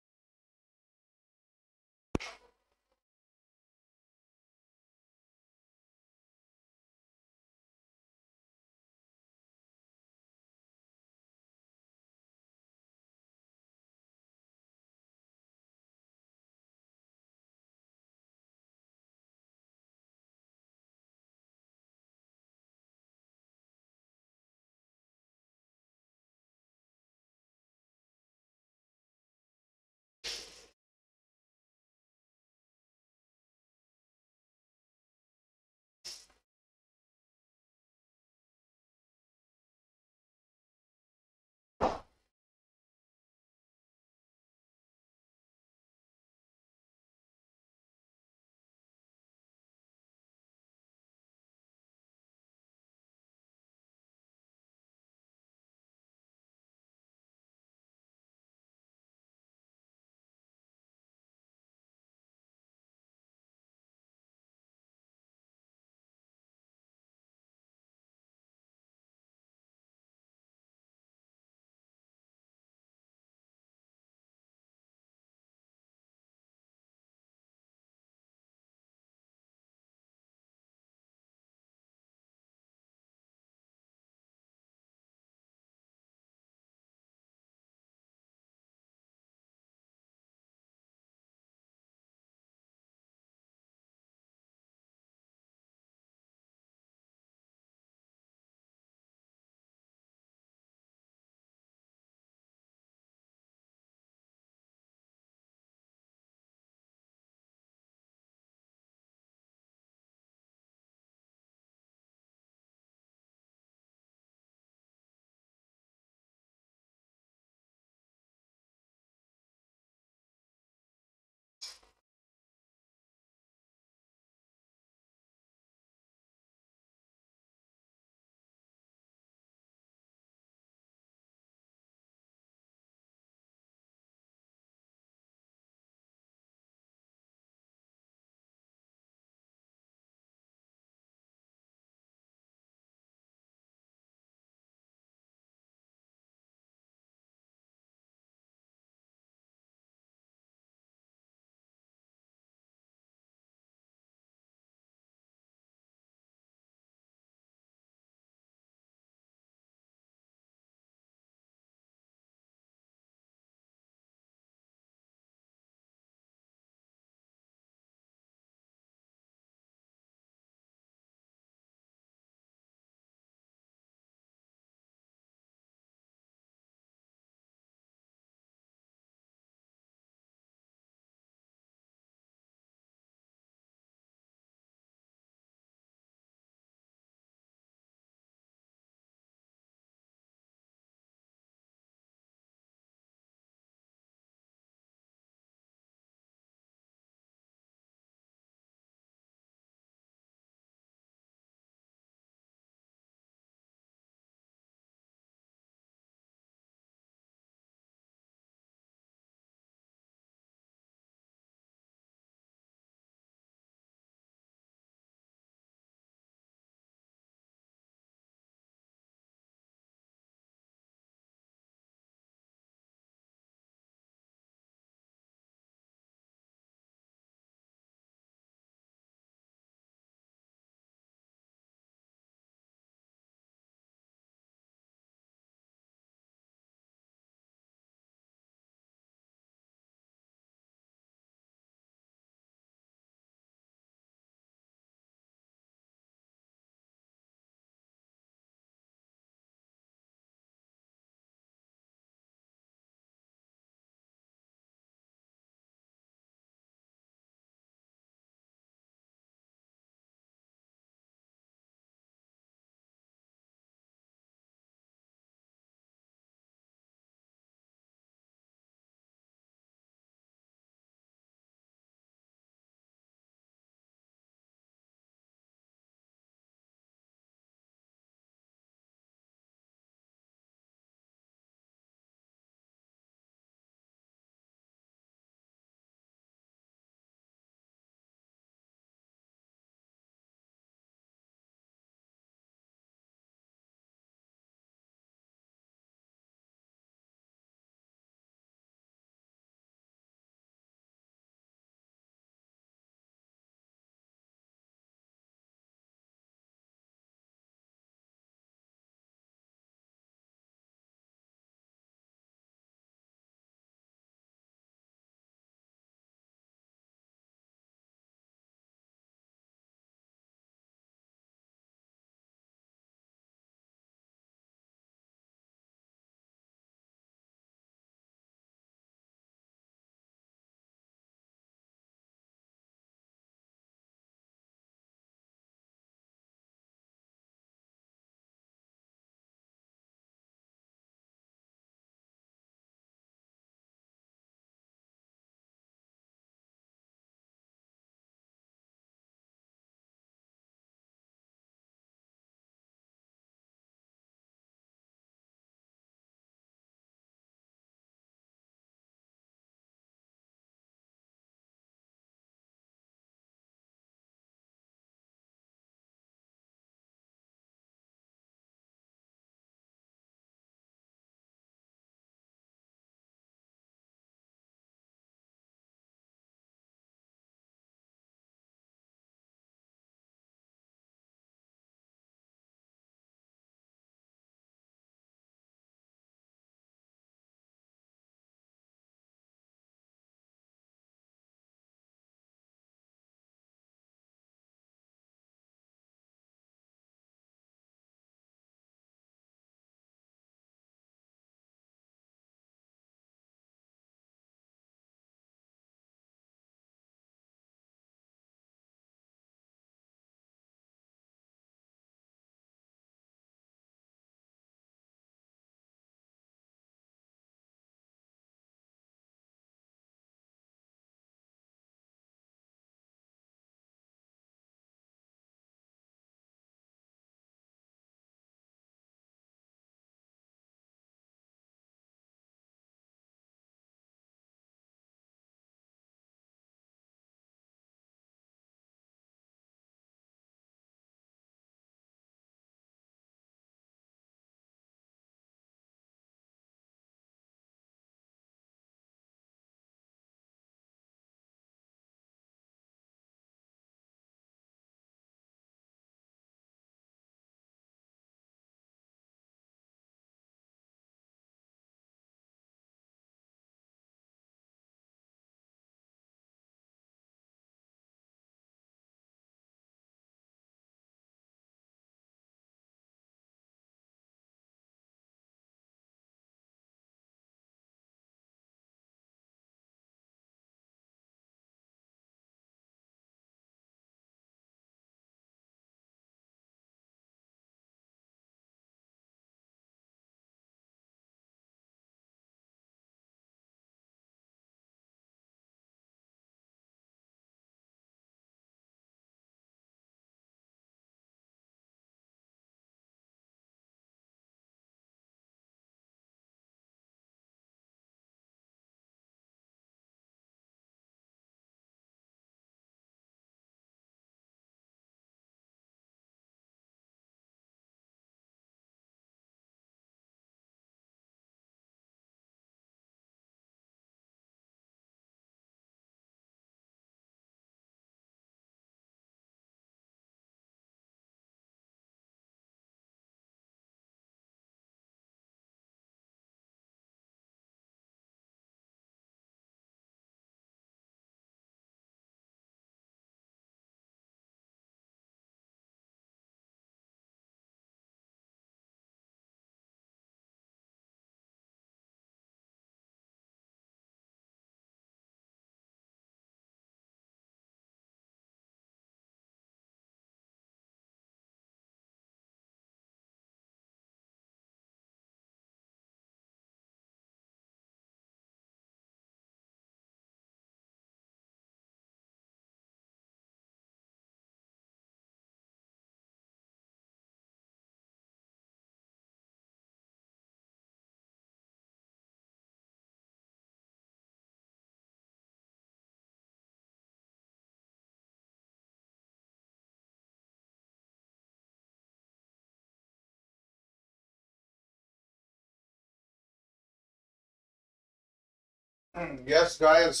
[SPEAKER 1] Yes guys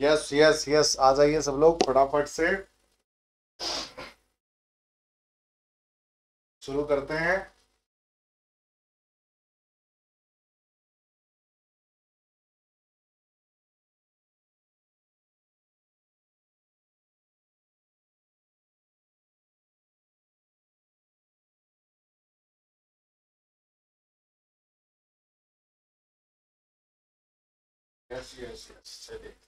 [SPEAKER 3] yes yes yes आ जाइए सब लोग फटाफट से शुरू करते हैं
[SPEAKER 1] Yes, yes, yes. Said it.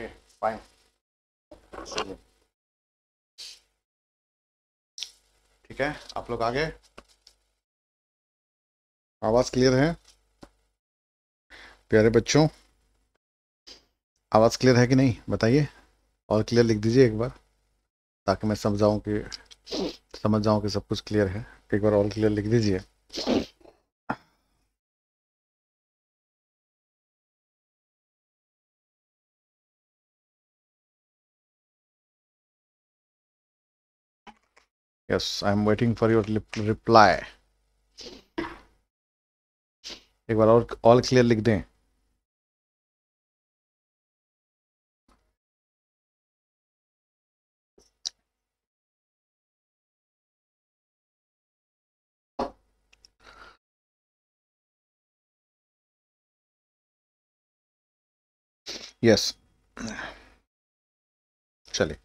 [SPEAKER 1] Okay, fine. चलिए ठीक है आप लोग आगे
[SPEAKER 3] आवाज़ क्लियर है प्यारे बच्चों
[SPEAKER 2] आवाज़ क्लियर है कि नहीं बताइए और क्लियर लिख दीजिए एक बार ताकि मैं समझाऊँ कि समझ जाऊँ कि सब कुछ क्लियर है एक बार ऑल क्लियर लिख
[SPEAKER 3] दीजिए yes I am waiting for your reply एक बार और ऑल क्लियर लिख दें
[SPEAKER 1] यस चलिए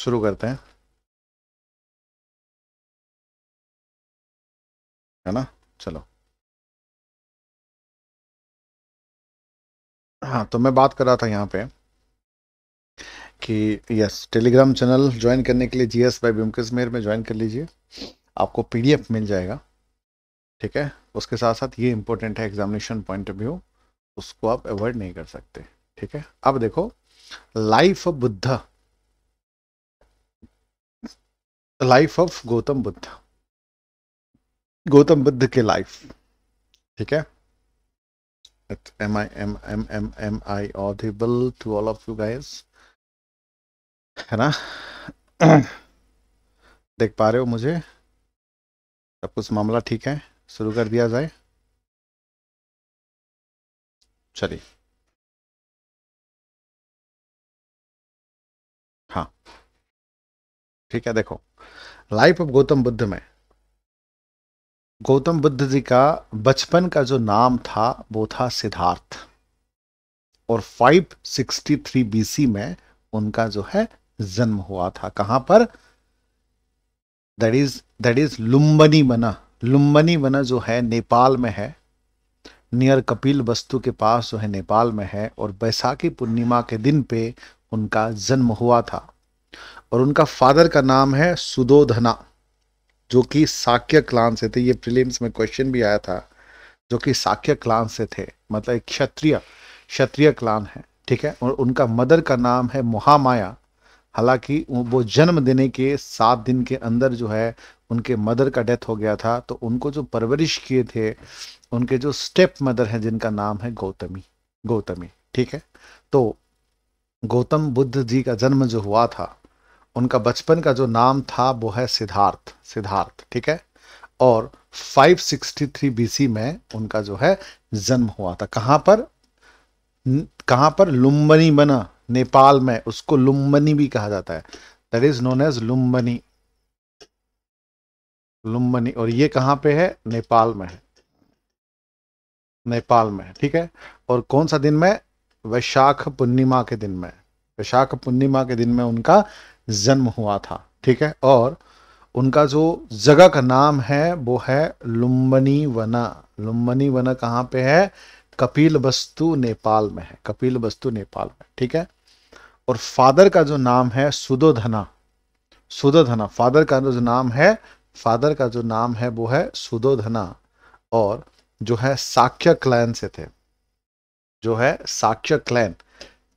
[SPEAKER 1] शुरू करते हैं है ना चलो
[SPEAKER 3] हाँ तो मैं बात कर रहा था यहाँ
[SPEAKER 2] पे कि यस टेलीग्राम चैनल ज्वाइन करने के लिए जीएस एस बाई ब्योमकेश में ज्वाइन कर लीजिए आपको पीडीएफ मिल जाएगा ठीक है उसके साथ साथ ये इंपॉर्टेंट है एग्जामिनेशन पॉइंट ऑफ व्यू उसको आप अवॉइड नहीं कर सकते ठीक है अब देखो life of Buddha life of Gautam Buddha Gautam Buddha के लाइफ ठीक है am I am am am am I audible to all of you guys है ना देख पा रहे हो मुझे सब कुछ मामला ठीक है शुरू कर दिया जाए
[SPEAKER 3] चलिए
[SPEAKER 1] हाँ ठीक है देखो
[SPEAKER 2] लाइफ ऑफ गौतम बुद्ध में गौतम बुद्ध जी का बचपन का जो नाम था वो था सिद्धार्थ और 563 बीसी में उनका जो है जन्म हुआ था कहां पर that is that is Lumbini मना लुम्बनी वन जो है नेपाल में है नियर कपिल वस्तु के पास जो है नेपाल में है और बैसाखी पूर्णिमा के दिन पे उनका जन्म हुआ था और उनका फादर का नाम है सुदोधना जो कि साक्य क्लान से थे ये प्रीलिम्स में क्वेश्चन भी आया था जो कि साक्य क्लान से थे मतलब एक क्षत्रिय क्षत्रिय क्लान है ठीक है और उनका मदर का नाम है महामाया हालांकि वो जन्म देने के सात दिन के अंदर जो है उनके मदर का डेथ हो गया था तो उनको जो परवरिश किए थे उनके जो स्टेप मदर हैं जिनका नाम है गौतमी गौतमी ठीक है तो गौतम बुद्ध जी का जन्म जो हुआ था उनका बचपन का जो नाम था वो है सिद्धार्थ सिद्धार्थ ठीक है और 563 बीसी में उनका जो है जन्म हुआ था कहाँ पर कहाँ पर लुम्बनी बना नेपाल में उसको लुम्बनी भी कहा जाता है that is known as Lumbini Lumbini और ये कहाँ पे है नेपाल में है नेपाल में ठीक है और कौन सा दिन में वैशाख पूर्णिमा के दिन में वैशाख पूर्णिमा के दिन में उनका जन्म हुआ था ठीक है और उनका जो जगह का नाम है वो है लुम्बनी वना लुम्बनी वना कहाँ पे है कपिल वस्तु नेपाल में है कपिल वस्तु नेपाल में ठीक है और फादर का जो नाम है सुदोधना सुदोधना फादर का जो नाम है फादर का जो नाम है वो है सुदोधना और जो है साक्ष्य क्लैन से थे जो है साक्ष्य क्लैन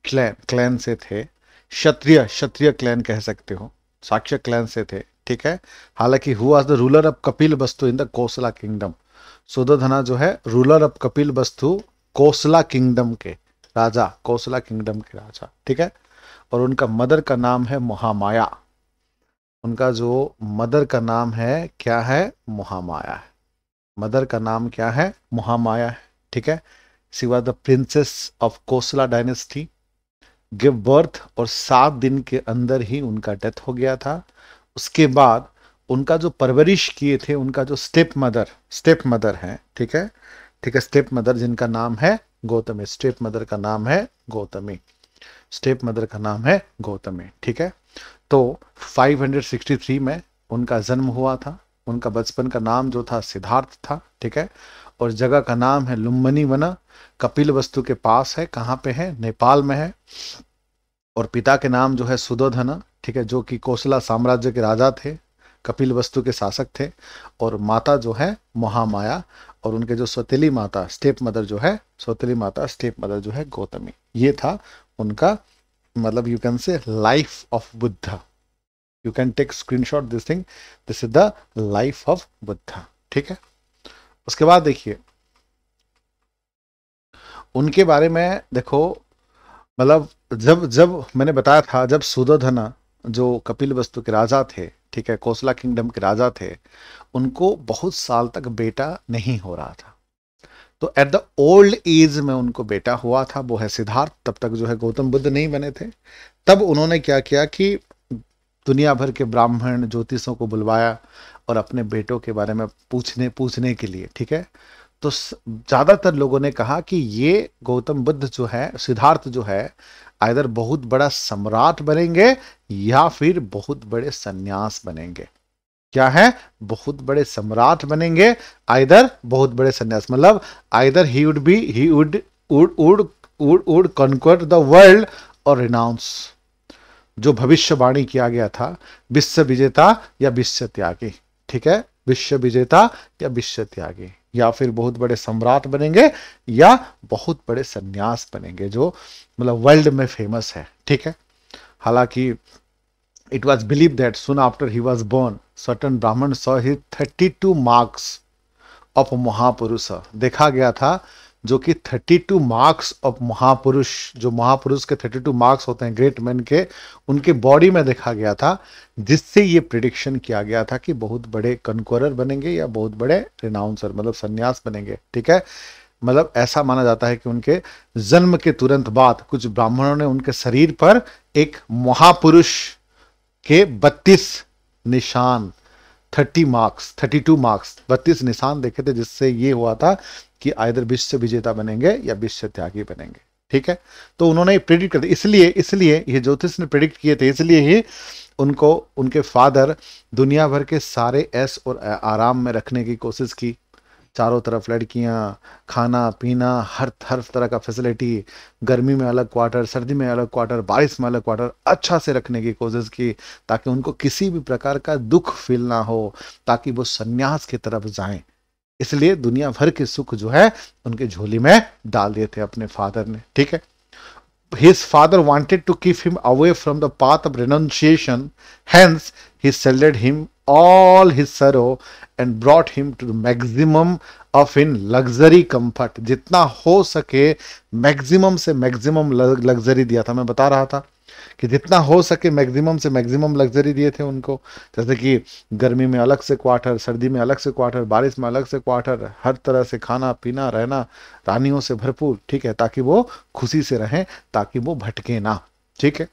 [SPEAKER 2] क्लैन क्लैन से थे क्षत्रिय क्षत्रिय क्लैन कह सकते हो साक्ष्य क्लैन से थे ठीक है हालांकि हु आज द रूलर ऑफ कपिल वस्तु इन द कोसला किंगडम सुदोधना जो है रूलर ऑफ कपिल वस्तु कोसला किंगडम के राजा कोसला किंगडम के राजा ठीक है और उनका मदर का नाम है महामाया उनका जो मदर का नाम है क्या है महामाया है मदर का नाम क्या है महामाया है ठीक है she was the princess of Kosala dynasty give birth और सात दिन के अंदर ही उनका डेथ हो गया था उसके बाद उनका जो परवरिश किए थे उनका जो स्टेप मदर स्टेप मदर है ठीक है ठीक है स्टेप मदर जिनका नाम है गौतमी स्टेप मदर का नाम है गौतमी स्टेप मदर का नाम है गौतमी ठीक है तो 563 में उनका जन्म हुआ था उनका बचपन का नाम जो था सिद्धार्थ था ठीक है और जगह का नाम है लुम्बनी वना कपिल वस्तु के पास है कहाँ पे है नेपाल में है और पिता के नाम जो है सुदोधना ठीक है जो कि कोसला साम्राज्य के राजा थे कपिल वस्तु के शासक थे और माता जो है महामाया और उनके जो सौतेली माता स्टेप मदर जो है सौतेली माता स्टेप मदर जो है गौतमी ये था उनका मतलब you can say life of Buddha you can take screenshot this thing this is the life of Buddha ठीक है उसके बाद देखिए उनके बारे में देखो मतलब जब जब मैंने बताया था जब सुदोधना जो कपिल वस्तु के राजा थे ठीक है कोसला किंगडम के राजा थे उनको बहुत साल तक बेटा नहीं हो रहा था तो एट द ओल्ड एज में उनको बेटा हुआ था वो है सिद्धार्थ तब तक जो है गौतम बुद्ध नहीं बने थे तब उन्होंने क्या किया कि दुनिया भर के ब्राह्मण ज्योतिषों को बुलवाया और अपने बेटों के बारे में पूछने पूछने के लिए ठीक है तो ज़्यादातर लोगों ने कहा कि ये गौतम बुद्ध जो है सिद्धार्थ जो है आइधर बहुत बड़ा सम्राट बनेंगे या फिर बहुत बड़े सन्यास बनेंगे क्या है बहुत बड़े सम्राट बनेंगे आइदर बहुत बड़े सन्यास मतलब either he would be he would would would would would conquer the world और रिनाउंस जो भविष्यवाणी किया गया था विश्व विजेता या विश्व त्यागी ठीक है विश्व विजेता या विश्व त्यागी या फिर बहुत बड़े सम्राट बनेंगे या बहुत बड़े सन्यास बनेंगे जो मतलब वर्ल्ड में फेमस है ठीक है हालांकि It was believed that soon after he was born, certain Brahman saw his 32 marks of Mahapurusa. देखा गया था जो कि 32 मार्क्स ऑफ महापुरुष जो महापुरुष के 32 मार्क्स होते हैं ग्रेट मैन के उनके बॉडी में देखा गया था जिससे ये प्रिडिक्शन किया गया था कि बहुत बड़े कनकोरर बनेंगे या बहुत बड़े रिनाउंसर मतलब सन्यास बनेंगे ठीक है मतलब ऐसा माना जाता है कि उनके जन्म के तुरंत बाद कुछ ब्राह्मणों ने उनके शरीर पर एक महापुरुष के 32 निशान 30 मार्क्स 32 मार्क्स 32 निशान देखे थे जिससे ये हुआ था कि आयदर विश्व विजेता बनेंगे या विश्व त्यागी बनेंगे ठीक है तो उन्होंने प्रिडिक्ट कर इसलिए इसलिए ये ज्योतिष ने प्रिडिक्ट किए थे इसलिए ही उनको उनके फादर दुनिया भर के सारे ऐस और आराम में रखने की कोशिश की चारों तरफ लड़कियाँ खाना पीना हर हर तरह का फैसिलिटी गर्मी में अलग क्वार्टर सर्दी में अलग क्वार्टर बारिश में अलग क्वार्टर अच्छा से रखने की कोशिश की ताकि उनको किसी भी प्रकार का दुख फील ना हो ताकि वो संन्यास की तरफ जाएं इसलिए दुनिया भर के सुख जो है उनके झोली में डाल दिए थे अपने फादर ने ठीक है his father wanted to keep him away from the path of renunciation hence he sheltered him all his sorrow and brought him to the maximum of in luxury comfort जितना हो सके मैक्सिमम से maximum luxury दिया था मैं बता रहा था कि जितना हो सके मैक्सिमम से मैक्सिमम लग्जरी दिए थे उनको जैसे कि गर्मी में अलग से क्वार्टर सर्दी में अलग से क्वार्टर बारिश में अलग से क्वार्टर हर तरह से खाना पीना रहना रानियों से भरपूर ठीक है ताकि वो खुशी से रहें ताकि वो भटके ना ठीक है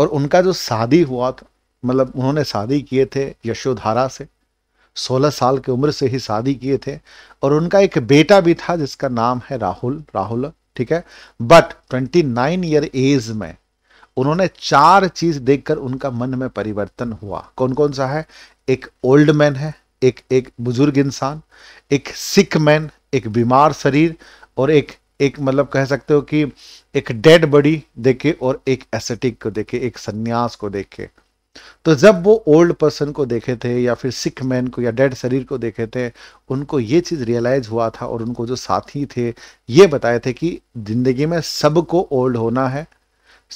[SPEAKER 2] और उनका जो शादी हुआ था मतलब उन्होंने शादी किए थे यशोधारा से 16 साल की उम्र से ही शादी किए थे और उनका एक बेटा भी था जिसका नाम है राहुल राहुल ठीक है बट 29 ईयर एज में उन्होंने चार चीज देखकर उनका मन में परिवर्तन हुआ कौन कौन सा है एक ओल्ड मैन है एक एक बुजुर्ग इंसान एक सिक मैन एक बीमार शरीर और एक एक मतलब कह सकते हो कि एक डेड बॉडी देखे और एक एसेटिक को देखे एक सन्यास को देखे तो जब वो ओल्ड पर्सन को देखे थे या फिर सिख मैन को या डेड शरीर को देखे थे उनको ये चीज़ रियलाइज हुआ था और उनको जो साथी थे ये बताए थे कि जिंदगी में सबको ओल्ड होना है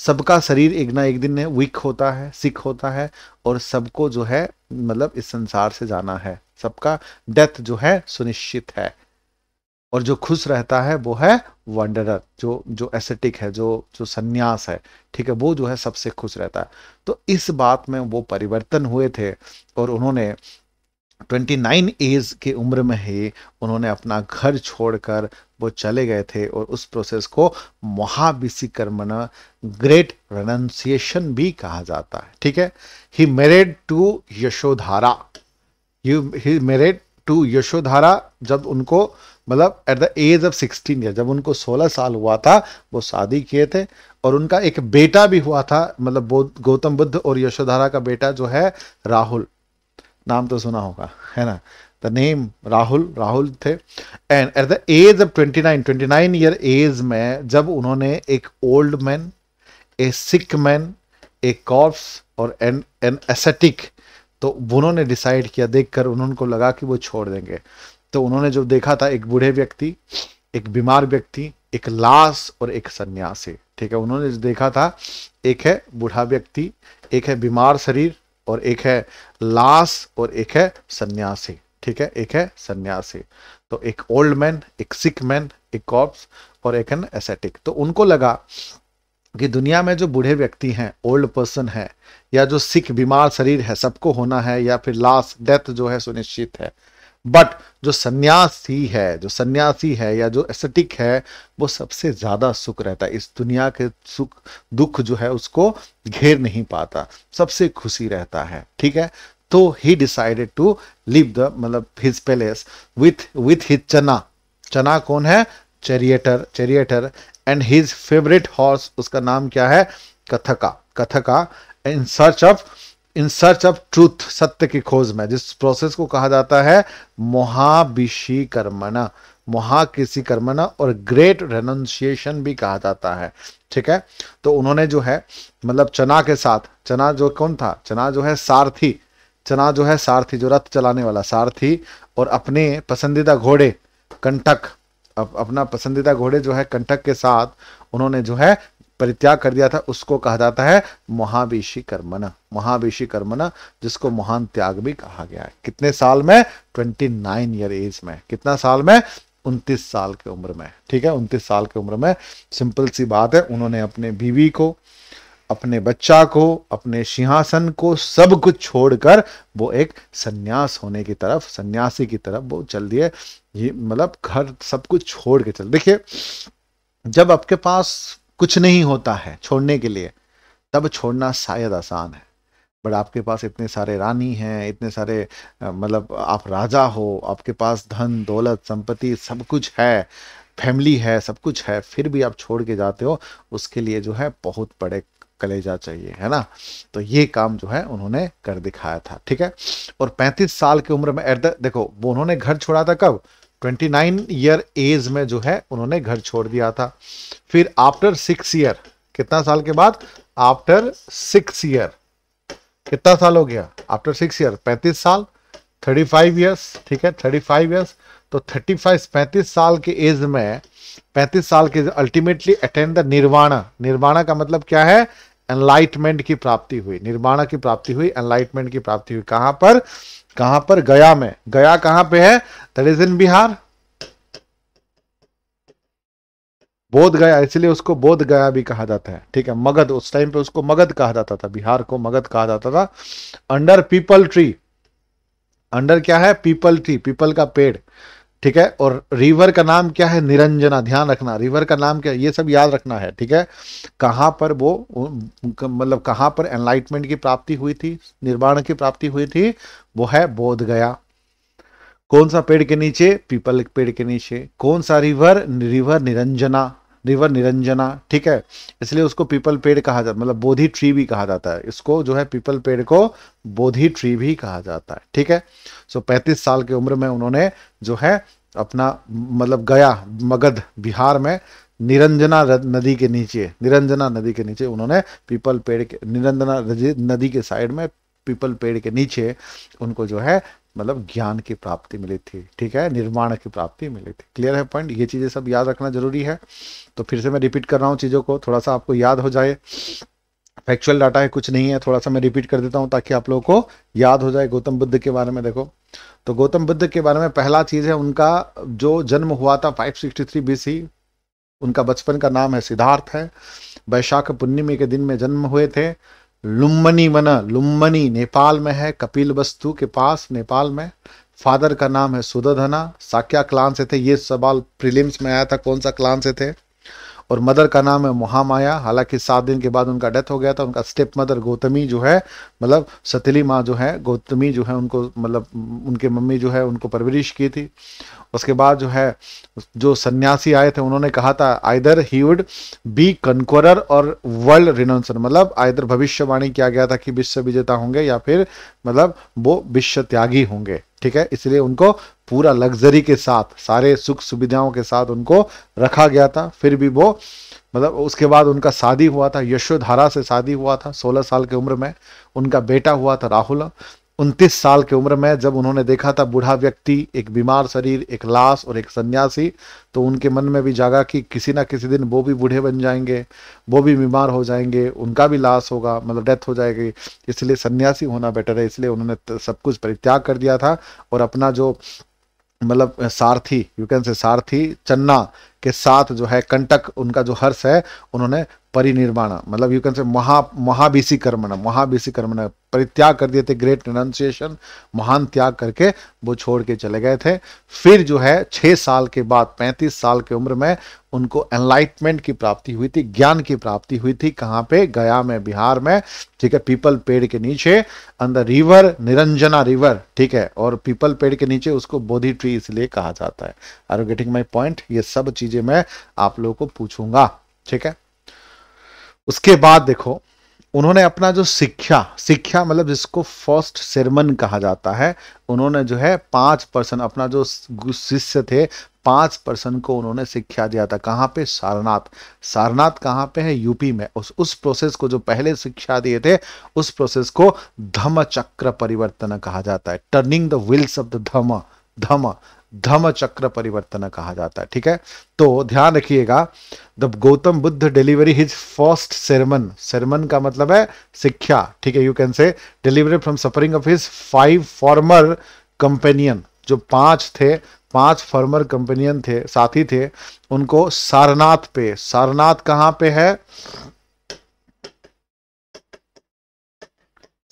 [SPEAKER 2] सबका शरीर एक ना एक दिन में वीक होता है सिख होता है और सबको जो है मतलब इस संसार से जाना है सबका डेथ जो है सुनिश्चित है और जो खुश रहता है वो है वंडरर जो जो एसेटिक है जो जो सन्यास है ठीक है वो जो है सबसे खुश रहता है तो इस बात में वो परिवर्तन हुए थे और उन्होंने 29 एज की उम्र में ही उन्होंने अपना घर छोड़कर वो चले गए थे और उस प्रोसेस को महाविशिकर्मण ग्रेट रनाउंसिएशन भी कहा जाता है ठीक है he married to Yashodhara you he married to Yashodhara जब उनको मतलब at the age of sixteen year जब उनको सोलह साल हुआ था वो शादी किए थे और उनका एक बेटा भी हुआ था मतलब गौतम बुद्ध और यशोधारा का बेटा जो है राहुल नाम तो सुना होगा है ना द नेम राहुल राहुल थे and at the age of twenty nine twenty nine year age में जब उन्होंने एक old man a sick man a corpse और एन एन एसेटिक तो उन्होंने डिसाइड किया देखकर उन्होंने लगा कि वो छोड़ देंगे तो उन्होंने जो देखा था एक बूढ़े व्यक्ति एक बीमार व्यक्ति एक लाश और एक सन्यासी ठीक है उन्होंने जो देखा था एक है बूढ़ा व्यक्ति एक है बीमार शरीर और एक है लाश और एक है सन्यासी ठीक है एक है सन्यासी तो एक ओल्ड मैन एक सिक मैन एक कॉप्स और एक एन एसेटिक तो उनको लगा कि दुनिया में जो बूढ़े व्यक्ति हैं ओल्ड पर्सन है या जो सिख बीमार शरीर है सबको होना है या फिर लास्ट डेथ जो है सुनिश्चित है बट जो सन्यासी है जो सन्यासी है या जो एसेटिक है वो सबसे ज्यादा सुख रहता है इस दुनिया के सुख दुख जो है उसको घेर नहीं पाता सबसे खुशी रहता है ठीक है तो he decided to live the मतलब his palace with with his Channa Channa कौन है charioteer charioteer and his favourite horse उसका नाम क्या है Kanthaka Kanthaka in search of in search of truth सत्य की खोज में जिस प्रोसेस को कहा जाता है महाविशी महा किसी कर्मना और ग्रेट रेनउंसिएशन भी कहा जाता है ठीक है तो उन्होंने जो है मतलब चना के साथ चना जो कौन था चना जो है सारथी चना जो है सारथी जो रथ चलाने वाला सारथी और अपने पसंदीदा घोड़े कंटक अप, अपना पसंदीदा घोड़े जो है कंटक के साथ उन्होंने जो है परित्याग कर दिया था उसको कहा जाता है महावेशी कर्मना महावेशी कर्मना जिसको महान त्याग भी कहा गया है कितने साल में ट्वेंटी नाइन ईयर एज में कितना साल में उनतीस साल की उम्र में ठीक है उनतीस साल की उम्र में सिंपल सी बात है उन्होंने अपने बीवी को अपने बच्चा को अपने सिंहासन को सब कुछ छोड़कर वो एक सन्यास होने की तरफ सन्यासी की तरफ वो चल दिए ये मतलब घर सब कुछ छोड़ के चल देखिए जब आपके पास कुछ नहीं होता है छोड़ने के लिए तब छोड़ना शायद आसान है बट आपके पास इतने सारे रानी हैं इतने सारे मतलब आप राजा हो आपके पास धन दौलत संपत्ति सब कुछ है फैमिली है सब कुछ है फिर भी आप छोड़ के जाते हो उसके लिए जो है बहुत बड़े कलेजा चाहिए है ना तो ये काम जो है उन्होंने कर दिखाया था ठीक है और 35 साल की उम्र में एट द देखो वो उन्होंने घर छोड़ा था कब 29 ईयर एज में जो है उन्होंने घर छोड़ दिया था फिर आफ्टर सिक्स ईयर कितना साल के बाद आफ्टर सिक्स ईयर कितना साल हो गया आफ्टर सिक्स ईयर पैंतीस साल थर्टी फाइव ईयर्स ठीक है थर्टी फाइव ईयर्स तो थर्टी फाइव पैंतीस साल के एज में पैंतीस साल के ultimately attend the nirvana nirvana का मतलब क्या है एनलाइटमेंट की प्राप्ति हुई निर्वाणा की प्राप्ति हुई एनलाइटमेंट की प्राप्ति हुई कहां पर कहां पर गया में गया कहां पे है दट इज इन बिहार बोध गया इसलिए उसको बोध गया भी कहा जाता है ठीक है मगध उस टाइम पे उसको मगध कहा जाता था बिहार को मगध कहा जाता था अंडर पीपल ट्री अंडर क्या है पीपल ट्री पीपल का पेड़ ठीक है और रिवर का नाम क्या है निरंजना ध्यान रखना रिवर का नाम क्या ये सब याद रखना है ठीक है कहाँ पर वो मतलब कहाँ पर एनलाइटमेंट की प्राप्ति हुई थी निर्वाण की प्राप्ति हुई थी वो है बोध गया कौन सा पेड़ के नीचे पीपल पेड़ के नीचे कौन सा river river Niranjana river Niranjana ठीक है इसलिए उसको पीपल पेड़ कहा जाता मतलब बोधि ट्री भी कहा जाता है इसको जो है पीपल पेड़ को बोधि ट्री भी कहा जाता है ठीक है सो पैंतीस साल की उम्र में उन्होंने जो है अपना मतलब गया मगध बिहार में निरंजना नदी के नीचे निरंजना नदी के नीचे उन्होंने पीपल पेड़ के निरंजना नदी के साइड में पीपल पेड़ के नीचे उनको जो है मतलब ज्ञान की प्राप्ति मिली थी ठीक है निर्माण की प्राप्ति मिली थी क्लियर है पॉइंट ये चीज़ें सब याद रखना जरूरी है तो फिर से मैं रिपीट कर रहा हूँ चीज़ों को थोड़ा सा आपको याद हो जाए फैक्चुअल डाटा है कुछ नहीं है थोड़ा सा मैं रिपीट कर देता हूँ ताकि आप लोगों को याद हो जाए गौतम बुद्ध के बारे में देखो तो गौतम बुद्ध के बारे में पहला चीज़ है उनका जो जन्म हुआ था फाइव सिक्सटी उनका बचपन का नाम है सिद्धार्थ है वैशाख पूर्णिमे के दिन में जन्म हुए थे लुम्बनी मना लुम्बनी नेपाल में है कपिल वस्तु के पास नेपाल में फादर का नाम है सुदधना साक्या क्लान से थे ये सवाल प्रीलिम्स में आया था कौन सा क्लान से थे और मदर का नाम है मोहामाया हालांकि सात दिन के बाद उनका डेथ हो गया था उनका स्टेप मदर गौतमी जो है मतलब सतीली माँ जो है गौतमी जो है उनको मतलब उनके मम्मी जो है उनको परवरिश की थी उसके बाद जो है जो सन्यासी आए थे उन्होंने कहा था either he would be conqueror और वर्ल्ड रिनाउंसर मतलब आइदर भविष्यवाणी किया गया था कि विश्व विजेता होंगे या फिर मतलब वो विश्व त्यागी होंगे ठीक है इसलिए उनको पूरा लग्जरी के साथ सारे सुख सुविधाओं के साथ उनको रखा गया था फिर भी वो मतलब उसके बाद उनका शादी हुआ था यशोधारा से शादी हुआ था 16 साल की उम्र में उनका बेटा हुआ था राहुल उनतीस साल की उम्र में जब उन्होंने देखा था बूढ़ा व्यक्ति एक बीमार शरीर एक लाश और एक सन्यासी तो उनके मन में भी जागा कि किसी ना किसी दिन वो भी बूढ़े बन जाएंगे वो भी बीमार हो जाएंगे उनका भी लाश होगा मतलब डेथ हो जाएगी इसलिए सन्यासी होना बेटर है इसलिए उन्होंने सब कुछ परित्याग कर दिया था और अपना जो मतलब सारथी यू कैन से सारथी चन्ना के साथ जो है कंटक उनका जो हर्ष है उन्होंने परिनिर्वाण मतलब यू कैन से महा महाबीसी कर्मण महाबीसी कर्मण परित्याग कर दिए थे ग्रेट रिनाउंसिएशन महान त्याग करके वो छोड़ के चले गए थे फिर जो है छह साल के बाद पैंतीस साल की उम्र में उनको एनलाइटमेंट की प्राप्ति हुई थी ज्ञान की प्राप्ति हुई थी कहाँ पे गया में बिहार में ठीक है पीपल पेड़ के नीचे अंदर रिवर निरंजना रिवर ठीक है और पीपल पेड़ के नीचे उसको बोधि ट्री इसलिए कहा जाता है are you getting my point ये सब चीज़ें मैं आप लोगों को पूछूंगा ठीक है उसके बाद देखो उन्होंने अपना जो शिक्षा शिक्षा मतलब जिसको फर्स्ट सेरमन कहा जाता है उन्होंने जो है पांच पर्सन अपना जो शिष्य थे पांच पर्सन को उन्होंने शिक्षा दिया था कहाँ पे सारनाथ सारनाथ कहाँ पे है यूपी में उस उस प्रोसेस को जो पहले शिक्षा दिए थे उस प्रोसेस को धम चक्र परिवर्तन कहा जाता है turning the wheels of the Dhamma Dhamma धम चक्र परिवर्तन कहा जाता है ठीक है तो ध्यान रखिएगा the Gautam Buddha delivery his first sermon sermon का मतलब है शिक्षा ठीक है you can say delivery from suffering of his five former companion जो पांच थे पांच फॉर्मर कंपेनियन थे साथी थे उनको सारनाथ पे सारनाथ कहां पे है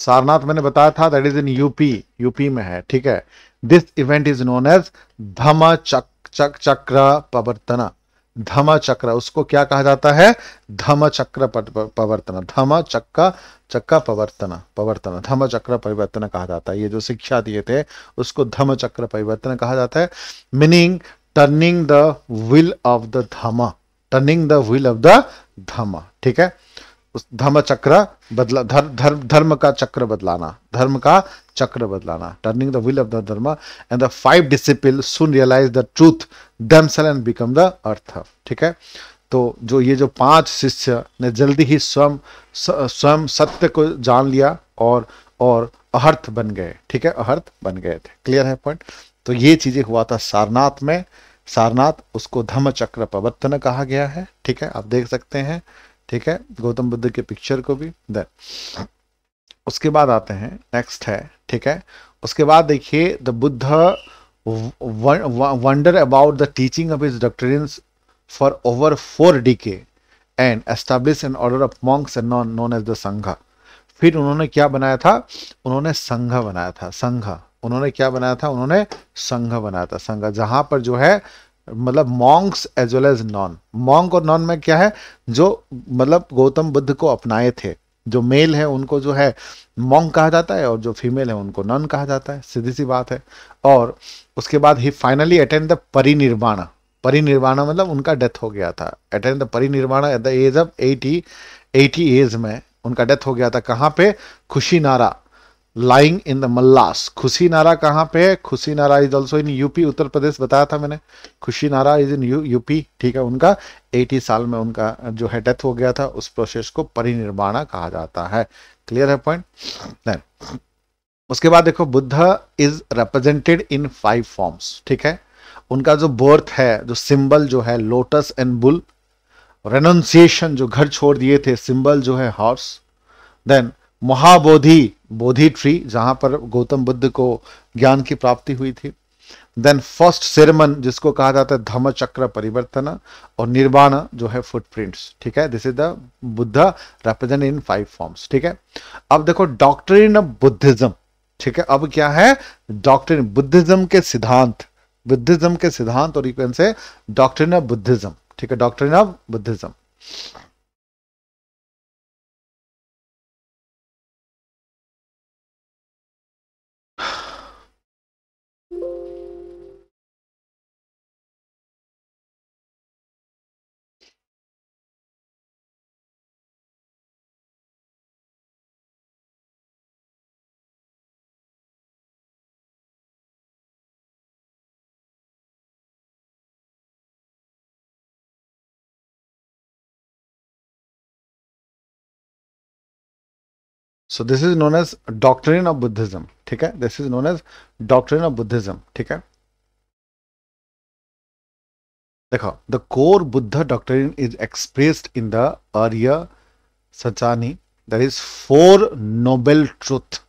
[SPEAKER 2] सारनाथ मैंने बताया था that is in UP UP में है ठीक है this event is known as Dhamma Chakka, चक, चक्र प्रवर्तना धम चक्र उसको क्या कहा जाता है धम चक्र प्रवर्तना धम चक्का चक्का प्रवर्तना प्रवर्तन धम चक्र परिवर्तन कहा जाता है ये जो शिक्षा दिए थे उसको धम चक्र परिवर्तन कहा जाता है meaning turning the wheel of the Dhamma turning the wheel of the Dhamma ठीक है उस धर्म चक्र बदला धर, धर, धर्म का चक्र बदलाना धर्म का चक्र बदलाना turning the wheel of the Dharma and the five disciple soon realise the truth themselves and become the arhat ठीक है तो जो ये जो पांच शिष्य ने जल्दी ही स्वयं स्वयं सत्य को जान लिया और और अहर्थ बन गए ठीक है अहर्थ बन गए थे क्लियर है पॉइंट तो ये चीजें हुआ था सारनाथ में सारनाथ उसको धम्म चक्र प्रवर्तन कहा गया है ठीक है आप देख सकते हैं ठीक है गौतम बुद्ध के पिक्चर को भी देन उसके बाद आते हैं नेक्स्ट है ठीक है उसके बाद देखिए the Buddha wander about the teaching of is doctor for over four decade and establish an order of monks and nun known as the Sangha फिर उन्होंने क्या बनाया था उन्होंने संघ बनाया था संघ उन्होंने क्या बनाया था उन्होंने संघ बनाया था संघ जहां पर जो है मतलब monks as well as nun monk और नॉन में क्या है जो मतलब गौतम बुद्ध को अपनाए थे जो मेल है उनको जो है मॉन्ग कहा जाता है और जो फीमेल है उनको नॉन कहा जाता है सीधी सी बात है और उसके बाद he finally attend the parinirvana parinirvana मतलब उनका डेथ हो गया था attend the parinirvana at the age of eighty eighty age में उनका डेथ हो गया था कहाँ पे खुशी नारा लाइंग इन द मल्लास खुशी नारा कहाँ पे है Kushinara is also in UP Uttar Pradesh बताया था मैंने खुशी नारा इज इन यूपी ठीक है उनका 80 साल में उनका जो है डेथ हो गया था उस प्रोसेस को परिनिर्माणा कहा जाता है क्लियर है पॉइंट उसके बाद देखो Buddha is represented in five forms ठीक है उनका जो बर्थ है जो सिंबल जो है लोटस एंड बुल रेनाउंसिएशन जो घर छोड़ दिए थे सिंबल जो है horse then Mahabodhi Bodhi tree जहां पर गौतम बुद्ध को ज्ञान की प्राप्ति हुई थी देन फर्स्ट सेरेमन जिसको कहा जाता है धम्म चक्र परिवर्तन और निर्वाण जो है फुटप्रिंट्स ठीक है this is the Buddha represent in five forms ठीक है अब देखो डॉक्ट्रिन ऑफ बुद्धिज्म ठीक है अब क्या है डॉक्ट्रिन बुद्धिज्म के सिद्धांत बुद्धिज्म के सिद्धांत और डॉक्टर डॉक्ट्रिन ऑफ बुद्धिज्म ठीक है doctrine of Buddhism
[SPEAKER 3] so this is known as doctrine of Buddhism ठीक है
[SPEAKER 2] this is known as doctor of Buddhism ठीक है देखो the core Buddha doctrine is expressed in the Arya Sachani there is four noble truth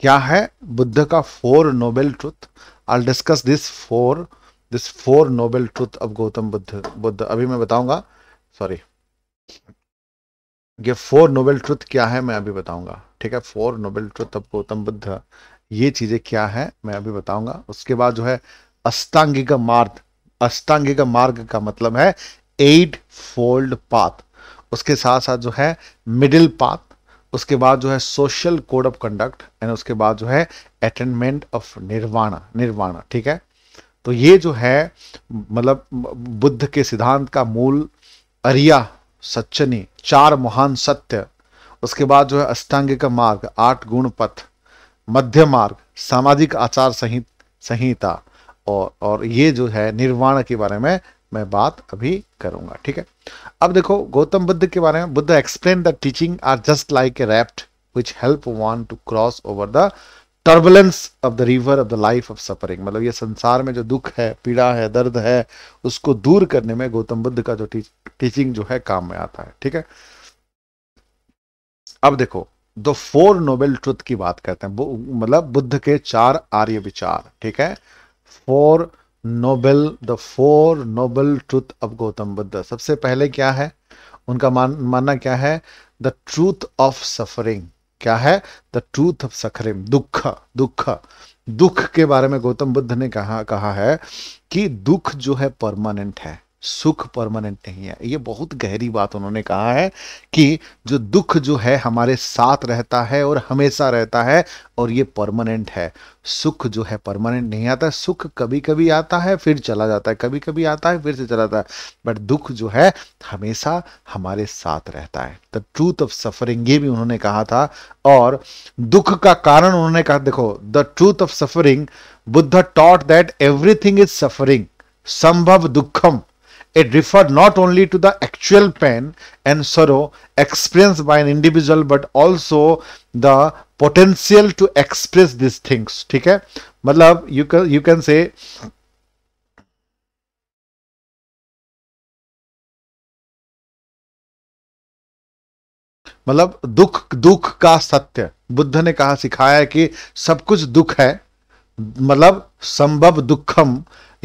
[SPEAKER 2] क्या है बुद्ध का four noble truth I discuss this four this four noble truth of Gautam Buddha Buddha अभी मैं बताऊंगा sorry ये फोर नोबेल ट्रुथ क्या है मैं अभी बताऊंगा ठीक है four noble truth of Gautam Buddha ये चीजें क्या है मैं अभी बताऊंगा उसके बाद जो है अष्टांगिक मार्ग अष्टांगिक मार्ग का मतलब है एट फोल्ड पाथ उसके साथ साथ जो है मिडिल पाथ उसके बाद जो है social code of conduct and उसके बाद जो है अटेनमेंट ऑफ निर्वाणा निर्वाणा ठीक है तो ये जो है मतलब बुद्ध के सिद्धांत का मूल अरिया सच्चनी चार महान सत्य उसके बाद जो है अष्टांगिक मार्ग आठ गुण पथ मध्य मार्ग सामाजिक आचार संहित संहिता और और ये जो है निर्वाण के बारे में मैं बात अभी करूंगा ठीक है अब देखो गौतम बुद्ध के बारे में Buddha explain the teaching are just like a raft which help one to cross over the turbulence of the river of the life of suffering मतलब ये संसार में जो दुख है पीड़ा है दर्द है उसको दूर करने में गौतम बुद्ध का जो टीच, टीचिंग जो है काम में आता है ठीक है अब देखो द फोर नोबेल ट्रुथ की बात करते हैं मतलब बुद्ध के चार आर्य विचार ठीक है four noble the four noble truth of Gautam Buddha सबसे पहले क्या है उनका मान मानना क्या है द ट्रूथ ऑफ सफरिंग क्या है द ट्रूथ ऑफ सखरिम दुख दुख दुख के बारे में गौतम बुद्ध ने कहा कहा है कि दुख जो है परमानेंट है सुख परमानेंट नहीं है ये बहुत गहरी बात उन्होंने कहा है कि जो दुख जो है हमारे साथ रहता है और हमेशा रहता है और ये परमानेंट है सुख जो है परमानेंट नहीं आता सुख कभी कभी आता है फिर चला जाता है कभी कभी आता है फिर से चला जाता है बट दुख जो है हमेशा हमारे साथ रहता है द ट्रूथ ऑफ सफरिंग ये भी उन्होंने कहा था और दुख का कारण उन्होंने कहा देखो the truth of suffering Buddha taught that everything is suffering संभव दुखम It referred not only to the actual pain and sorrow experienced by an individual but also the potential to express these things. theek hai matlab you can you can say मतलब दुख दुख का सत्य बुद्ध ने कहा सिखाया कि सब कुछ दुख है मतलब संभव दुखम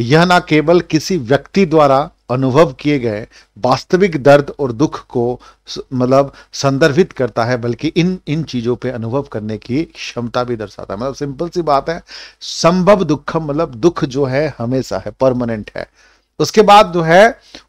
[SPEAKER 2] यह न केवल किसी व्यक्ति द्वारा अनुभव किए गए वास्तविक दर्द और दुख को मतलब संदर्भित करता है बल्कि इन इन चीज़ों पे अनुभव करने की क्षमता भी दर्शाता है मतलब सिंपल सी बात है संभव दुख मतलब दुख जो है हमेशा है परमानेंट है उसके बाद जो है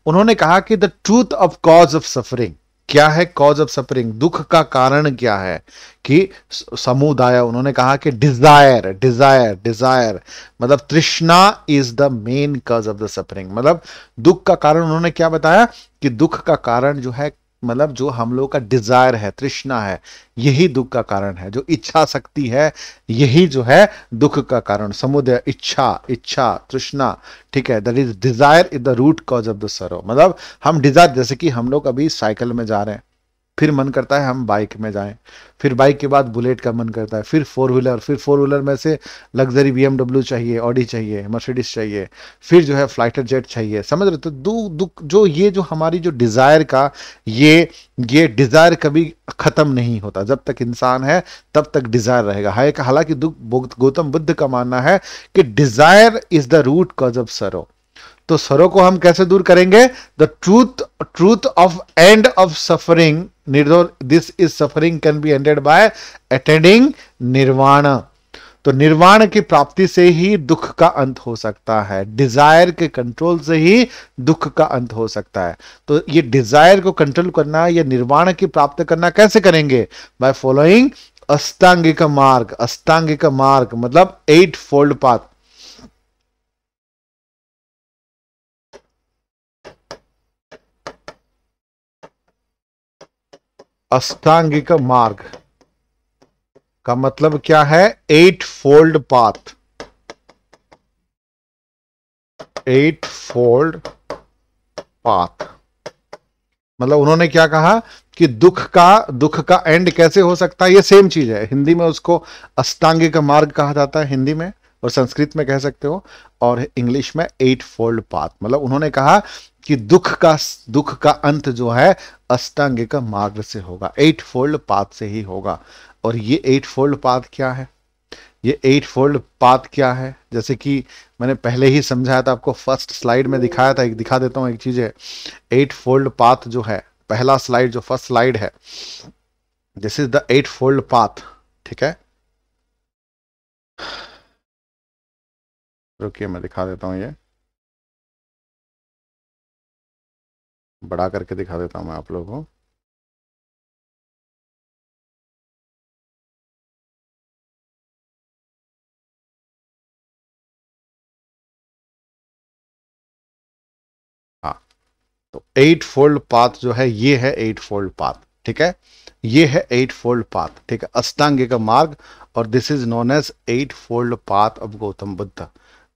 [SPEAKER 2] उन्होंने कहा कि the truth of cause of suffering क्या है कॉज ऑफ सफरिंग दुख का कारण क्या है कि समुदाय उन्होंने कहा कि डिजायर डिजायर डिजायर मतलब तृष्णा is the main cause of the suffering मतलब दुख का कारण उन्होंने क्या बताया कि दुख का कारण जो है मतलब जो हम लोग का डिजायर है तृष्णा है यही दुख का कारण है जो इच्छा शक्ति है यही जो है दुख का कारण समुदय इच्छा इच्छा तृष्णा ठीक है that is desire is the root cause of the sorrow मतलब हम डिजायर जैसे कि हम लोग अभी साइकिल में जा रहे हैं फिर मन करता है हम बाइक में जाएं फिर बाइक के बाद बुलेट का मन करता है फिर फोर व्हीलर फिर फोर व्हीलर में से लग्जरी बी चाहिए ऑडी चाहिए मर्सिडीज चाहिए फिर जो है फ्लाइटर जेट चाहिए समझ रहे तो दो, दो जो ये जो हमारी जो डिज़ायर का ये ये डिज़ायर कभी ख़त्म नहीं होता जब तक इंसान है तब तक डिज़ायर रहेगा हाँ हालांकि गौतम बुद्ध का मानना है कि desire is the root cause of sorrow तो सरो को हम कैसे दूर करेंगे the truth truth of end of suffering निर्दोष this is suffering can be ended by attending nirvana तो निर्वाण की प्राप्ति से ही दुख का अंत हो सकता है डिजायर के कंट्रोल से ही दुख का अंत हो सकता है तो ये डिजायर को कंट्रोल करना या निर्वाण की प्राप्त करना कैसे करेंगे बाय फॉलोइंग अष्टांगिक मार्ग अष्टांगिक मार्ग मतलब एट फोल्ड पाथ अष्टांगिक मार्ग का मतलब क्या है eight fold path eight fold path मतलब उन्होंने क्या कहा कि दुख का दुख का एंड कैसे हो सकता है ये सेम चीज है हिंदी में उसको अष्टांगिक मार्ग कहा जाता है हिंदी में और संस्कृत में कह सकते हो और इंग्लिश में एट फोल्ड पाथ मतलब उन्होंने कहा कि दुख का दुख का अंत जो है अष्टांग का मार्ग से होगा एट फोल्ड पाथ से ही होगा और ये एट फोल्ड पाथ क्या है ये एट फोल्ड पाथ क्या है जैसे कि मैंने पहले ही समझाया था आपको फर्स्ट स्लाइड में दिखाया था एक दिखा देता हूं एक चीज है एट फोल्ड पाथ जो है पहला स्लाइड जो फर्स्ट स्लाइड है this is the eight fold path ठीक है
[SPEAKER 3] रुकिए मैं दिखा देता हूं ये
[SPEAKER 1] बड़ा करके दिखा देता हूँ मैं आप लोगों को
[SPEAKER 2] हाँ तो एट फोल्ड पाथ जो है ये है एट फोल्ड पाथ ठीक है ये है एट फोल्ड पाथ ठीक है अष्टांग का मार्ग और this is known as eight fold path of Gautam Buddha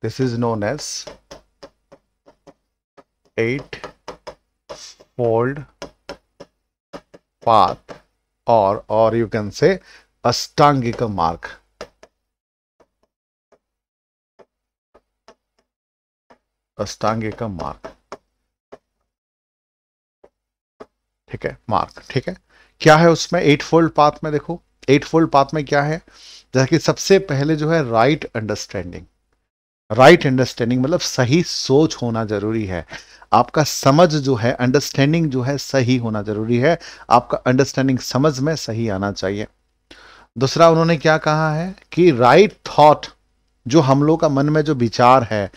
[SPEAKER 2] this is known as eight fold path or or you can say Ashtangika mark Ashtangika mark ठीक है मार्क ठीक है क्या है उसमें एट फोल्ड पाथ में देखो एट फोल्ड पाथ में क्या है जैसा कि सबसे पहले जो है right right understanding right right understanding मतलब सही सोच होना जरूरी है आपका समझ जो है अंडरस्टैंडिंग जो है सही होना जरूरी है आपका अंडरस्टैंडिंग समझ में सही आना चाहिए दूसरा उन्होंने क्या कहा है कि राइट right थॉट जो हम लोग का मन में जो विचार है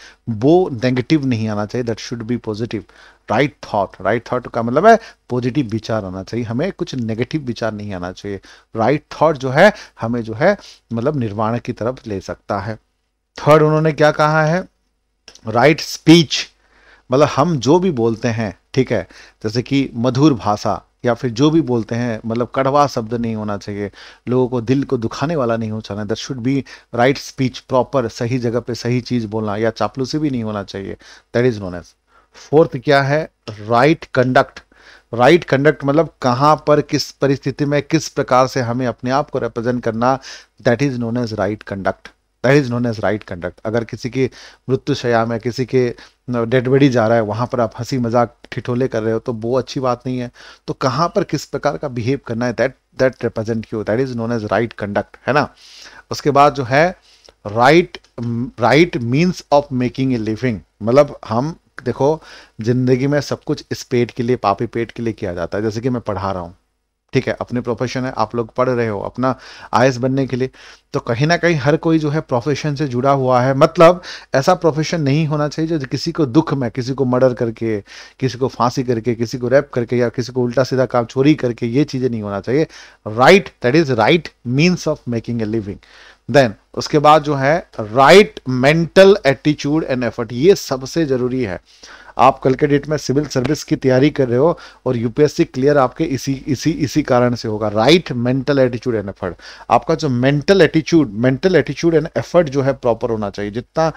[SPEAKER 2] वो नेगेटिव नहीं आना चाहिए that should be positive right thought right thought का मतलब है पॉजिटिव विचार आना चाहिए हमें कुछ नेगेटिव विचार नहीं आना चाहिए राइट right थॉट जो है हमें जो है मतलब निर्वाण की तरफ ले सकता है थर्ड उन्होंने क्या कहा है राइट स्पीच मतलब हम जो भी बोलते हैं ठीक है जैसे कि मधुर भाषा या फिर जो भी बोलते हैं मतलब कड़वा शब्द नहीं होना चाहिए लोगों को दिल को दुखाने वाला नहीं होना चाहिए there should be right speech proper सही जगह पे सही चीज़ बोलना या चापलूसी भी नहीं होना चाहिए that is known as fourth क्या है राइट कंडक्ट राइट कंडक्ट मतलब कहाँ पर किस परिस्थिति में किस प्रकार से हमें अपने आप को रिप्रेजेंट करना that is known as right conduct that is known as right conduct अगर किसी की शया में किसी के डेड बॉडी जा रहा है वहाँ पर आप हंसी मजाक ठिठोले कर रहे हो तो वो अच्छी बात नहीं है तो कहाँ पर किस प्रकार का बिहेव करना है that that represent you that is known as right conduct है ना उसके बाद जो है right right means of making a living मतलब हम देखो जिंदगी में सब कुछ इस पेट के लिए पापी पेट के लिए किया जाता है जैसे कि मैं पढ़ा रहा हूँ ठीक है अपने प्रोफेशन है आप लोग पढ़ रहे हो अपना आई बनने के लिए तो कहीं ना कहीं हर कोई जो है प्रोफेशन से जुड़ा हुआ है मतलब ऐसा प्रोफेशन नहीं होना चाहिए जो किसी को दुख में किसी को मर्डर करके किसी को फांसी करके किसी को रैप करके या किसी को उल्टा सीधा काम चोरी करके ये चीज़ें नहीं होना चाहिए right that is right means of making a living then उसके बाद जो है right mental attitude and effort ये सबसे जरूरी है आप कल के डेट में सिविल सर्विस की तैयारी कर रहे हो और यूपीएससी क्लियर आपके इसी इसी इसी कारण से होगा right mental attitude and effort आपका जो mental attitude mental attitude and effort जो है प्रॉपर होना चाहिए जितना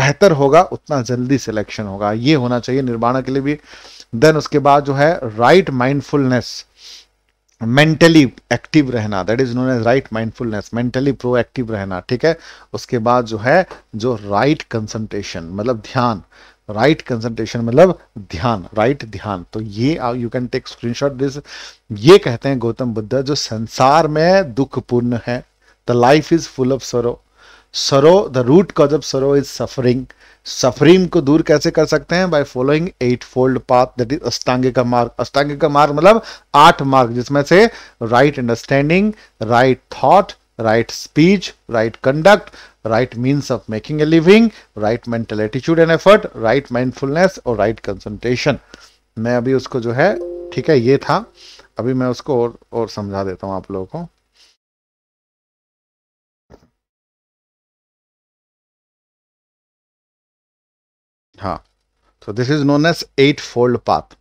[SPEAKER 2] बेहतर होगा उतना जल्दी सिलेक्शन होगा ये होना चाहिए निर्माण के लिए भी देन उसके बाद जो है राइट माइंडफुलनेस मेंटली एक्टिव रहना that is known as right mindfulness mentally proactive रहना ठीक है उसके बाद जो है जो राइट right कंसंट्रेशन मतलब ध्यान राइट कंसंट्रेशन मतलब ध्यान राइट ध्यान तो ये you can take screenshot this ये कहते हैं गौतम बुद्ध जो संसार में दुख पूर्ण है the life is full of sorrow sorrow the root cause of sorrow is suffering suffering को दूर कैसे कर सकते हैं by following eight fold path that is अष्टांगे का मार्ग अष्टांगे का मार्ग मतलब आठ मार्ग जिसमें से right understanding right thought right speech, right conduct, right means of making a living, right mental attitude and effort, right mindfulness or right concentration. मैं अभी उसको जो है ठीक है ये था अभी मैं उसको और
[SPEAKER 3] और समझा देता हूँ आप लोगों को हाँ so this is
[SPEAKER 2] known as eightfold path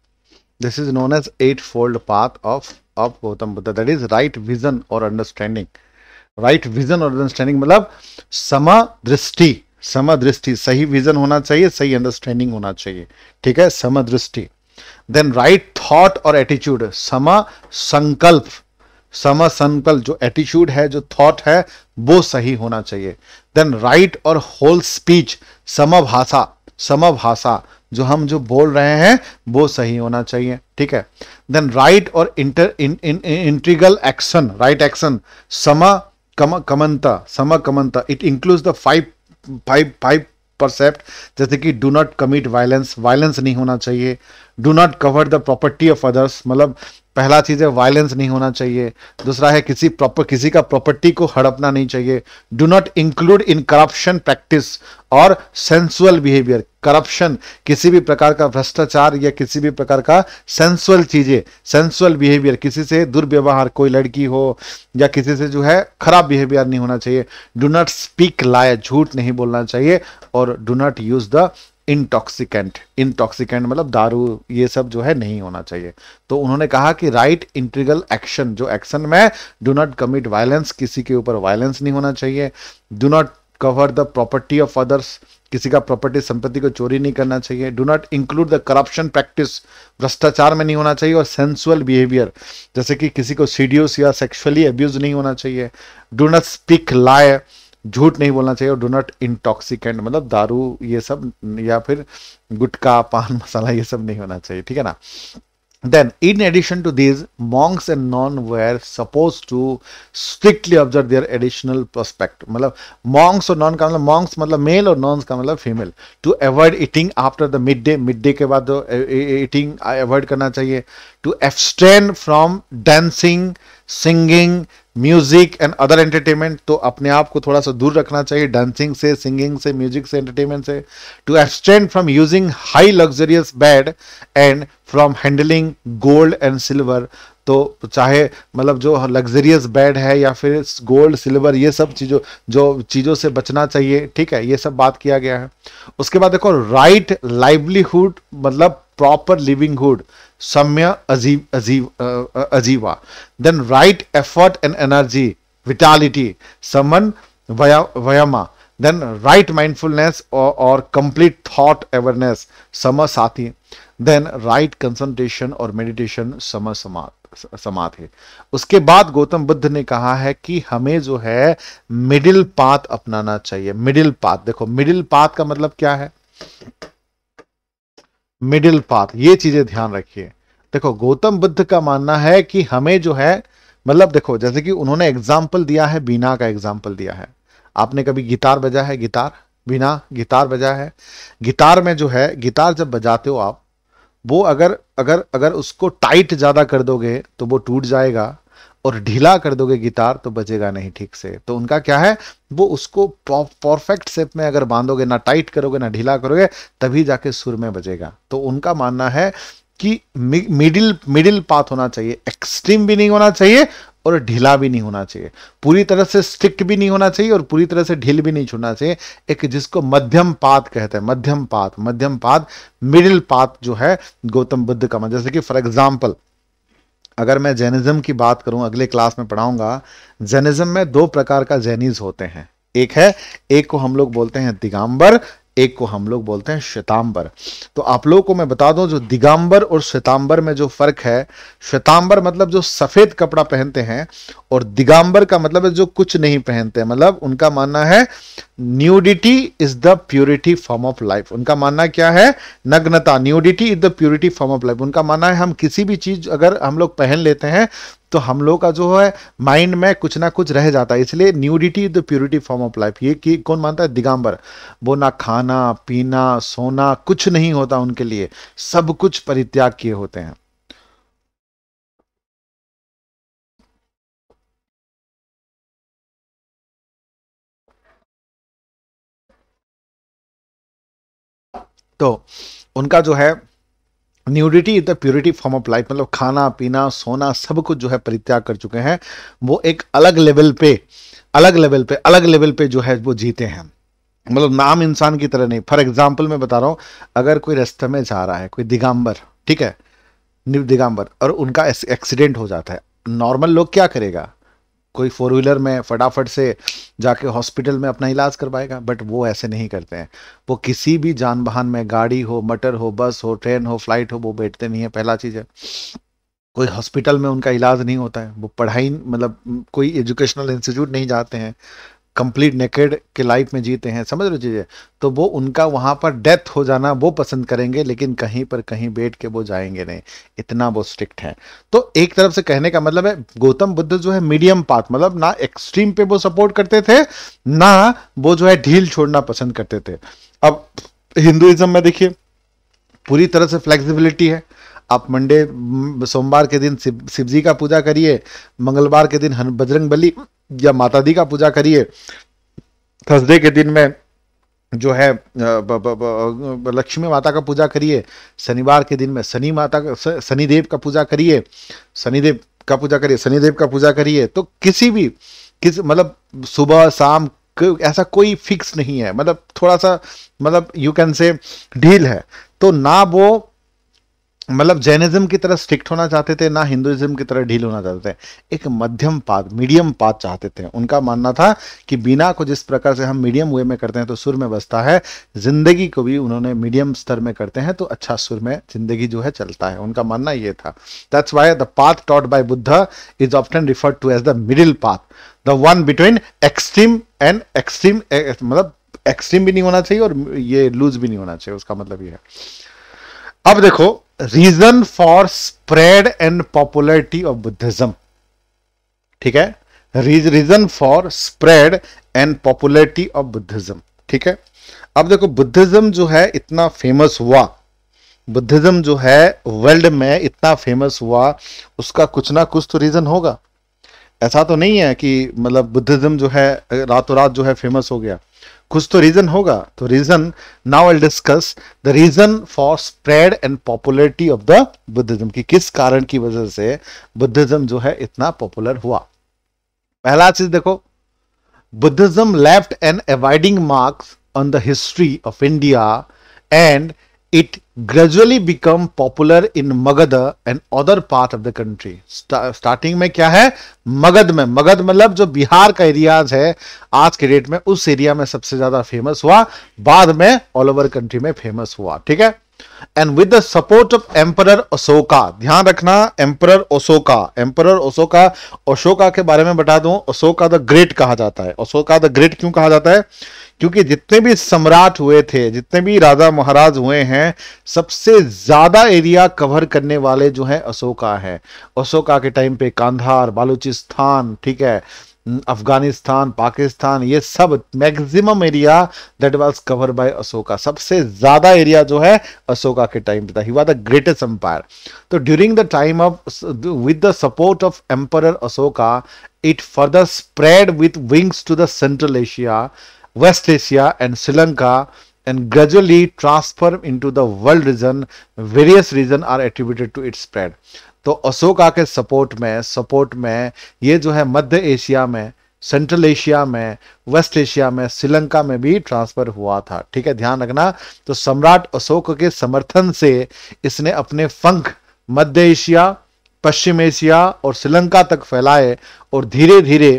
[SPEAKER 2] this is known as eightfold path of of Gautam Buddha that is right vision or understanding right vision और अंडरस्टैंडिंग मतलब समदृष्टि समदृष्टि सही विजन होना चाहिए सही अंडरस्टैंडिंग होना चाहिए ठीक है समदृष्टि देन राइट थॉट और एटीट्यूड सम संकल्प सम संकल्प जो एटीट्यूड है जो थॉट है वो सही होना चाहिए देन राइट और होल स्पीच समभाषा समभाषा जो हम जो बोल रहे हैं वो सही होना चाहिए ठीक है देन राइट और inter integral action right action समा समा समकमनता it includes the five five five precept जैसे कि do not commit violence violence नहीं होना चाहिए do not cover the property of others मतलब पहला चीज़ है वायलेंस नहीं होना चाहिए दूसरा है किसी प्रॉपर किसी का प्रॉपर्टी को हड़पना नहीं चाहिए do not include in corruption practice और सेंसुअल बिहेवियर करप्शन किसी भी प्रकार का भ्रष्टाचार या किसी भी प्रकार का सेंसुअल चीज़ें सेंसुअल बिहेवियर किसी से दुर्व्यवहार कोई लड़की हो या किसी से जो है खराब बिहेवियर नहीं होना चाहिए डू नॉट स्पीक लाए झूठ नहीं बोलना चाहिए और do not use the intoxicant intoxicant मतलब दारू ये सब जो है नहीं होना चाहिए तो उन्होंने कहा कि राइट इंट्रीगल एक्शन जो एक्शन में डू नॉट कमिट वायलेंस किसी के ऊपर वायलेंस नहीं होना चाहिए do not cover the property of others किसी का प्रॉपर्टी संपत्ति को चोरी नहीं करना चाहिए do not include the corruption practice भ्रष्टाचार में नहीं होना चाहिए और सेंसुअल बिहेवियर जैसे कि किसी को सीडियोस या सेक्सुअली अब्यूज नहीं होना चाहिए डू नॉट स्पीक लाए झूठ नहीं बोलना चाहिए और डो नॉट इंटॉक्सिकेंट मतलब दारू ये सब या फिर गुटका पान मसाला ये सब नहीं होना चाहिए ठीक है ना then in addition to this monks and nuns were suppose to strictly observe their additional prospect मतलब मॉन्ग्स और नॉन का मतलब मॉन्ग्स मतलब मेल और नॉन्स का मतलब female to avoid eating after the mid day mid day के बाद ईटिंग तो, अवॉइड करना चाहिए to abstain from dancing singing music and other entertainment तो अपने आप को थोड़ा सा दूर रखना चाहिए डांसिंग से सिंगिंग से म्यूजिक से एंटरटेनमेंट से to extend from using high luxurious bed and from handling gold and silver तो चाहे मतलब जो लग्जरियस बेड है या फिर गोल्ड सिल्वर ये सब चीज़ों जो चीज़ों से बचना चाहिए ठीक है ये सब बात किया गया है उसके बाद देखो राइट लाइवलीहुड मतलब proper livinghood samya ajiv, ajiv, uh, ajiva. Then right effort and energy, vitality, saman vaya, vayama. Then right mindfulness or, or complete thought awareness, sama sati. Then right concentration or meditation, sama samat समाधि उसके बाद गौतम बुद्ध ने कहा है कि हमें जो है मिडिल पाथ अपनाना चाहिए मिडिल पाथ देखो मिडिल पाथ का मतलब क्या है मिडिल पाथ ये चीजें ध्यान रखिए देखो गौतम बुद्ध का मानना है कि हमें जो है मतलब देखो जैसे कि उन्होंने एग्जाम्पल दिया है बीना का एग्जाम्पल दिया है आपने कभी गिटार बजा है गिटार बिना गिटार बजा है गिटार में जो है गिटार जब बजाते हो आप वो अगर अगर अगर उसको टाइट ज़्यादा कर दोगे तो वो टूट जाएगा और ढीला कर दोगे गिटार तो बजेगा नहीं ठीक से तो उनका क्या है वो उसको परफेक्ट शेप में अगर बांधोगे ना टाइट करोगे ना ढीला करोगे तभी जाके सुर में बजेगा तो उनका मानना है कि मिडिल मिडिल पाथ होना चाहिए एक्सट्रीम भी नहीं होना चाहिए और ढीला भी नहीं होना चाहिए पूरी तरह से स्ट्रिक्ट भी नहीं होना चाहिए और पूरी तरह से ढील भी नहीं छोड़ना चाहिए एक जिसको मध्यम पात कहते हैं मध्यम पात मध्यम पात मिडिल पात जो है गौतम बुद्ध का जैसे कि फॉर एग्जाम्पल अगर मैं जैनिज़्म की बात करूं अगले क्लास में पढ़ाऊंगा जैनिज़्म में दो प्रकार का जैनिज होते हैं एक है एक को हम लोग बोलते हैं दिगंबर एक को हम लोग बोलते हैं श्वेतांबर तो आप लोगों को मैं बता दूं जो दिगंबर और श्वेतांबर में जो फर्क है श्वेतांबर मतलब जो सफेद कपड़ा पहनते हैं और दिगंबर का मतलब है जो कुछ नहीं पहनते मतलब उनका मानना है nudity is the purity form of life उनका मानना क्या है नग्नता nudity is the purity form of life उनका मानना है हम किसी भी चीज अगर हम लोग पहन लेते हैं तो हम लोग का जो है माइंड में कुछ ना कुछ रह जाता है इसलिए nudity is the purity form of life ये कि कौन मानता है दिगंबर वो ना खाना पीना सोना कुछ नहीं होता उनके लिए सब कुछ परित्याग किए होते हैं तो उनका जो है nudity is the purity form of life मतलब खाना पीना सोना सब कुछ जो है परित्याग कर चुके हैं वो एक अलग लेवल पे अलग लेवल पे अलग लेवल पे जो है वो जीते हैं मतलब नाम इंसान की तरह नहीं फॉर एग्जाम्पल मैं बता रहा हूँ अगर कोई रास्ते में जा रहा है कोई दिगंबर ठीक है दिगंबर और उनका एक्सीडेंट हो जाता है नॉर्मल लोग क्या करेगा कोई फोर व्हीलर में फटाफट से जाके हॉस्पिटल में अपना इलाज करवाएगा बट वो ऐसे नहीं करते हैं वो किसी भी जान वाहन में गाड़ी हो मटर हो बस हो ट्रेन हो फ्लाइट हो वो बैठते नहीं है पहला चीज़ है कोई हॉस्पिटल में उनका इलाज नहीं होता है वो पढ़ाई मतलब कोई एजुकेशनल इंस्टीट्यूट नहीं जाते हैं कंप्लीट नेकेड के लाइफ में जीते हैं समझ लो चीज़ें तो वो उनका वहाँ पर डेथ हो जाना वो पसंद करेंगे लेकिन कहीं पर कहीं बैठ के वो जाएंगे नहीं इतना वो स्ट्रिक्ट है तो एक तरफ से कहने का मतलब है गौतम बुद्ध जो है मीडियम पाथ मतलब ना एक्सट्रीम पे वो सपोर्ट करते थे ना वो जो है ढील छोड़ना पसंद करते थे अब हिंदुइज्म में देखिए पूरी तरह से फ्लेक्सिबिलिटी है आप मंडे सोमवार के दिन शिव जी का पूजा करिए मंगलवार के दिन बजरंग बली या माता दी का पूजा करिए थर्सडे के दिन में जो है लक्ष्मी माता का पूजा करिए शनिवार के दिन में शनि माता का शनिदेव का पूजा करिए शनिदेव का पूजा करिए शनिदेव का पूजा करिए तो किसी भी किस मतलब सुबह शाम ऐसा कोई फिक्स नहीं है मतलब थोड़ा सा मतलब यू कैन से ढील है तो ना वो मतलब जैनिज्म की तरह स्ट्रिक्ट होना चाहते थे ना हिंदुइज्म की तरह ढील होना चाहते थे एक मध्यम पाथ मीडियम पाथ चाहते थे उनका मानना था कि बीना को जिस प्रकार से हम मीडियम वे में करते हैं तो सुर में बसता है जिंदगी को भी उन्होंने मीडियम स्तर में करते हैं तो अच्छा सुर में जिंदगी जो है चलता है उनका मानना ये था that's why the path taught by Buddha is often referred to as the middle path the one between extreme and extreme मतलब एक्सट्रीम भी नहीं होना चाहिए और ये लूज भी नहीं होना चाहिए उसका मतलब ये है अब देखो reason for spread and popularity of Buddhism ठीक है reason for spread and popularity of Buddhism ठीक है अब देखो बुद्धिज्म जो है इतना फेमस हुआ बुद्धिज्म जो है वर्ल्ड में इतना फेमस हुआ उसका कुछ ना कुछ तो रीजन होगा ऐसा तो नहीं है कि मतलब बुद्धिज्म जो है रातों रात जो है फेमस हो गया कुछ तो रीजन होगा तो reason now I discuss the reason for spread and popularity of the Buddhism की किस कारण की वजह से बुद्धिज्म जो है इतना पॉपुलर हुआ पहला चीज देखो Buddhism left and avoiding marks on the history of India and it gradually become popular in Magadha and other part of the country starting में क्या है मगध में मगध मतलब जो बिहार का एरियाज है आज के डेट में उस एरिया में सबसे ज्यादा फेमस हुआ बाद में ऑल ओवर कंट्री में फेमस हुआ ठीक है and with the support of emperor Ashoka ध्यान रखना एम्परर ओशोका एम्परर ओशोका अशोका के बारे में बता दूं अशोका द ग्रेट कहा जाता है अशोका द ग्रेट क्यों कहा जाता है क्योंकि जितने भी सम्राट हुए थे जितने भी राजा महाराज हुए हैं सबसे ज्यादा एरिया कवर करने वाले जो है अशोका है अशोका के टाइम पे कांधार बालूचिस्तान ठीक है अफगानिस्तान पाकिस्तान ये सब maximum area that was covered by Ashoka सबसे ज्यादा एरिया जो है अशोका के टाइम पे था he was the greatest empire तो during the time of with the support of emperor Ashoka it further spread with wings to the central Asia west Asia and Sri Lanka and gradually transform into the world region various region are attributed to its spread तो अशोका के support में support में ये जो है मध्य Asia में central Asia में वेस्ट एशिया में श्रीलंका में भी ट्रांसफर हुआ था ठीक है ध्यान रखना तो सम्राट अशोक के समर्थन से इसने अपने फंक मध्य एशिया पश्चिम एशिया और श्रीलंका तक फैलाए और धीरे धीरे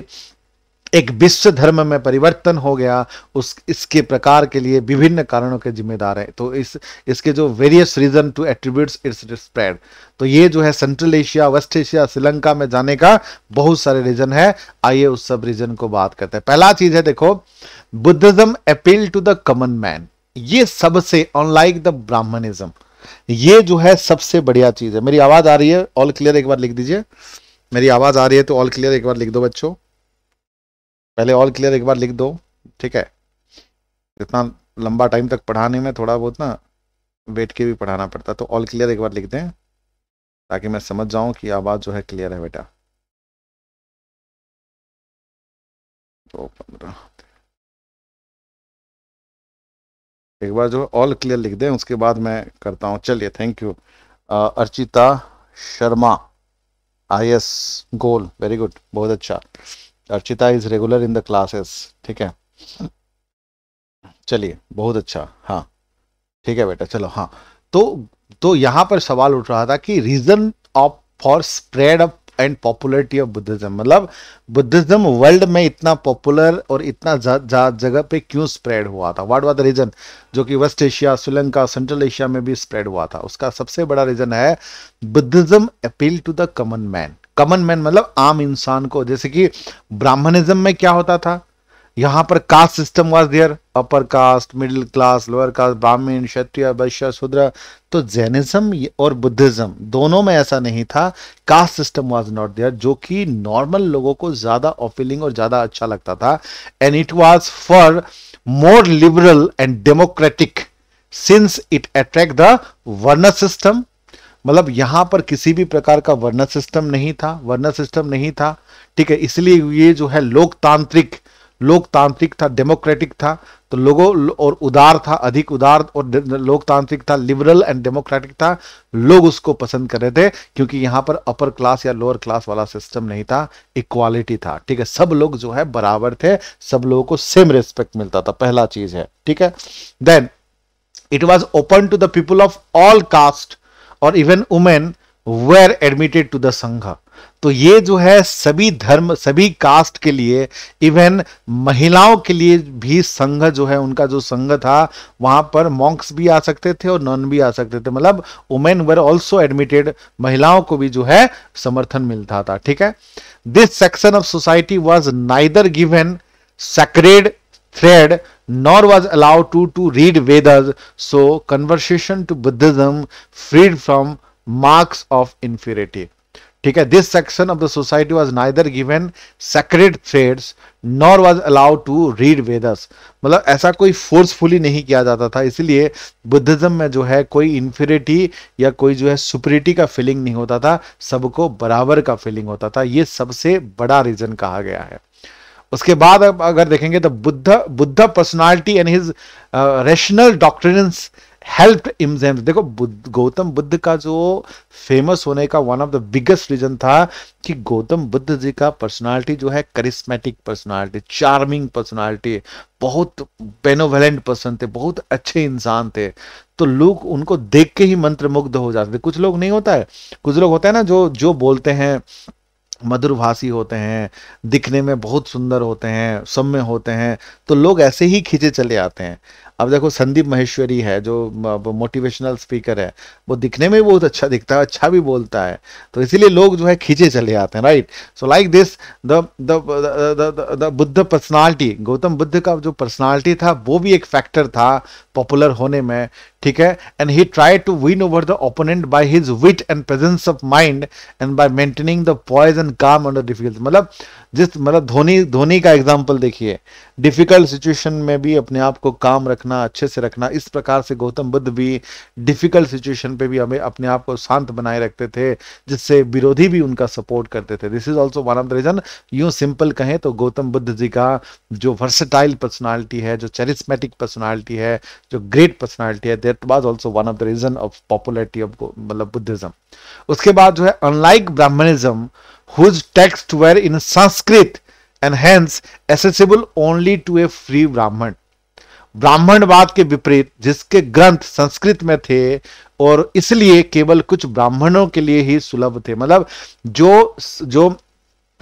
[SPEAKER 2] एक विश्व धर्म में परिवर्तन हो गया उस इसके प्रकार के लिए विभिन्न कारणों के जिम्मेदार है तो इस इसके जो various region to attributes its spread तो ये जो है central Asia west Asia Sri Lanka में जाने का बहुत सारे रीजन है आइए उस सब रीजन को बात करते हैं पहला चीज है देखो Buddhism appeal to the common man ये सबसे अनलाइक द ब्राह्मणिज्म ये जो है सबसे बढ़िया चीज है मेरी आवाज आ रही है ऑल क्लियर एक बार लिख दीजिए मेरी आवाज आ रही है तो ऑल क्लियर एक बार लिख दो बच्चों पहले ऑल क्लियर एक बार लिख दो ठीक है इतना लंबा टाइम तक पढ़ाने में थोड़ा बहुत ना वेट के भी पढ़ाना पड़ता तो ऑल क्लियर एक बार लिख दें ताकि मैं समझ जाऊं कि आवाज़ जो है क्लियर है बेटा तो एक बार जो ऑल क्लियर लिख दें उसके बाद मैं करता हूं चलिए thank you Archita Sharma I S goal very good बहुत अच्छा Archita is regular in the classes ठीक है चलिए बहुत अच्छा हाँ ठीक है बेटा चलो हाँ तो तो यहाँ पर सवाल उठ रहा था कि reason of for spread up and popularity of Buddhism मतलब बुद्धिज्म वर्ल्ड में इतना पॉपुलर और इतना जगह पे क्यों स्प्रेड हुआ था व्हाट वाज द रीजन जो कि west Asia Sri Lanka central Asia में भी स्प्रेड हुआ था उसका सबसे बड़ा रीजन है Buddhism appeal to the common man common man मतलब आम इंसान को जैसे कि ब्राह्मणिज्म में क्या होता था यहां पर caste system was there upper caste middle class lower caste Brahmin Kshatriya Vaishya Shudra तो जैनिज्म और बुद्धिज्म दोनों में ऐसा नहीं था caste system was not there जो कि नॉर्मल लोगों को ज्यादा ऑफिलिंग और ज्यादा अच्छा लगता था and it was for more liberal and democratic since it attract the varna system मतलब यहां पर किसी भी प्रकार का वर्ण सिस्टम नहीं था वर्णर सिस्टम नहीं था ठीक है इसलिए ये जो है लोकतांत्रिक लोकतांत्रिक था डेमोक्रेटिक था तो लोगों और उदार था अधिक उदार और लोकतांत्रिक था लिबरल एंड डेमोक्रेटिक था लोग उसको पसंद कर रहे थे क्योंकि यहां पर अपर क्लास या लोअर क्लास वाला सिस्टम नहीं था इक्वालिटी था ठीक है सब लोग जो है बराबर थे सब लोगों को सेम रेस्पेक्ट मिलता था पहला चीज है ठीक है then it was open to the people of all caste और even women were admitted to the sangha तो ये जो है सभी धर्म सभी कास्ट के लिए इवन महिलाओं के लिए भी संघ जो है उनका जो संघ था वहां पर मॉन्क्स भी आ सकते थे और नॉन भी आ सकते थे मतलब वुमेन वर ऑल्सो एडमिटेड महिलाओं को भी जो है समर्थन मिलता था ठीक है this section of society was neither given sacred thread nor was allowed to, to read Vedas, so conversion to Buddhism freed from marks of inferiority. ठीक है this section of the society was neither given sacred threads nor was allowed to read Vedas मतलब ऐसा कोई forcefully नहीं किया जाता था इसीलिए बुद्धिज्म में जो है कोई इन्फिरिटी या कोई जो है सुपरिटी का फीलिंग नहीं होता था सबको बराबर का फीलिंग होता था ये सबसे बड़ा रीजन कहा गया है उसके बाद अगर देखेंगे तो Buddha Buddha personality and his rational doctrines help immensely देखो बुद्ध गौतम बुद्ध का जो फेमस होने का one of the biggest reason था कि गौतम बुद्ध जी का पर्सनालिटी जो है करिस्मेटिक पर्सनालिटी चार्मिंग पर्सनालिटी बहुत बेनोवेलेंट पर्सन थे बहुत अच्छे इंसान थे तो लोग उनको देख के ही मंत्रमुग्ध हो जाते थे कुछ लोग नहीं होता है कुछ लोग होते हैं ना जो जो बोलते हैं मधुरभाषी होते हैं दिखने में बहुत सुंदर होते हैं सम्य होते हैं तो लोग ऐसे ही खींचे चले आते हैं अब देखो संदीप महेश्वरी है जो मोटिवेशनल स्पीकर है वो दिखने में बहुत अच्छा दिखता है अच्छा भी बोलता है तो इसीलिए लोग जो है खींचे चले आते हैं right so like this the the Buddha personality Gautama Buddha का जो पर्सनालिटी था वो भी एक फैक्टर था पॉपुलर होने में ठीक है and he try to win over the opponent by his wit and presence of mind and by maintaining the poise and calm under difficult मतलब जिस मतलब धोनी धोनी का एग्जाम्पल देखिए डिफिकल्ट सिचुएशन में भी अपने आप को काम रखना अच्छे से रखना इस प्रकार से गौतम बुद्ध भी डिफिकल्ट सिचुएशन पे भी हमें अपने आप को शांत बनाए रखते थे जिससे विरोधी भी उनका सपोर्ट करते थे this is also one of the reason यूं सिंपल कहें तो गौतम बुद्ध जी का जो वर्सटाइल पर्सनैलिटी है जो चेरिस्मेटिक पर्सनैलिटी है जो ग्रेट पर्सनैलिटी है that was also one of the reason of popularity of मतलब बुद्धिज्म उसके बाद जो है unlike Brahmanism whose texts were in Sanskrit and hence accessible only to a free Brahman. ब्राह्मणवाद के विपरीत जिसके ग्रंथ संस्कृत में थे और इसलिए केवल कुछ ब्राह्मणों के लिए ही सुलभ थे मतलब जो जो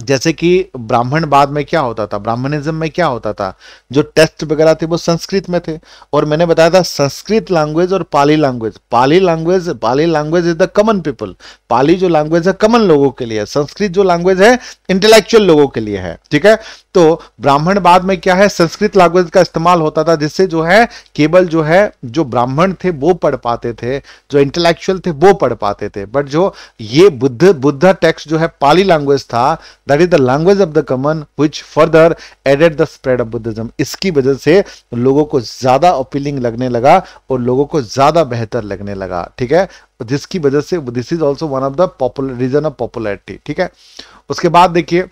[SPEAKER 2] जैसे कि ब्राह्मण बाद में क्या होता था ब्राह्मणिज्म में क्या होता था जो टेस्ट वगैरह थे वो संस्कृत में थे और मैंने बताया था संस्कृत लैंग्वेज और Pali language Pali language Pali language is the common people Pali जो लैंग्वेज है कॉमन लोगों के लिए संस्कृत जो लैंग्वेज है इंटेलेक्चुअल लोगों के लिए है ठीक है तो ब्राह्मण बाद में क्या है संस्कृत लैंग्वेज का इस्तेमाल होता था जिससे जो है केवल जो है जो ब्राह्मण थे वो पढ़ पाते थे जो इंटेलेक्चुअल थे वो पढ़ पाते थे बट जो ये बुद्ध बुद्ध टेक्स्ट जो है पाली लैंग्वेज था that is the language of the common which further aided the spread of Buddhism इसकी वजह से लोगों को ज्यादा अपीलिंग लगने लगा और लोगों को ज्यादा बेहतर लगने लगा ठीक है जिसकी वजह से this is also one of the popular reason of popularity ठीक है उसके बाद देखिए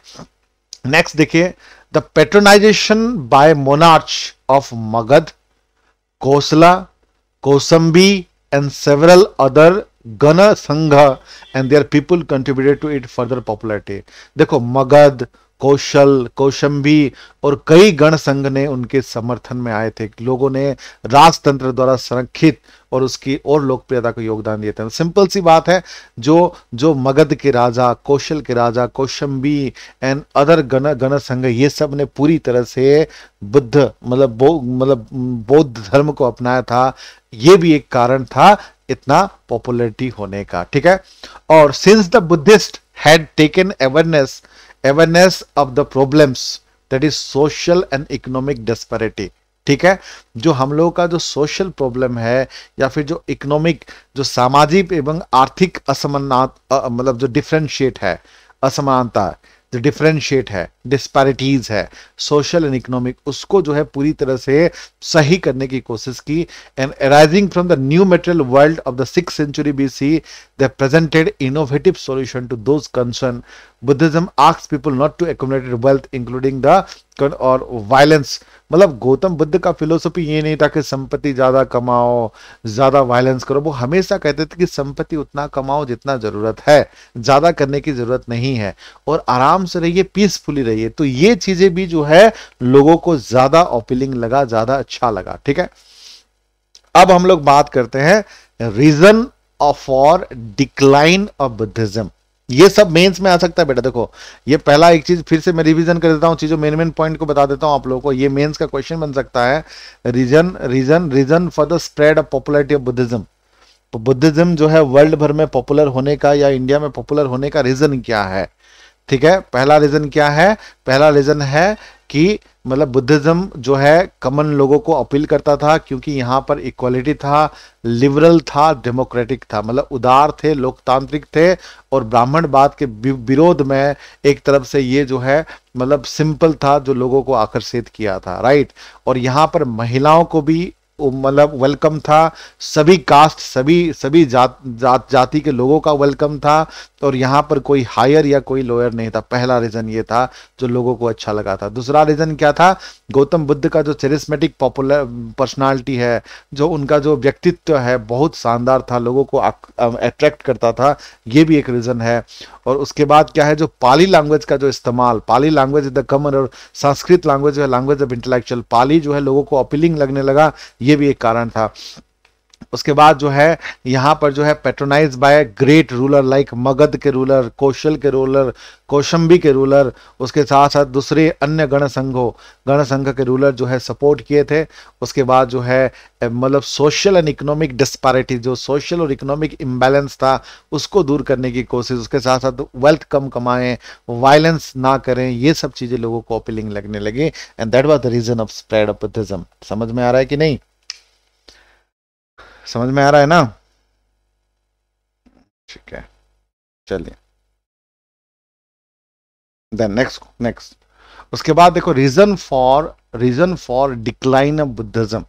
[SPEAKER 2] नेक्स्ट देखिए the patronization by monarch of Magadha Kosala Kausambi and several other gana sangha and their people contributed to it further popularity देखो मगध कौशल कौशंबी और कई गण संघ ने उनके समर्थन में आए थे लोगों ने राजतंत्र द्वारा संरक्षित और उसकी और लोकप्रियता को योगदान देते हैं तो सिंपल सी बात है जो जो मगध के राजा कौशल के राजा कौशंबी एंड अदर गण गण संघ ये सब ने पूरी तरह से बुद्ध मतलब बो, मतलब बौद्ध धर्म को अपनाया था ये भी एक कारण था इतना पॉपुलरिटी होने का ठीक है और since the Buddhist had taken awareness awareness of the problems that is social and economic disparity ठीक है जो हम लोगों का जो सोशल प्रॉब्लम है या फिर जो इकोनॉमिक जो सामाजिक एवं आर्थिक असमाना मतलब जो डिफ्रेंशिएट है असमानता जो डिफ्रेंशिएट है डिस्पैरिटीज है सोशल एंड इकोनॉमिक उसको जो है पूरी तरह से सही करने की कोशिश की and arising from the new material world of the six century B C the presented innovative solution to those concern Buddhism ask people not to accommodated wealth including the और वायलेंस मतलब गौतम बुद्ध का फिलोसफी ये नहीं था कि संपत्ति ज़्यादा कमाओ ज़्यादा वायलेंस करो वो हमेशा कहते थे कि संपत्ति उतना कमाओ जितना ज़रूरत है ज़्यादा करने की ज़रूरत नहीं है और आराम से रहिए पीसफुली रहिए तो ये चीज़ें भी जो है लोगों को ज़्यादा अपीलिंग लगा ज़्यादा अच्छा लगा ठीक है अब हम लोग बात करते हैं reason for decline of Buddhism ये सब मेंस में आ सकता है बेटा देखो ये पहला एक चीज फिर से मैं रिवीजन कर देता हूँ चीजों मेन मेन पॉइंट को बता देता हूँ आप लोगों को ये मेंस का क्वेश्चन बन सकता है reason reason reason for the spread of popularity of Buddhism तो बुद्धिज्म जो है वर्ल्ड भर में पॉपुलर होने का या इंडिया में पॉपुलर होने का रीजन क्या है ठीक है पहला रीजन क्या है पहला रीजन है कि मतलब बुद्धिज्म जो है कमन लोगों को अपील करता था क्योंकि यहाँ पर इक्वालिटी था लिबरल था डेमोक्रेटिक था मतलब उदार थे लोकतांत्रिक थे और ब्राह्मणवाद के विरोध में एक तरफ से ये जो है मतलब सिंपल था जो लोगों को आकर्षित किया था राइट और यहाँ पर महिलाओं को भी मतलब वेलकम था सभी कास्ट सभी सभी जात जात जाति के लोगों का वेलकम था और यहाँ पर कोई हायर या कोई लोअर नहीं था पहला रीज़न ये था जो लोगों को अच्छा लगा था दूसरा रीज़न क्या था गौतम बुद्ध का जो चेरिस्मेटिक पॉपुलर पर्सनालिटी है जो उनका जो व्यक्तित्व है बहुत शानदार था लोगों को अट्रैक्ट करता था ये भी एक रीज़न है और उसके बाद क्या है जो पाली लैंग्वेज का जो इस्तेमाल Pali language is the common और संस्कृत लैंग्वेज जो है लैंग्वेज ऑफ इंटेलेक्चुअल पाली जो है लोगों को अपीलिंग लगने लगा ये ये भी एक कारण था उसके बाद जो है यहाँ पर जो है patronize by great ruler like Magadha के रूलर कौशल के रूलर कौशंबी के रूलर उसके साथ साथ दूसरे अन्य गण संघों गण संघ के रूलर जो है सपोर्ट किए थे उसके बाद जो है मतलब सोशल एंड इकोनॉमिक डिस्पैरिटी जो सोशल और इकोनॉमिक इम्बैलेंस था उसको दूर करने की कोशिश उसके साथ साथ वेल्थ कम कमाएं वायलेंस ना करें ये सब चीज़ें लोगों को अपीलिंग लगने लगी and that was the reason of spread of समझ में आ रहा है कि नहीं समझ में आ रहा है ना
[SPEAKER 3] ठीक है चलिए देन
[SPEAKER 2] नेक्स्ट नेक्स्ट उसके बाद देखो reason for reason for decline of Buddhism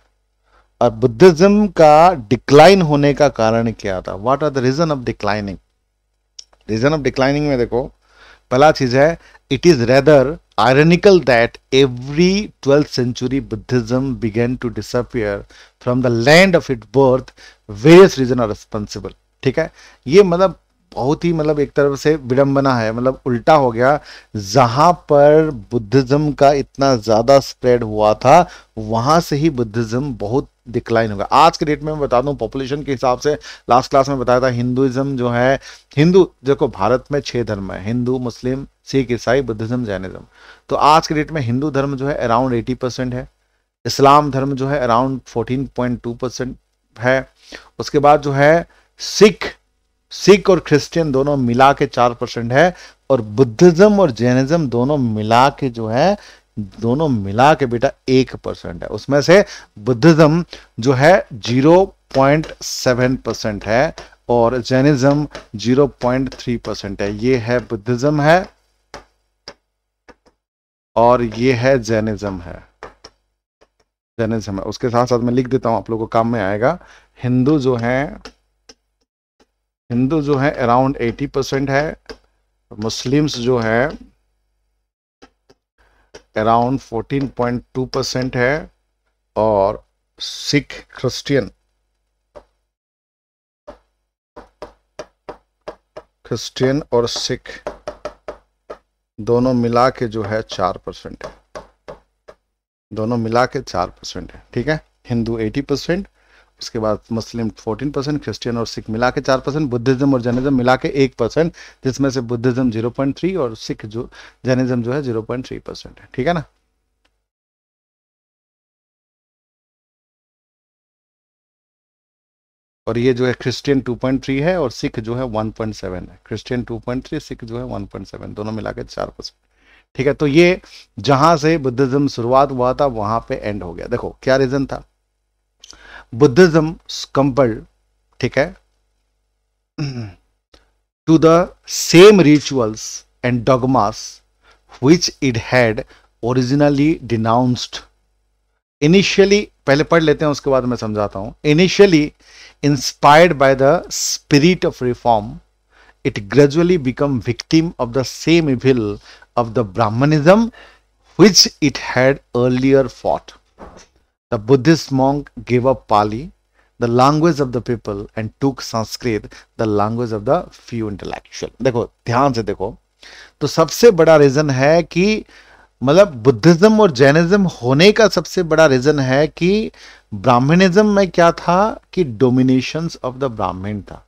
[SPEAKER 2] और बुद्धिज्म का डिक्लाइन होने का कारण क्या था what are the reason of declining reason of declining में देखो पहला चीज है it is rather ironical that every 12th century Buddhism began to disappear from the land of its birth. Various reason are responsible. ठीक है ये मतलब बहुत ही मतलब एक तरफ से विडंबना है मतलब उल्टा हो गया जहां पर बुद्धिज्म का इतना ज्यादा स्प्रेड हुआ था वहां से ही बुद्धिज्म बहुत डिक्लाइन होगा आज के डेट में मैं बता दूं पॉपुलेशन के हिसाब से लास्ट क्लास में बताया था हिंदुज़म जो है हिंदू देखो भारत में छह धर्म है हिंदू मुस्लिम सिख ईसाई बुद्धिज़्म जैनिज़्म तो आज के डेट में हिंदू धर्म जो है अराउंड एटी परसेंट है इस्लाम धर्म जो है around fourteen point two percent है उसके बाद जो है सिख सिख और क्रिश्चियन दोनों मिला के चार परसेंट है और बुद्धिज्म और जैनिज्म दोनों मिला के जो है दोनों मिला के बेटा एक परसेंट है उसमें से बुद्धिज्म जो है जीरो पॉइंट सेवन परसेंट है और Jainism zero point three percent है ये है बुद्धिज्म है और ये है जैनिज्म है जैनिज्म है उसके साथ साथ मैं लिख देता हूं आप लोगों को काम में आएगा हिंदू जो है हिंदू जो है अराउंड एटी परसेंट है मुस्लिम्स जो है अराउंड 14.2 परसेंट है और सिख क्रिश्चियन क्रिश्चियन और सिख दोनों मिला के जो है चार परसेंट है दोनों मिला के चार परसेंट है ठीक है हिंदू एटी परसेंट उसके बाद मुस्लिम 14 परसेंट क्रिश्चियन और सिख मिला के चार परसेंट बुद्धिज्म और जैनिज्म मिला के एक परसेंट जिसमें से बुद्धिज्म 0.3 और सिख जो जैनिज्म जो है 0.3 परसेंट है ठीक है ना
[SPEAKER 3] और ये जो है क्रिश्चियन 2.3 है और
[SPEAKER 2] सिख जो है 1.7 है क्रिश्चियन 2.3 सिख जो है 1.7 दोनों मिला के चार परसेंट ठीक है तो ये जहां से बुद्धिज्म शुरुआत हुआ था वहां पे एंड हो गया देखो क्या रीजन था बुद्धिज्म स्कम्पल ठीक है to the same rituals and dogmas which it had originally denounced initially पहले पढ़ लेते हैं उसके बाद मैं समझाता हूं initially inspired by the spirit of reform it gradually become victim of the same evil of the Brahmanism which it had earlier fought The Buddhist monk gave up Pali, the language of the people, and took Sanskrit, the language of the few intellectual. देखो ध्यान से देखो तो सबसे बड़ा reason है कि मतलब बुद्धिज्म और जैनिज्म होने का सबसे बड़ा रीजन है कि ब्राह्मणिज्म में क्या था कि डोमिनेशन ऑफ द ब्राह्मण था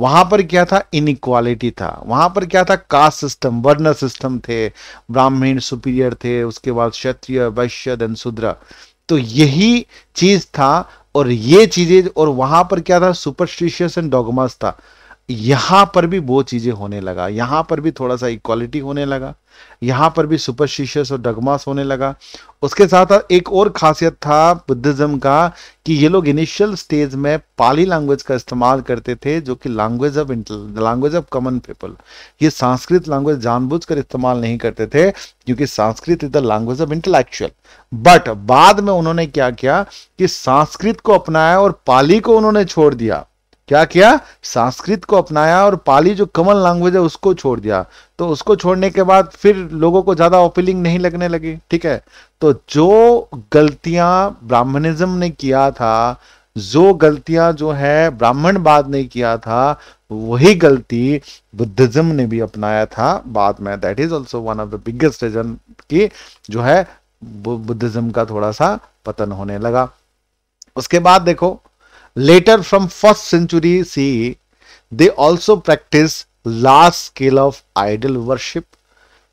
[SPEAKER 2] वहां पर क्या था इनइक्वालिटी था वहां पर क्या था कास्ट सिस्टम वर्ण सिस्टम थे ब्राह्मण सुपीरियर थे उसके बाद क्षत्रिय वैश्य धन शुद्र तो यही चीज था और ये चीजें और वहां पर क्या था सुपरस्टिशियस एंड डॉगमास था यहां पर भी वो चीजें होने लगा यहां पर भी थोड़ा सा इक्वालिटी होने लगा यहाँ पर भी सुपरस्टिशियस और डगमास होने लगा उसके साथ एक और खासियत था बुद्धिज्म का कि ये लोग इनिशियल स्टेज में पाली लैंग्वेज का इस्तेमाल करते थे जो कि language of language of common people ये संस्कृत लैंग्वेज जानबूझकर इस्तेमाल नहीं करते थे क्योंकि Sanskrit is the language of intellectual but बाद में उन्होंने क्या किया कि संस्कृत को अपनाया और पाली को उन्होंने छोड़ दिया क्या किया संस्कृत को अपनाया और पाली जो कॉमन लैंग्वेज है उसको छोड़ दिया तो उसको छोड़ने के बाद फिर लोगों को ज्यादा अपीलिंग नहीं लगने लगी ठीक है तो जो गलतियां ब्राह्मणिज्म ने किया था जो गलतियां जो है ब्राह्मणवाद ने किया था वही गलती बुद्धिज्म ने भी अपनाया था बाद में that is also one of the biggest reason की जो है बुद्धिज्म का थोड़ा सा पतन होने लगा उसके बाद देखो Later from first century CE, they also practice large scale of idol worship.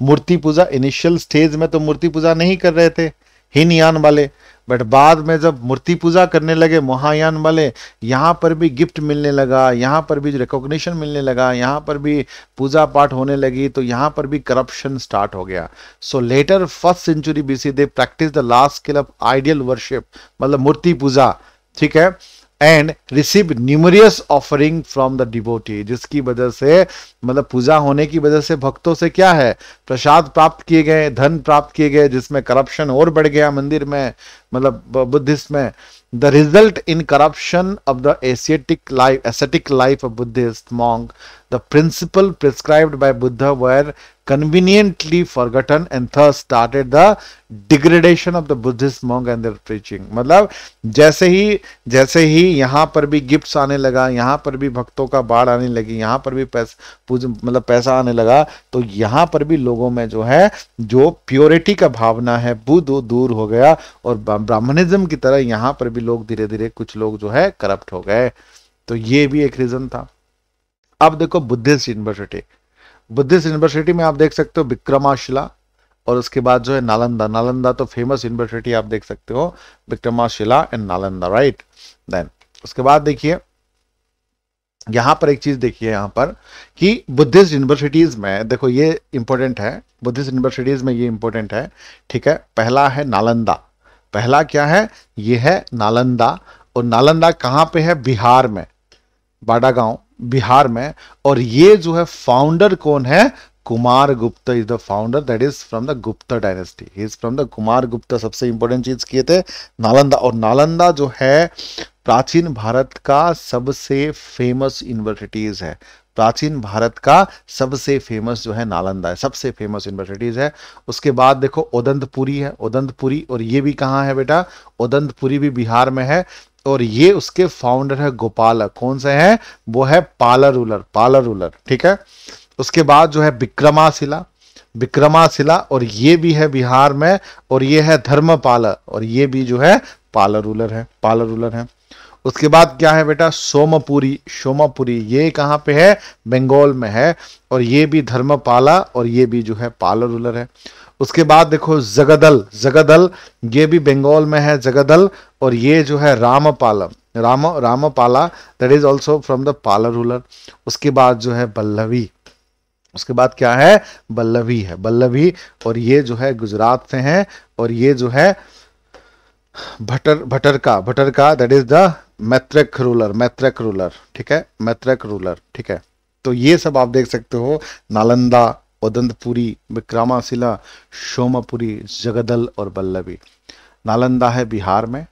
[SPEAKER 2] मूर्ति पूजा इनिशियल स्टेज में तो मूर्ति पूजा नहीं कर रहे थे हिनयान वाले बट बाद में जब मूर्ति पूजा करने लगे महायान वाले यहाँ पर भी गिफ्ट मिलने लगा यहाँ पर भी रिकॉग्निशन मिलने लगा यहाँ पर भी पूजा पाठ होने लगी तो यहाँ पर भी करप्शन स्टार्ट हो गया so later first century BC they practice the last scale of idol worship मतलब मूर्ति पूजा ठीक है and receive numerous offering from the डिबोटी जिसकी वजह से मतलब पूजा होने की वजह से भक्तों से क्या है प्रसाद प्राप्त किए गए धन प्राप्त किए गए जिसमें करप्शन और बढ़ गया मंदिर में मतलब बुद्धिस्ट में the result in corruption of the ascetic life ascetic life of Buddhist monk The principle prescribed by Buddha were conveniently forgotten and thus started the degradation of the Buddhist monk and their preaching. मतलब जैसे ही जैसे ही यहाँ पर भी gifts आने लगा यहाँ पर भी भक्तों का बाढ़ आने लगी यहाँ पर भी पैस पूज मतलब पैसा आने लगा तो यहाँ पर भी लोगों में जो है जो प्योरिटी का भावना है बुद्ध दूर हो गया और ब्राह्मणिज्म की तरह यहाँ पर भी लोग धीरे धीरे कुछ लोग जो है करप्ट हो गए तो ये भी एक रीजन था अब देखो बुद्धिस्ट यूनिवर्सिटी बुद्धिस्ट यूनिवर्सिटी में आप देख सकते हो विक्रमाशिला और उसके बाद जो है नालंदा नालंदा तो फेमस यूनिवर्सिटी आप देख सकते हो Vikramashila and Nalanda right then उसके बाद देखिए यहां पर एक चीज देखिए यहां पर कि बुद्धिस्ट यूनिवर्सिटीज में देखो ये इंपॉर्टेंट है बुद्धिस्ट यूनिवर्सिटीज में ये इंपॉर्टेंट है ठीक है पहला है नालंदा पहला क्या है ये है नालंदा और नालंदा कहां पे है बिहार में बाडागांव बिहार में और ये जो है फाउंडर कौन है Kumar Gupta is the founder that is from the Gupta dynasty is from the Kumar Gupta सबसे इंपॉर्टेंट चीज किए थे नालंदा और नालंदा जो है प्राचीन भारत का सबसे फेमस यूनिवर्सिटीज है प्राचीन भारत का सबसे फेमस जो है नालंदा है सबसे फेमस यूनिवर्सिटीज है उसके बाद देखो ओदंतपुरी है ओदंतपुरी और ये भी कहाँ है बेटा ओदंतपुरी भी बिहार में है और ये उसके फाउंडर है गोपाल कौन से हैं वो है पालर रूलर पालर रूलर ठीक है उसके बाद जो है विक्रमाशिला विक्रमाशिला और ये भी है बिहार में और ये है धर्मपाला और ये भी जो है पालर रूलर है पालर रूलर है उसके बाद क्या है बेटा सोमपुरी सोमापुरी ये कहाँ पे है बंगाल में है और ये भी धर्मपाला और ये भी जो है पालर रूलर है उसके बाद देखो जगदल जगदल ये भी बंगाल में है जगदल और ये जो है रामपालम Ram Rampala that is also from the Pala ruler उसके बाद जो है बल्लवी उसके बाद क्या है बल्लवी है बल्लवी और ये जो है गुजरात से हैं और ये जो है भटर Bhatarka Bhatarka that is the Maitraka ruler Maitraka ruler ठीक है मैत्रक रूलर ठीक है तो ये सब आप देख सकते हो नालंदा उदंतपुरी विक्रामाशिला शोमापुरी जगदल और बल्लभी नालंदा है बिहार में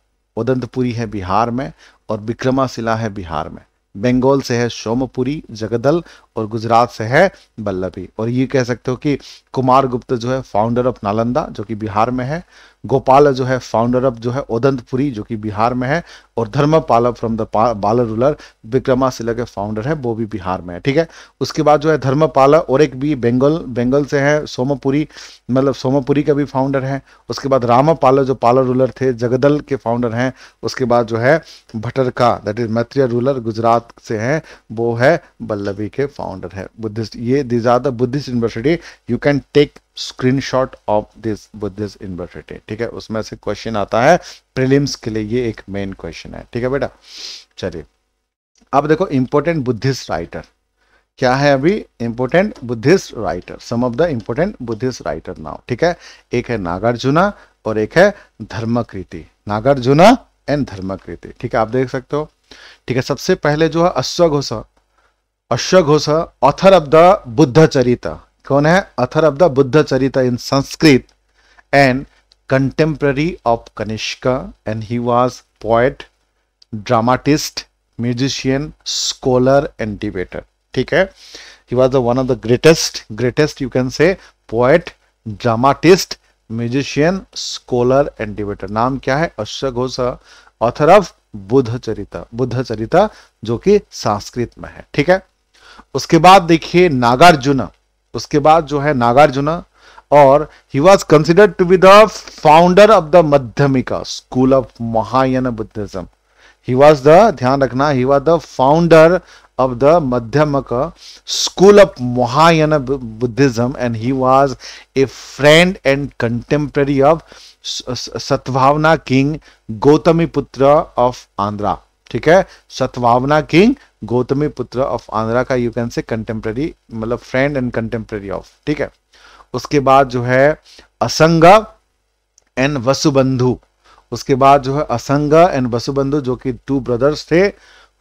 [SPEAKER 2] उदंतपुरी है बिहार में और विक्रमाशिला है बिहार में बंगाल से है शोमपुरी जगदल और गुजरात से है बल्लभी और ये कह सकते हो कि कुमार गुप्त जो है फाउंडर ऑफ नालंदा जो कि बिहार में है गोपाल जो है फाउंडर ऑफ जो है ओदंतपुरी जो कि बिहार में है और Dharmapala from the Pala ruler Vikramashila के फाउंडर है वो भी बिहार में है ठीक है उसके बाद जो है धर्मपाल और एक भी बेंगल बेंगल से है सोमपुरी मतलब सोमपुरी का भी फाउंडर है उसके बाद रामपाल जो पाल रूलर थे जगदल के फाउंडर हैं उसके बाद जो है Bhatarka that is Maitraka ruler Gujarat से हैं वो है बल्लभी के founder have buddhist ye these are the buddhist university you can take screenshot of this Buddhist university ठीक है उसमें से क्वेश्चन आता है प्रिलिम्स के लिए ये एक मेन क्वेश्चन है ठीक है बेटा चलिए अब देखो इंपॉर्टेंट बुद्धिस्ट राइटर क्या है अभी important Buddhist writer some of the important Buddhist writer now ठीक है एक है नागार्जुना और एक है धर्मकृति नागार्जुना एंड धर्मकृति ठीक है आप देख सकते हो ठीक है सबसे पहले जो है अश्वघोष अश्व घोषा ऑथर ऑफ द बुद्ध चरिता कौन है author of the Buddha चरिता in Sanskrit and contemporary of Kanishka and he was poet dramatist musician scholar and debater ठीक है he was one of the greatest greatest you can से poet dramatist musician scholar and debater नाम क्या है अश्व घोषा author of Buddha चरिता Buddha चरिता जो कि संस्कृत में है ठीक है उसके बाद देखिए नागार्जुन उसके बाद जो है नागार्जुन और he was considered to be the founder of the Madhyamika school of Mahayana Buddhism he was the ध्यान रखना he was the founder of the Madhyamaka school of Mahayana Buddhism and he was a friend and contemporary of Satavahana king Gautamiputra of Andhra ठीक है सतभावना king Gautamiputra of Andhra का you can say contemporary मतलब friend and contemporary of ठीक है उसके बाद जो है असंग एंड वसुबंधु उसके बाद जो है असंग एंड वसुबंधु जो कि टू ब्रदर्स थे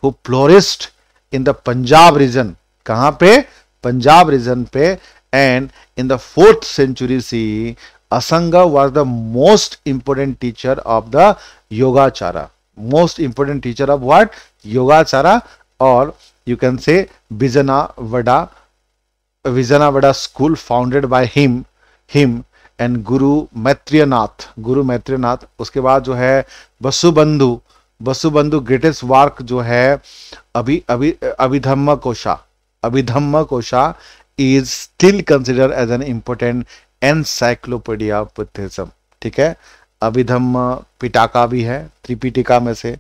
[SPEAKER 2] who flourished in the Punjab region कहां पे पंजाब रीजन पे and in the fourth century C Asanga was the most important teacher of the Yogachara most important teacher of what Yogachara और यू कैन से can वडा Vijanavada, वडा school founded by him him and guru Maitreyanatha गुरु मैत्रियनाथ उसके बाद जो है वसुबंधु वसुबंधु ग्रेटेस्ट वर्क जो है अभी अभी Abhidhamma Kosha Abhidhamma Kosha is still consider as an important encyclopedia of Buddhism ठीक है अभिधम्म पिटाका भी है त्रिपिटिका में से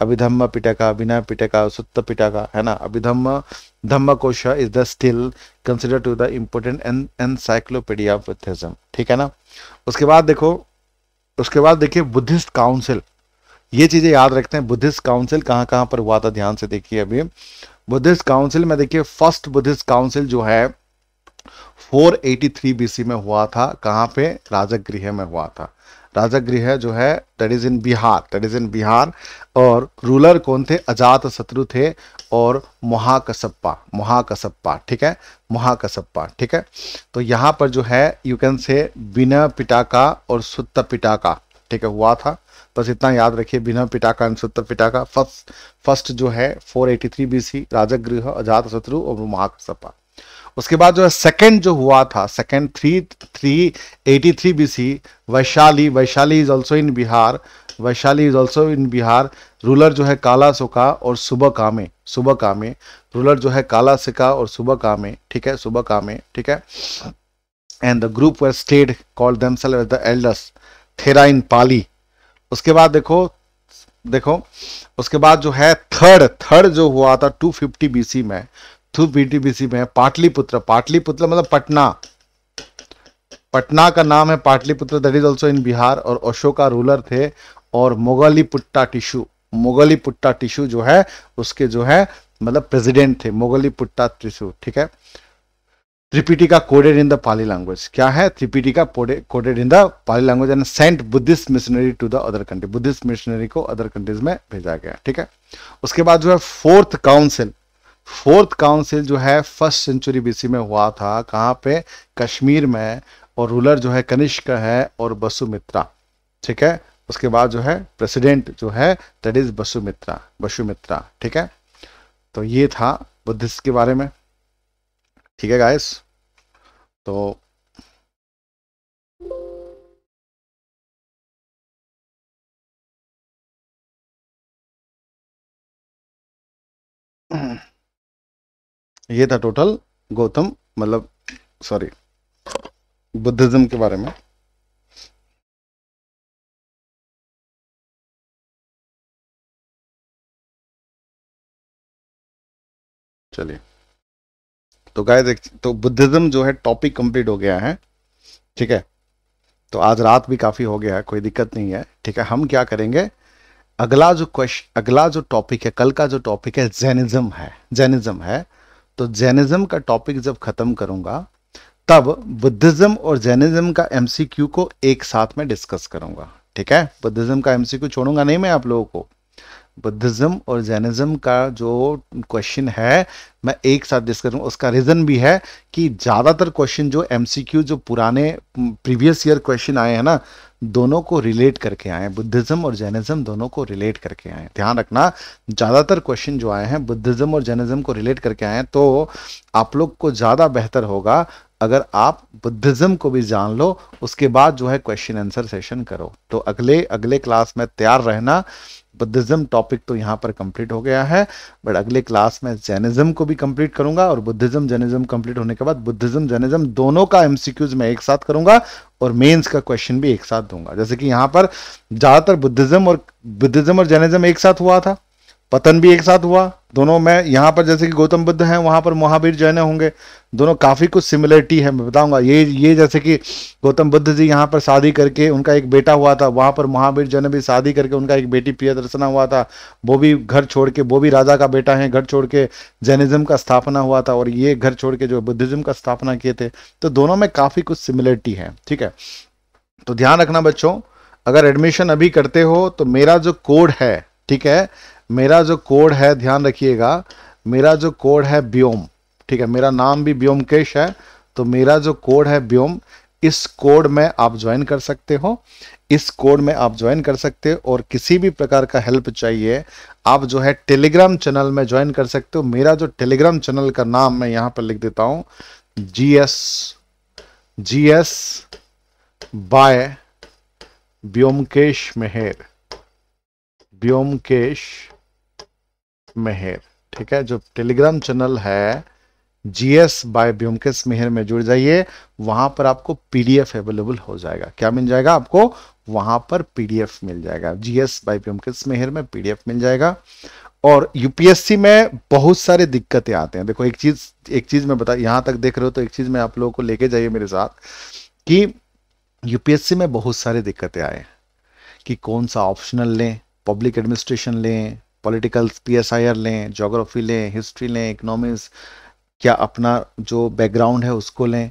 [SPEAKER 2] अभिधम्म पिटका विनय पिटका सुत्त पिटका है ना Abhidhamma Dhamma Kosha is the still consider to the important an encyclopedia of Buddhism ठीक है ना उसके बाद देखो उसके बाद देखिए बुद्धिस्ट काउंसिल ये चीज़ें याद रखते हैं बुद्धिस्ट काउंसिल कहाँ कहाँ पर हुआ था ध्यान से देखिए अभी बुद्धिस्ट काउंसिल में देखिए फर्स्ट बुद्धिस्ट काउंसिल जो है 483 बीसी में हुआ था कहाँ पे राजगृह में हुआ था गृह जो है that is in Bihar that is in Bihar और रूलर कौन थे अजात शत्रु थे और महाकसप्पा महाकसप्पा ठीक है महाकसप्पा ठीक है तो यहाँ पर जो है यू कैन से बिना पिटाका और सुत्त पिटाका ठीक है हुआ था बस इतना याद रखिए बिना पिटाका सुत्त पिटाका फर्स्ट फर्स्ट जो है 483 राजा राजगृह अजात शत्रु और महाकसपा उसके बाद जो है सेकेंड जो हुआ था second three three eighty three B C Vaishali Vaishali is also in Bihar Vaishali is also in Bihar ruler जो है काला सुखा और सुबह कामे सुबह कामे रूलर जो है काला सिका और सुबह कामे ठीक है सुबह कामे ठीक है and the group were stayed called themselves the elders Thera in Pali उसके बाद देखो देखो उसके बाद जो है थर्ड थर्ड जो हुआ था 250 बीसी में थू पीटीबीसी में पाटलिपुत्र पाटलिपुत्र मतलब पटना पटना का नाम है Pataliputra that is also in Bihar और अशोका रूलर थे और मोगली मोगलीपुट्टा टिशू पुट्टा टिशू जो है उसके जो है मतलब प्रेसिडेंट थे मोगली पुट्टा टिशू ठीक है Tripitaka coded in the Pali language क्या है Tripitaka coded in the Pali language and sent Buddhist missionary to the other country Buddhist missionary को अदर कंट्रीज में भेजा गया ठीक है उसके बाद जो है फोर्थ काउंसिल फोर्थ काउंसिल जो है फर्स्ट सेंचुरी बीसी में हुआ था कहाँ पे कश्मीर में और रूलर जो है कनिष्क है और बसुमित्रा ठीक है उसके बाद जो है प्रेसिडेंट जो है दैट इज बसुमित्रा बसुमित्रा ठीक है तो ये था बुद्धिस्ट के बारे में ठीक है गाइस तो
[SPEAKER 1] Mm-hmm.
[SPEAKER 3] ये था टोटल गौतम मतलब सॉरी बुद्धिज्म के बारे में
[SPEAKER 1] चलिए
[SPEAKER 2] तो गाय देख तो बुद्धिज्म जो है टॉपिक कंप्लीट हो गया है ठीक है तो आज रात भी काफ़ी हो गया है कोई दिक्कत नहीं है ठीक है हम क्या करेंगे अगला जो क्वेश्चन अगला जो टॉपिक है कल का जो टॉपिक है जैनिज्म है जैनिज्म है तो जैनिज्म का टॉपिक जब खत्म करूंगा तब बुद्धिज्म और जैनिज्म का एमसीक्यू को एक साथ में डिस्कस करूंगा ठीक है बुद्धिज्म का एमसीक्यू छोड़ूंगा नहीं मैं आप लोगों को बुद्धिज़्म और जैनिज़्म का जो क्वेश्चन है मैं एक साथ डिस्कस करूँ उसका रीज़न भी है कि ज़्यादातर क्वेश्चन जो एम जो पुराने प्रीवियस ईयर क्वेश्चन आए हैं ना दोनों को रिलेट करके आए बुद्धिज़्म और जैनिज़्म दोनों को रिलेट करके आए ध्यान रखना ज़्यादातर क्वेश्चन जो आए हैं बुद्धिज़्म और जैनिज़्म को रिलेट करके आए हैं तो आप लोग को ज़्यादा बेहतर होगा अगर आप बुद्धिज़्म को भी जान लो उसके बाद जो है क्वेश्चन आंसर सेशन करो तो अगले अगले क्लास में तैयार रहना बुद्धिज़्म टॉपिक तो यहाँ पर कंप्लीट हो गया है बट अगले क्लास में जैनिज़्म को भी कंप्लीट करूंगा और बुद्धिज़्म जैनिज़्म कंप्लीट होने के बाद बुद्धिज़्म जैनिज़्म दोनों का एमसीक्यूज मैं एक साथ करूंगा और मेंस का क्वेश्चन भी एक साथ दूंगा जैसे कि यहाँ पर ज़्यादातर बुद्धिज़्म और बुद्धिज़्म और जैनिज़्म एक साथ हुआ था पतन भी एक साथ हुआ दोनों में यहाँ पर जैसे कि गौतम बुद्ध हैं वहाँ पर महावीर जैन होंगे दोनों काफ़ी कुछ सिमिलरिटी है मैं बताऊंगा ये ये जैसे कि गौतम बुद्ध जी यहाँ पर शादी करके उनका एक बेटा हुआ था वहाँ पर महावीर जैन भी शादी करके उनका एक बेटी दर्शना हुआ था वो भी घर छोड़ के वो भी राजा का बेटा है घर छोड़ के जैनिज्म का स्थापना हुआ था और ये घर छोड़ के जो बुद्धिज्म का स्थापना किए थे तो दोनों में काफ़ी कुछ सिमिलरिटी है ठीक है तो ध्यान रखना बच्चों अगर एडमिशन अभी करते हो तो मेरा जो कोड है ठीक है मेरा जो कोड है ध्यान रखिएगा मेरा जो कोड है ब्योम ठीक है मेरा नाम भी ब्योमकेश है तो मेरा जो कोड है ब्योम इस कोड में आप ज्वाइन कर सकते हो इस कोड में आप ज्वाइन कर सकते हो और किसी भी प्रकार का हेल्प चाहिए आप जो है टेलीग्राम चैनल में ज्वाइन कर सकते हो मेरा जो टेलीग्राम चैनल का नाम मैं यहां पर लिख देता हूं G S G S by Byomkesh Meher Byomkesh Meher ठीक है जो टेलीग्राम चैनल है जीएस बाय ब्योमकेश मेहर में जुड़ जाइए वहां पर आपको पीडीएफ अवेलेबल हो जाएगा क्या मिल जाएगा आपको वहां पर पीडीएफ मिल जाएगा जीएस बाय ब्योमकेश मेहर में पीडीएफ मिल जाएगा और यूपीएससी में बहुत सारे दिक्कतें आते हैं देखो एक चीज एक चीज में बता यहां तक देख रहे हो तो एक चीज में आप लोगों को लेके जाइए मेरे साथ कि यूपीएससी में बहुत सारे दिक्कतें आए कि कौन सा ऑप्शनल लें पब्लिक एडमिनिस्ट्रेशन लें political P S I R लें जोग्राफी लें हिस्ट्री लें इकनॉमिक्स क्या अपना जो बैकग्राउंड है उसको लें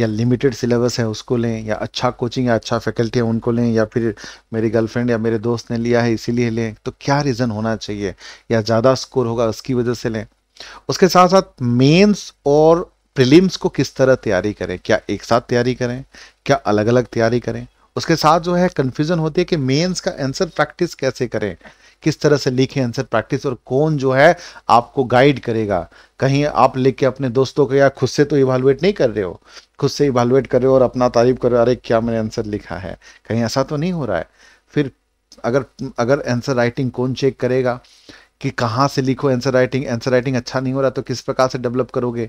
[SPEAKER 2] या लिमिटेड सिलेबस है उसको लें या अच्छा कोचिंग या अच्छा फैकल्टी है उनको लें या फिर मेरी गर्लफ्रेंड या मेरे दोस्त ने लिया है इसीलिए लें तो क्या रीज़न होना चाहिए या ज़्यादा स्कोर होगा उसकी वजह से लें उसके साथ साथ मेंस और प्रिलिम्स को किस तरह तैयारी करें क्या एक साथ तैयारी करें क्या अलग अलग तैयारी करें उसके साथ जो है कन्फ्यूज़न होती है कि मेंस का आंसर प्रैक्टिस कैसे करें किस तरह से लिखें आंसर प्रैक्टिस और कौन जो है आपको गाइड करेगा कहीं आप लिख के अपने दोस्तों को या खुद से तो इवालुएट नहीं कर रहे हो खुद से इवालुएट कर रहे हो और अपना तारीफ कर रहे हो अरे क्या मैंने आंसर लिखा है कहीं ऐसा तो नहीं हो रहा है फिर अगर अगर आंसर राइटिंग कौन चेक करेगा कि कहाँ से लिखो आंसर राइटिंग आंसर राइटिंग अच्छा नहीं हो रहा तो किस प्रकार से डेवलप करोगे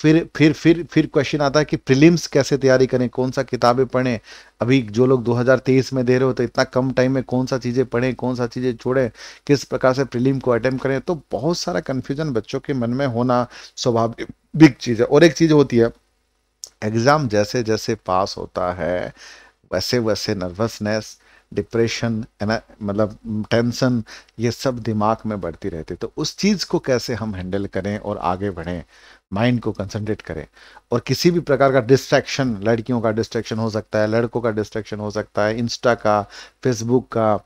[SPEAKER 2] फिर फिर फिर फिर क्वेश्चन आता है कि प्रिलिम्स कैसे तैयारी करें कौन सा किताबें पढ़ें अभी जो लोग 2023 में दे रहे हो तो इतना कम टाइम में कौन सा चीज़ें पढ़ें कौन सा चीज़ें छोड़ें किस प्रकार से प्रिलिम को अटैम्प्ट करें तो बहुत सारा कन्फ्यूजन बच्चों के मन में होना स्वाभाविक चीज़ है और एक चीज़ होती है एग्ज़ाम जैसे जैसे पास होता है वैसे वैसे नर्वसनेस डिप्रेशन मतलब टेंशन ये सब दिमाग में बढ़ती रहती तो उस चीज़ को कैसे हम हैंडल करें और आगे बढ़ें माइंड को कंसंट्रेट करें और किसी भी प्रकार का डिस्ट्रैक्शन लड़कियों का डिस्ट्रैक्शन हो सकता है लड़कों का डिस्ट्रैक्शन हो सकता है इंस्टा का फेसबुक का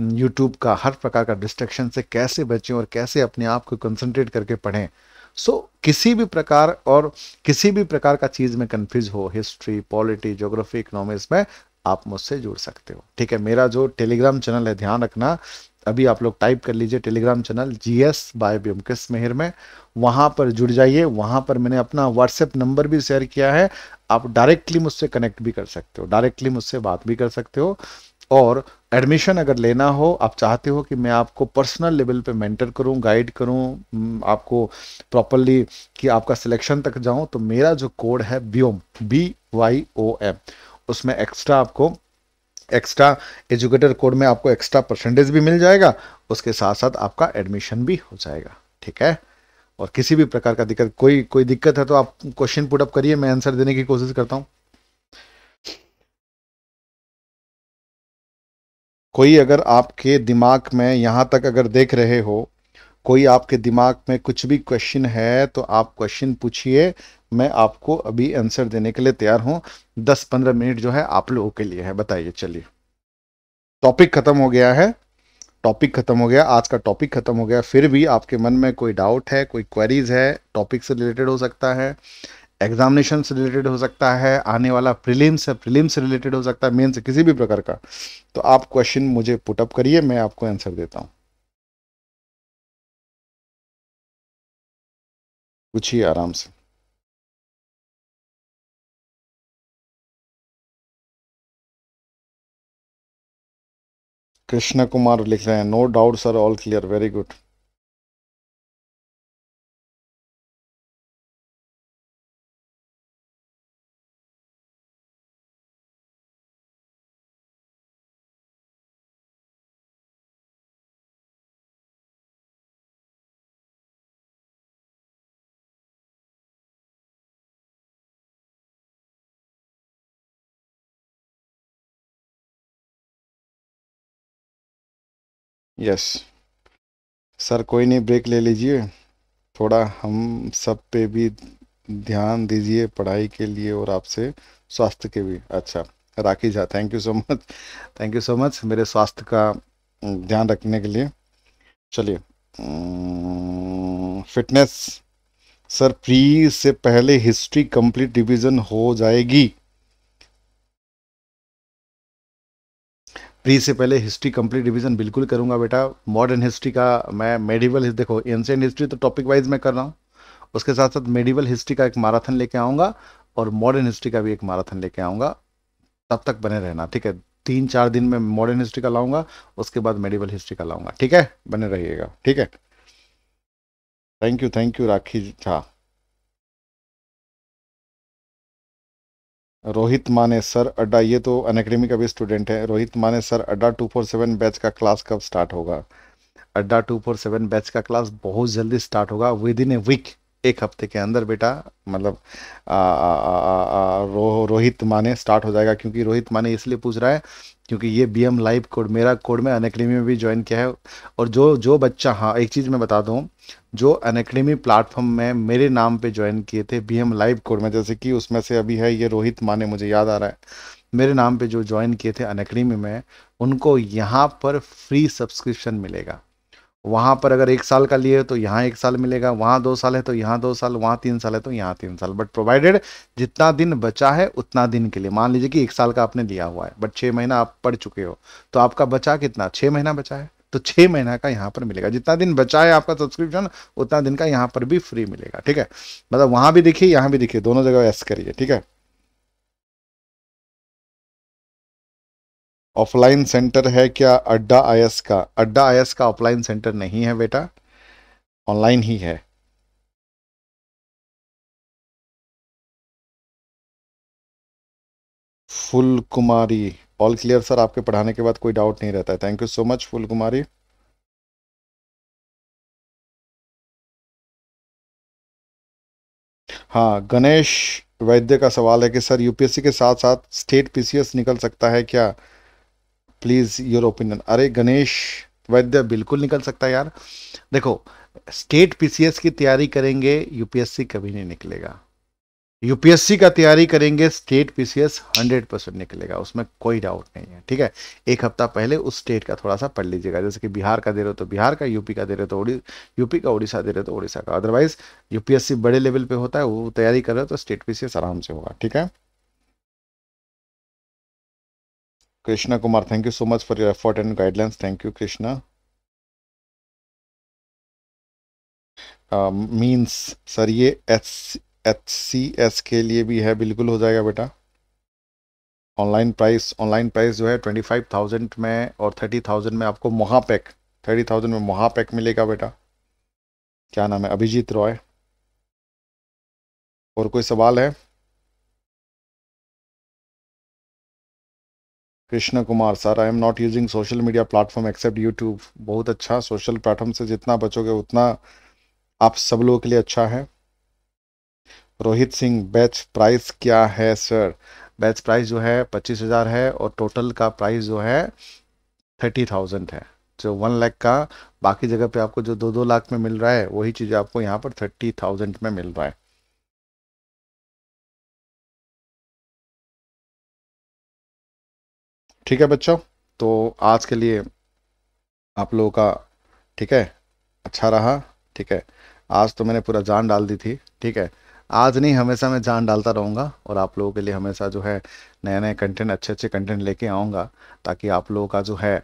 [SPEAKER 2] यूट्यूब का हर प्रकार का डिस्ट्रैक्शन से कैसे बचें और कैसे अपने आप को कंसनट्रेट करके पढ़ें सो so, किसी भी प्रकार और किसी भी प्रकार का चीज़ में कन्फ्यूज हो हिस्ट्री पॉलिटी जोग्राफी इकोनॉमिक्स में आप मुझसे जुड़ सकते हो ठीक है मेरा जो टेलीग्राम चैनल है ध्यान रखना अभी आप लोग टाइप कर लीजिए Telegram channel G S by Byomkesh Meher में वहाँ पर जुड़ जाइए वहाँ पर मैंने अपना व्हाट्सएप नंबर भी शेयर किया है आप डायरेक्टली मुझसे कनेक्ट भी कर सकते हो डायरेक्टली मुझसे बात भी कर सकते हो और एडमिशन अगर लेना हो आप चाहते हो कि मैं आपको पर्सनल लेवल पे मेंटर करूं गाइड करूं आपको प्रॉपरली कि आपका सिलेक्शन तक जाऊं तो मेरा जो कोड है Vyom B Y O M उसमें एक्स्ट्रा आपको एक्स्ट्रा एजुकेटर कोड में आपको एक्स्ट्रा परसेंटेज भी मिल जाएगा उसके साथ साथ आपका एडमिशन भी हो जाएगा ठीक है और किसी भी प्रकार का दिक्कत कोई कोई दिक्कत है तो आप क्वेश्चन अप करिए मैं आंसर देने की कोशिश करता हूँ कोई अगर आपके दिमाग में यहाँ तक अगर देख रहे हो कोई आपके दिमाग में कुछ भी क्वेश्चन है तो आप क्वेश्चन पूछिए मैं आपको अभी आंसर देने के लिए तैयार हूँ दस पंद्रह मिनट जो है आप लोगों के लिए है बताइए चलिए टॉपिक खत्म हो गया है टॉपिक खत्म हो गया आज का टॉपिक खत्म हो गया फिर भी आपके मन में कोई डाउट है कोई क्वेरीज है टॉपिक से रिलेटेड हो सकता है एग्जामिनेशन से रिलेटेड हो सकता है आने वाला प्रीलिम्स है प्रीलिम्स से रिलेटेड हो सकता है मेन से किसी भी प्रकार का तो आप क्वेश्चन मुझे पुटअप करिए मैं आपको आंसर देता हूँ
[SPEAKER 3] पूछिए आराम
[SPEAKER 1] से कृष्ण कुमार लिख रहे हैं no doubt sir all clear very good yes
[SPEAKER 2] sir कोई नहीं ब्रेक ले लीजिए थोड़ा हम सब पे भी ध्यान दीजिए पढ़ाई के लिए और आपसे स्वास्थ्य के भी अच्छा Rakhi Jha thank you so much thank you so much मेरे स्वास्थ्य का ध्यान रखने के लिए चलिए फिटनेस सर प्री से पहले हिस्ट्री कंप्लीट डिवीज़न हो जाएगी प्री से पहले हिस्ट्री कंप्लीट रिवीजन बिल्कुल करूंगा बेटा मॉडर्न हिस्ट्री का मैं मेडिवल देखो एंशियंट हिस्ट्री तो टॉपिक वाइज मैं कर रहा हूँ उसके साथ साथ मेडिवल हिस्ट्री का एक मैराथन लेके आऊँगा और मॉडर्न हिस्ट्री का भी एक मैराथन लेके आऊँगा तब तक बने रहना ठीक है तीन चार दिन में मॉडर्न हिस्ट्री का लाऊंगा उसके बाद मेडिवल हिस्ट्री का लाऊंगा ठीक है बने रहिएगा ठीक है thank you thank you Rakhi Jha
[SPEAKER 3] Rohit Mane sir अड्डा ये तो
[SPEAKER 2] अनकेडमी का भी स्टूडेंट है Rohit Mane sir Adda two four seven batch का क्लास कब स्टार्ट होगा Adda two four seven batch का क्लास बहुत जल्दी स्टार्ट होगा विद इन ए वीक एक हफ्ते के अंदर बेटा मतलब रो, रोहित माने स्टार्ट हो जाएगा क्योंकि रोहित माने इसलिए पूछ रहा है क्योंकि ये बी एम लाइव कोड मेरा कोड में अनकेडमी में भी ज्वाइन किया है और जो जो बच्चा हाँ एक चीज़ मैं बता दूँ जो अनकेडमी प्लेटफॉर्म में मेरे नाम पे ज्वाइन किए थे बी एम लाइव कोड में जैसे कि उसमें से अभी है ये रोहित माने मुझे याद आ रहा है मेरे नाम पे जो ज्वाइन किए थे अनकेडमी में उनको यहाँ पर फ्री सब्सक्रिप्शन मिलेगा वहाँ पर अगर एक साल का लिए तो यहाँ एक साल मिलेगा वहाँ दो साल है तो यहाँ दो साल वहाँ तीन साल है तो यहाँ तीन साल बट प्रोवाइडेड जितना दिन बचा है उतना दिन के लिए मान लीजिए कि एक साल का आपने लिया हुआ है बट छः महीना आप पढ़ चुके हो तो आपका बचा कितना छः महीना बचा है तो छः महीना का यहाँ पर मिलेगा जितना दिन बचा है आपका सब्सक्रिप्शन उतना दिन का यहाँ पर भी फ्री मिलेगा ठीक है मतलब वहाँ भी देखिए यहाँ भी देखिए दोनों जगह ऐसा करिए ठीक है
[SPEAKER 3] ऑफलाइन सेंटर है क्या अड्डा आईएस का अड्डा आईएस का ऑफलाइन सेंटर नहीं है बेटा ऑनलाइन ही है Phool Kumari all clear sir आपके पढ़ाने के बाद कोई डाउट नहीं रहता है thank you so much Phool Kumari
[SPEAKER 2] हाँ गणेश वैद्य का सवाल है कि सर यूपीएससी के साथ साथ स्टेट पीसीएस निकल सकता है क्या प्लीज़ योर ओपिनियन अरे गणेश वैद्य बिल्कुल निकल सकता है यार देखो स्टेट पीसीएस की तैयारी करेंगे यूपीएससी कभी नहीं निकलेगा यूपीएससी का तैयारी करेंगे स्टेट पीसीएस 100 परसेंट निकलेगा उसमें कोई डाउट नहीं है ठीक है एक हफ्ता पहले उस स्टेट का थोड़ा सा पढ़ लीजिएगा जैसे कि बिहार का दे रहे हो तो बिहार का यूपी का दे रहे हो तो यूपी का उड़ीसा दे रहे हो तो उड़ीसा का अदरवाइज यूपीएससी बड़े लेवल पे होता है वो तैयारी कर रहे हो तो स्टेट पीसीएस आराम से होगा
[SPEAKER 3] ठीक है Krishna Kumar thank you so much for your effort and guidelines thank you Krishna means sir ये एच
[SPEAKER 2] एच सी एस के लिए भी है बिल्कुल हो जाएगा बेटा ऑनलाइन प्राइस ऑनलाइन प्राइस जो है ट्वेंटी फाइव थाउजेंड में और थर्टी थाउजेंड में आपको महापैक थर्टी थाउजेंड में महापैक मिलेगा बेटा क्या नाम है अभिजीत रॉय
[SPEAKER 3] और कोई सवाल है
[SPEAKER 2] Krishna Kumar sir I am not using social media platform except YouTube बहुत अच्छा सोशल प्लेटफॉर्म से जितना बचोगे उतना आप सब लोगों के लिए अच्छा है रोहित सिंह बैच प्राइस क्या है सर बैच प्राइस जो है पच्चीस हज़ार है और टोटल का प्राइस जो है थर्टी थाउजेंड है जो वन लाख का बाकी जगह पे आपको जो दो दो लाख में मिल रहा है वही चीज़ आपको यहाँ पर थर्टी थाउजेंड में मिल रहा है ठीक है बच्चों तो आज के लिए आप लोगों का ठीक है अच्छा रहा ठीक है आज तो मैंने पूरा जान डाल दी थी ठीक है आज नहीं हमेशा मैं जान डालता रहूँगा और आप लोगों के लिए हमेशा जो है नए नए कंटेंट अच्छे अच्छे कंटेंट लेके आऊँगा ताकि आप लोगों का जो है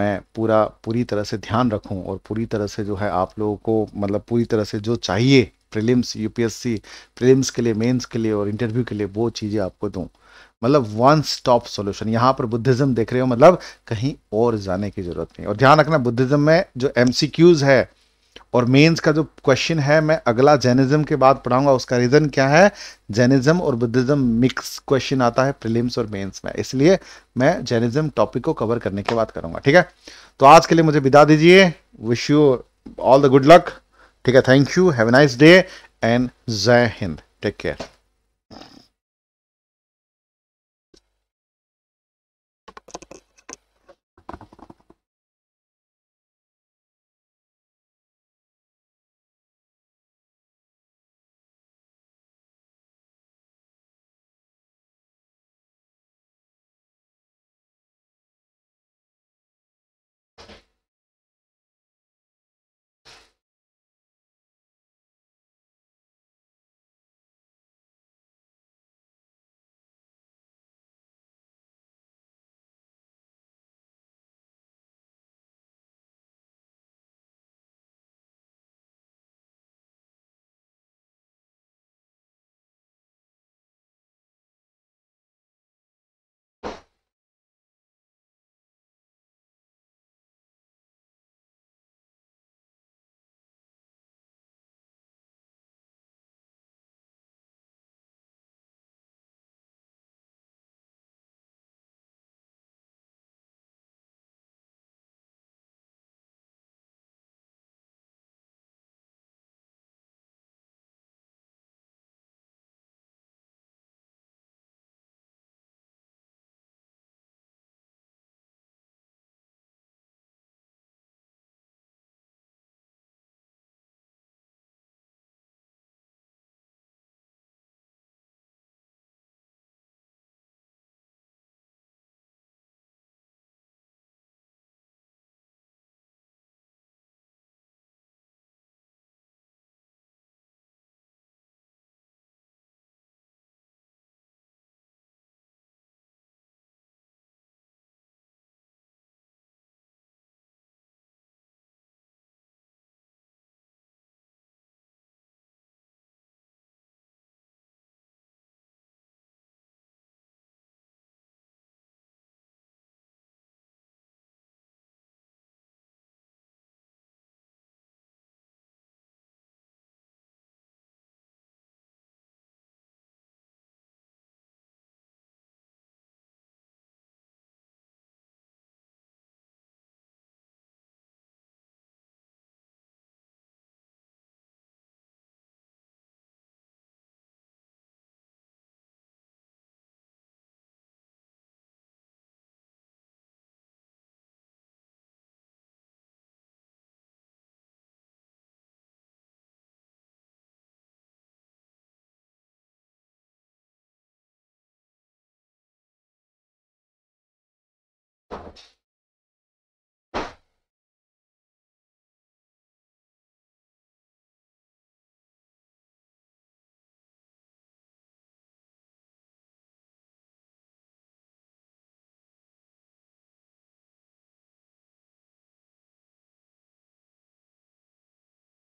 [SPEAKER 2] मैं पूरा पूरी तरह से ध्यान रखूँ और पूरी तरह से जो है आप लोगों को मतलब पूरी तरह से जो चाहिए प्रीलिम्स यूपीएससी प्रीलिम्स के लिए मेंस के लिए और इंटरव्यू के लिए वो चीज़ें आपको दूँ मतलब वन स्टॉप सॉल्यूशन यहाँ पर बुद्धिज्म देख रहे हो मतलब कहीं और जाने की जरूरत नहीं और ध्यान रखना बुद्धिज्म में जो एमसीक्यूज है और मेंस का जो क्वेश्चन है मैं अगला जैनिज्म के बाद पढ़ाऊंगा उसका रीजन क्या है जैनिज्म और बुद्धिज्म मिक्स क्वेश्चन आता है प्रिलिम्स और मेंस में इसलिए मैं जैनिज्म टॉपिक को कवर करने के बाद करूंगा ठीक है तो आज के लिए मुझे विदा दीजिए wish you all the good luck ठीक है thank you have nice day and जय हिंद टेक केयर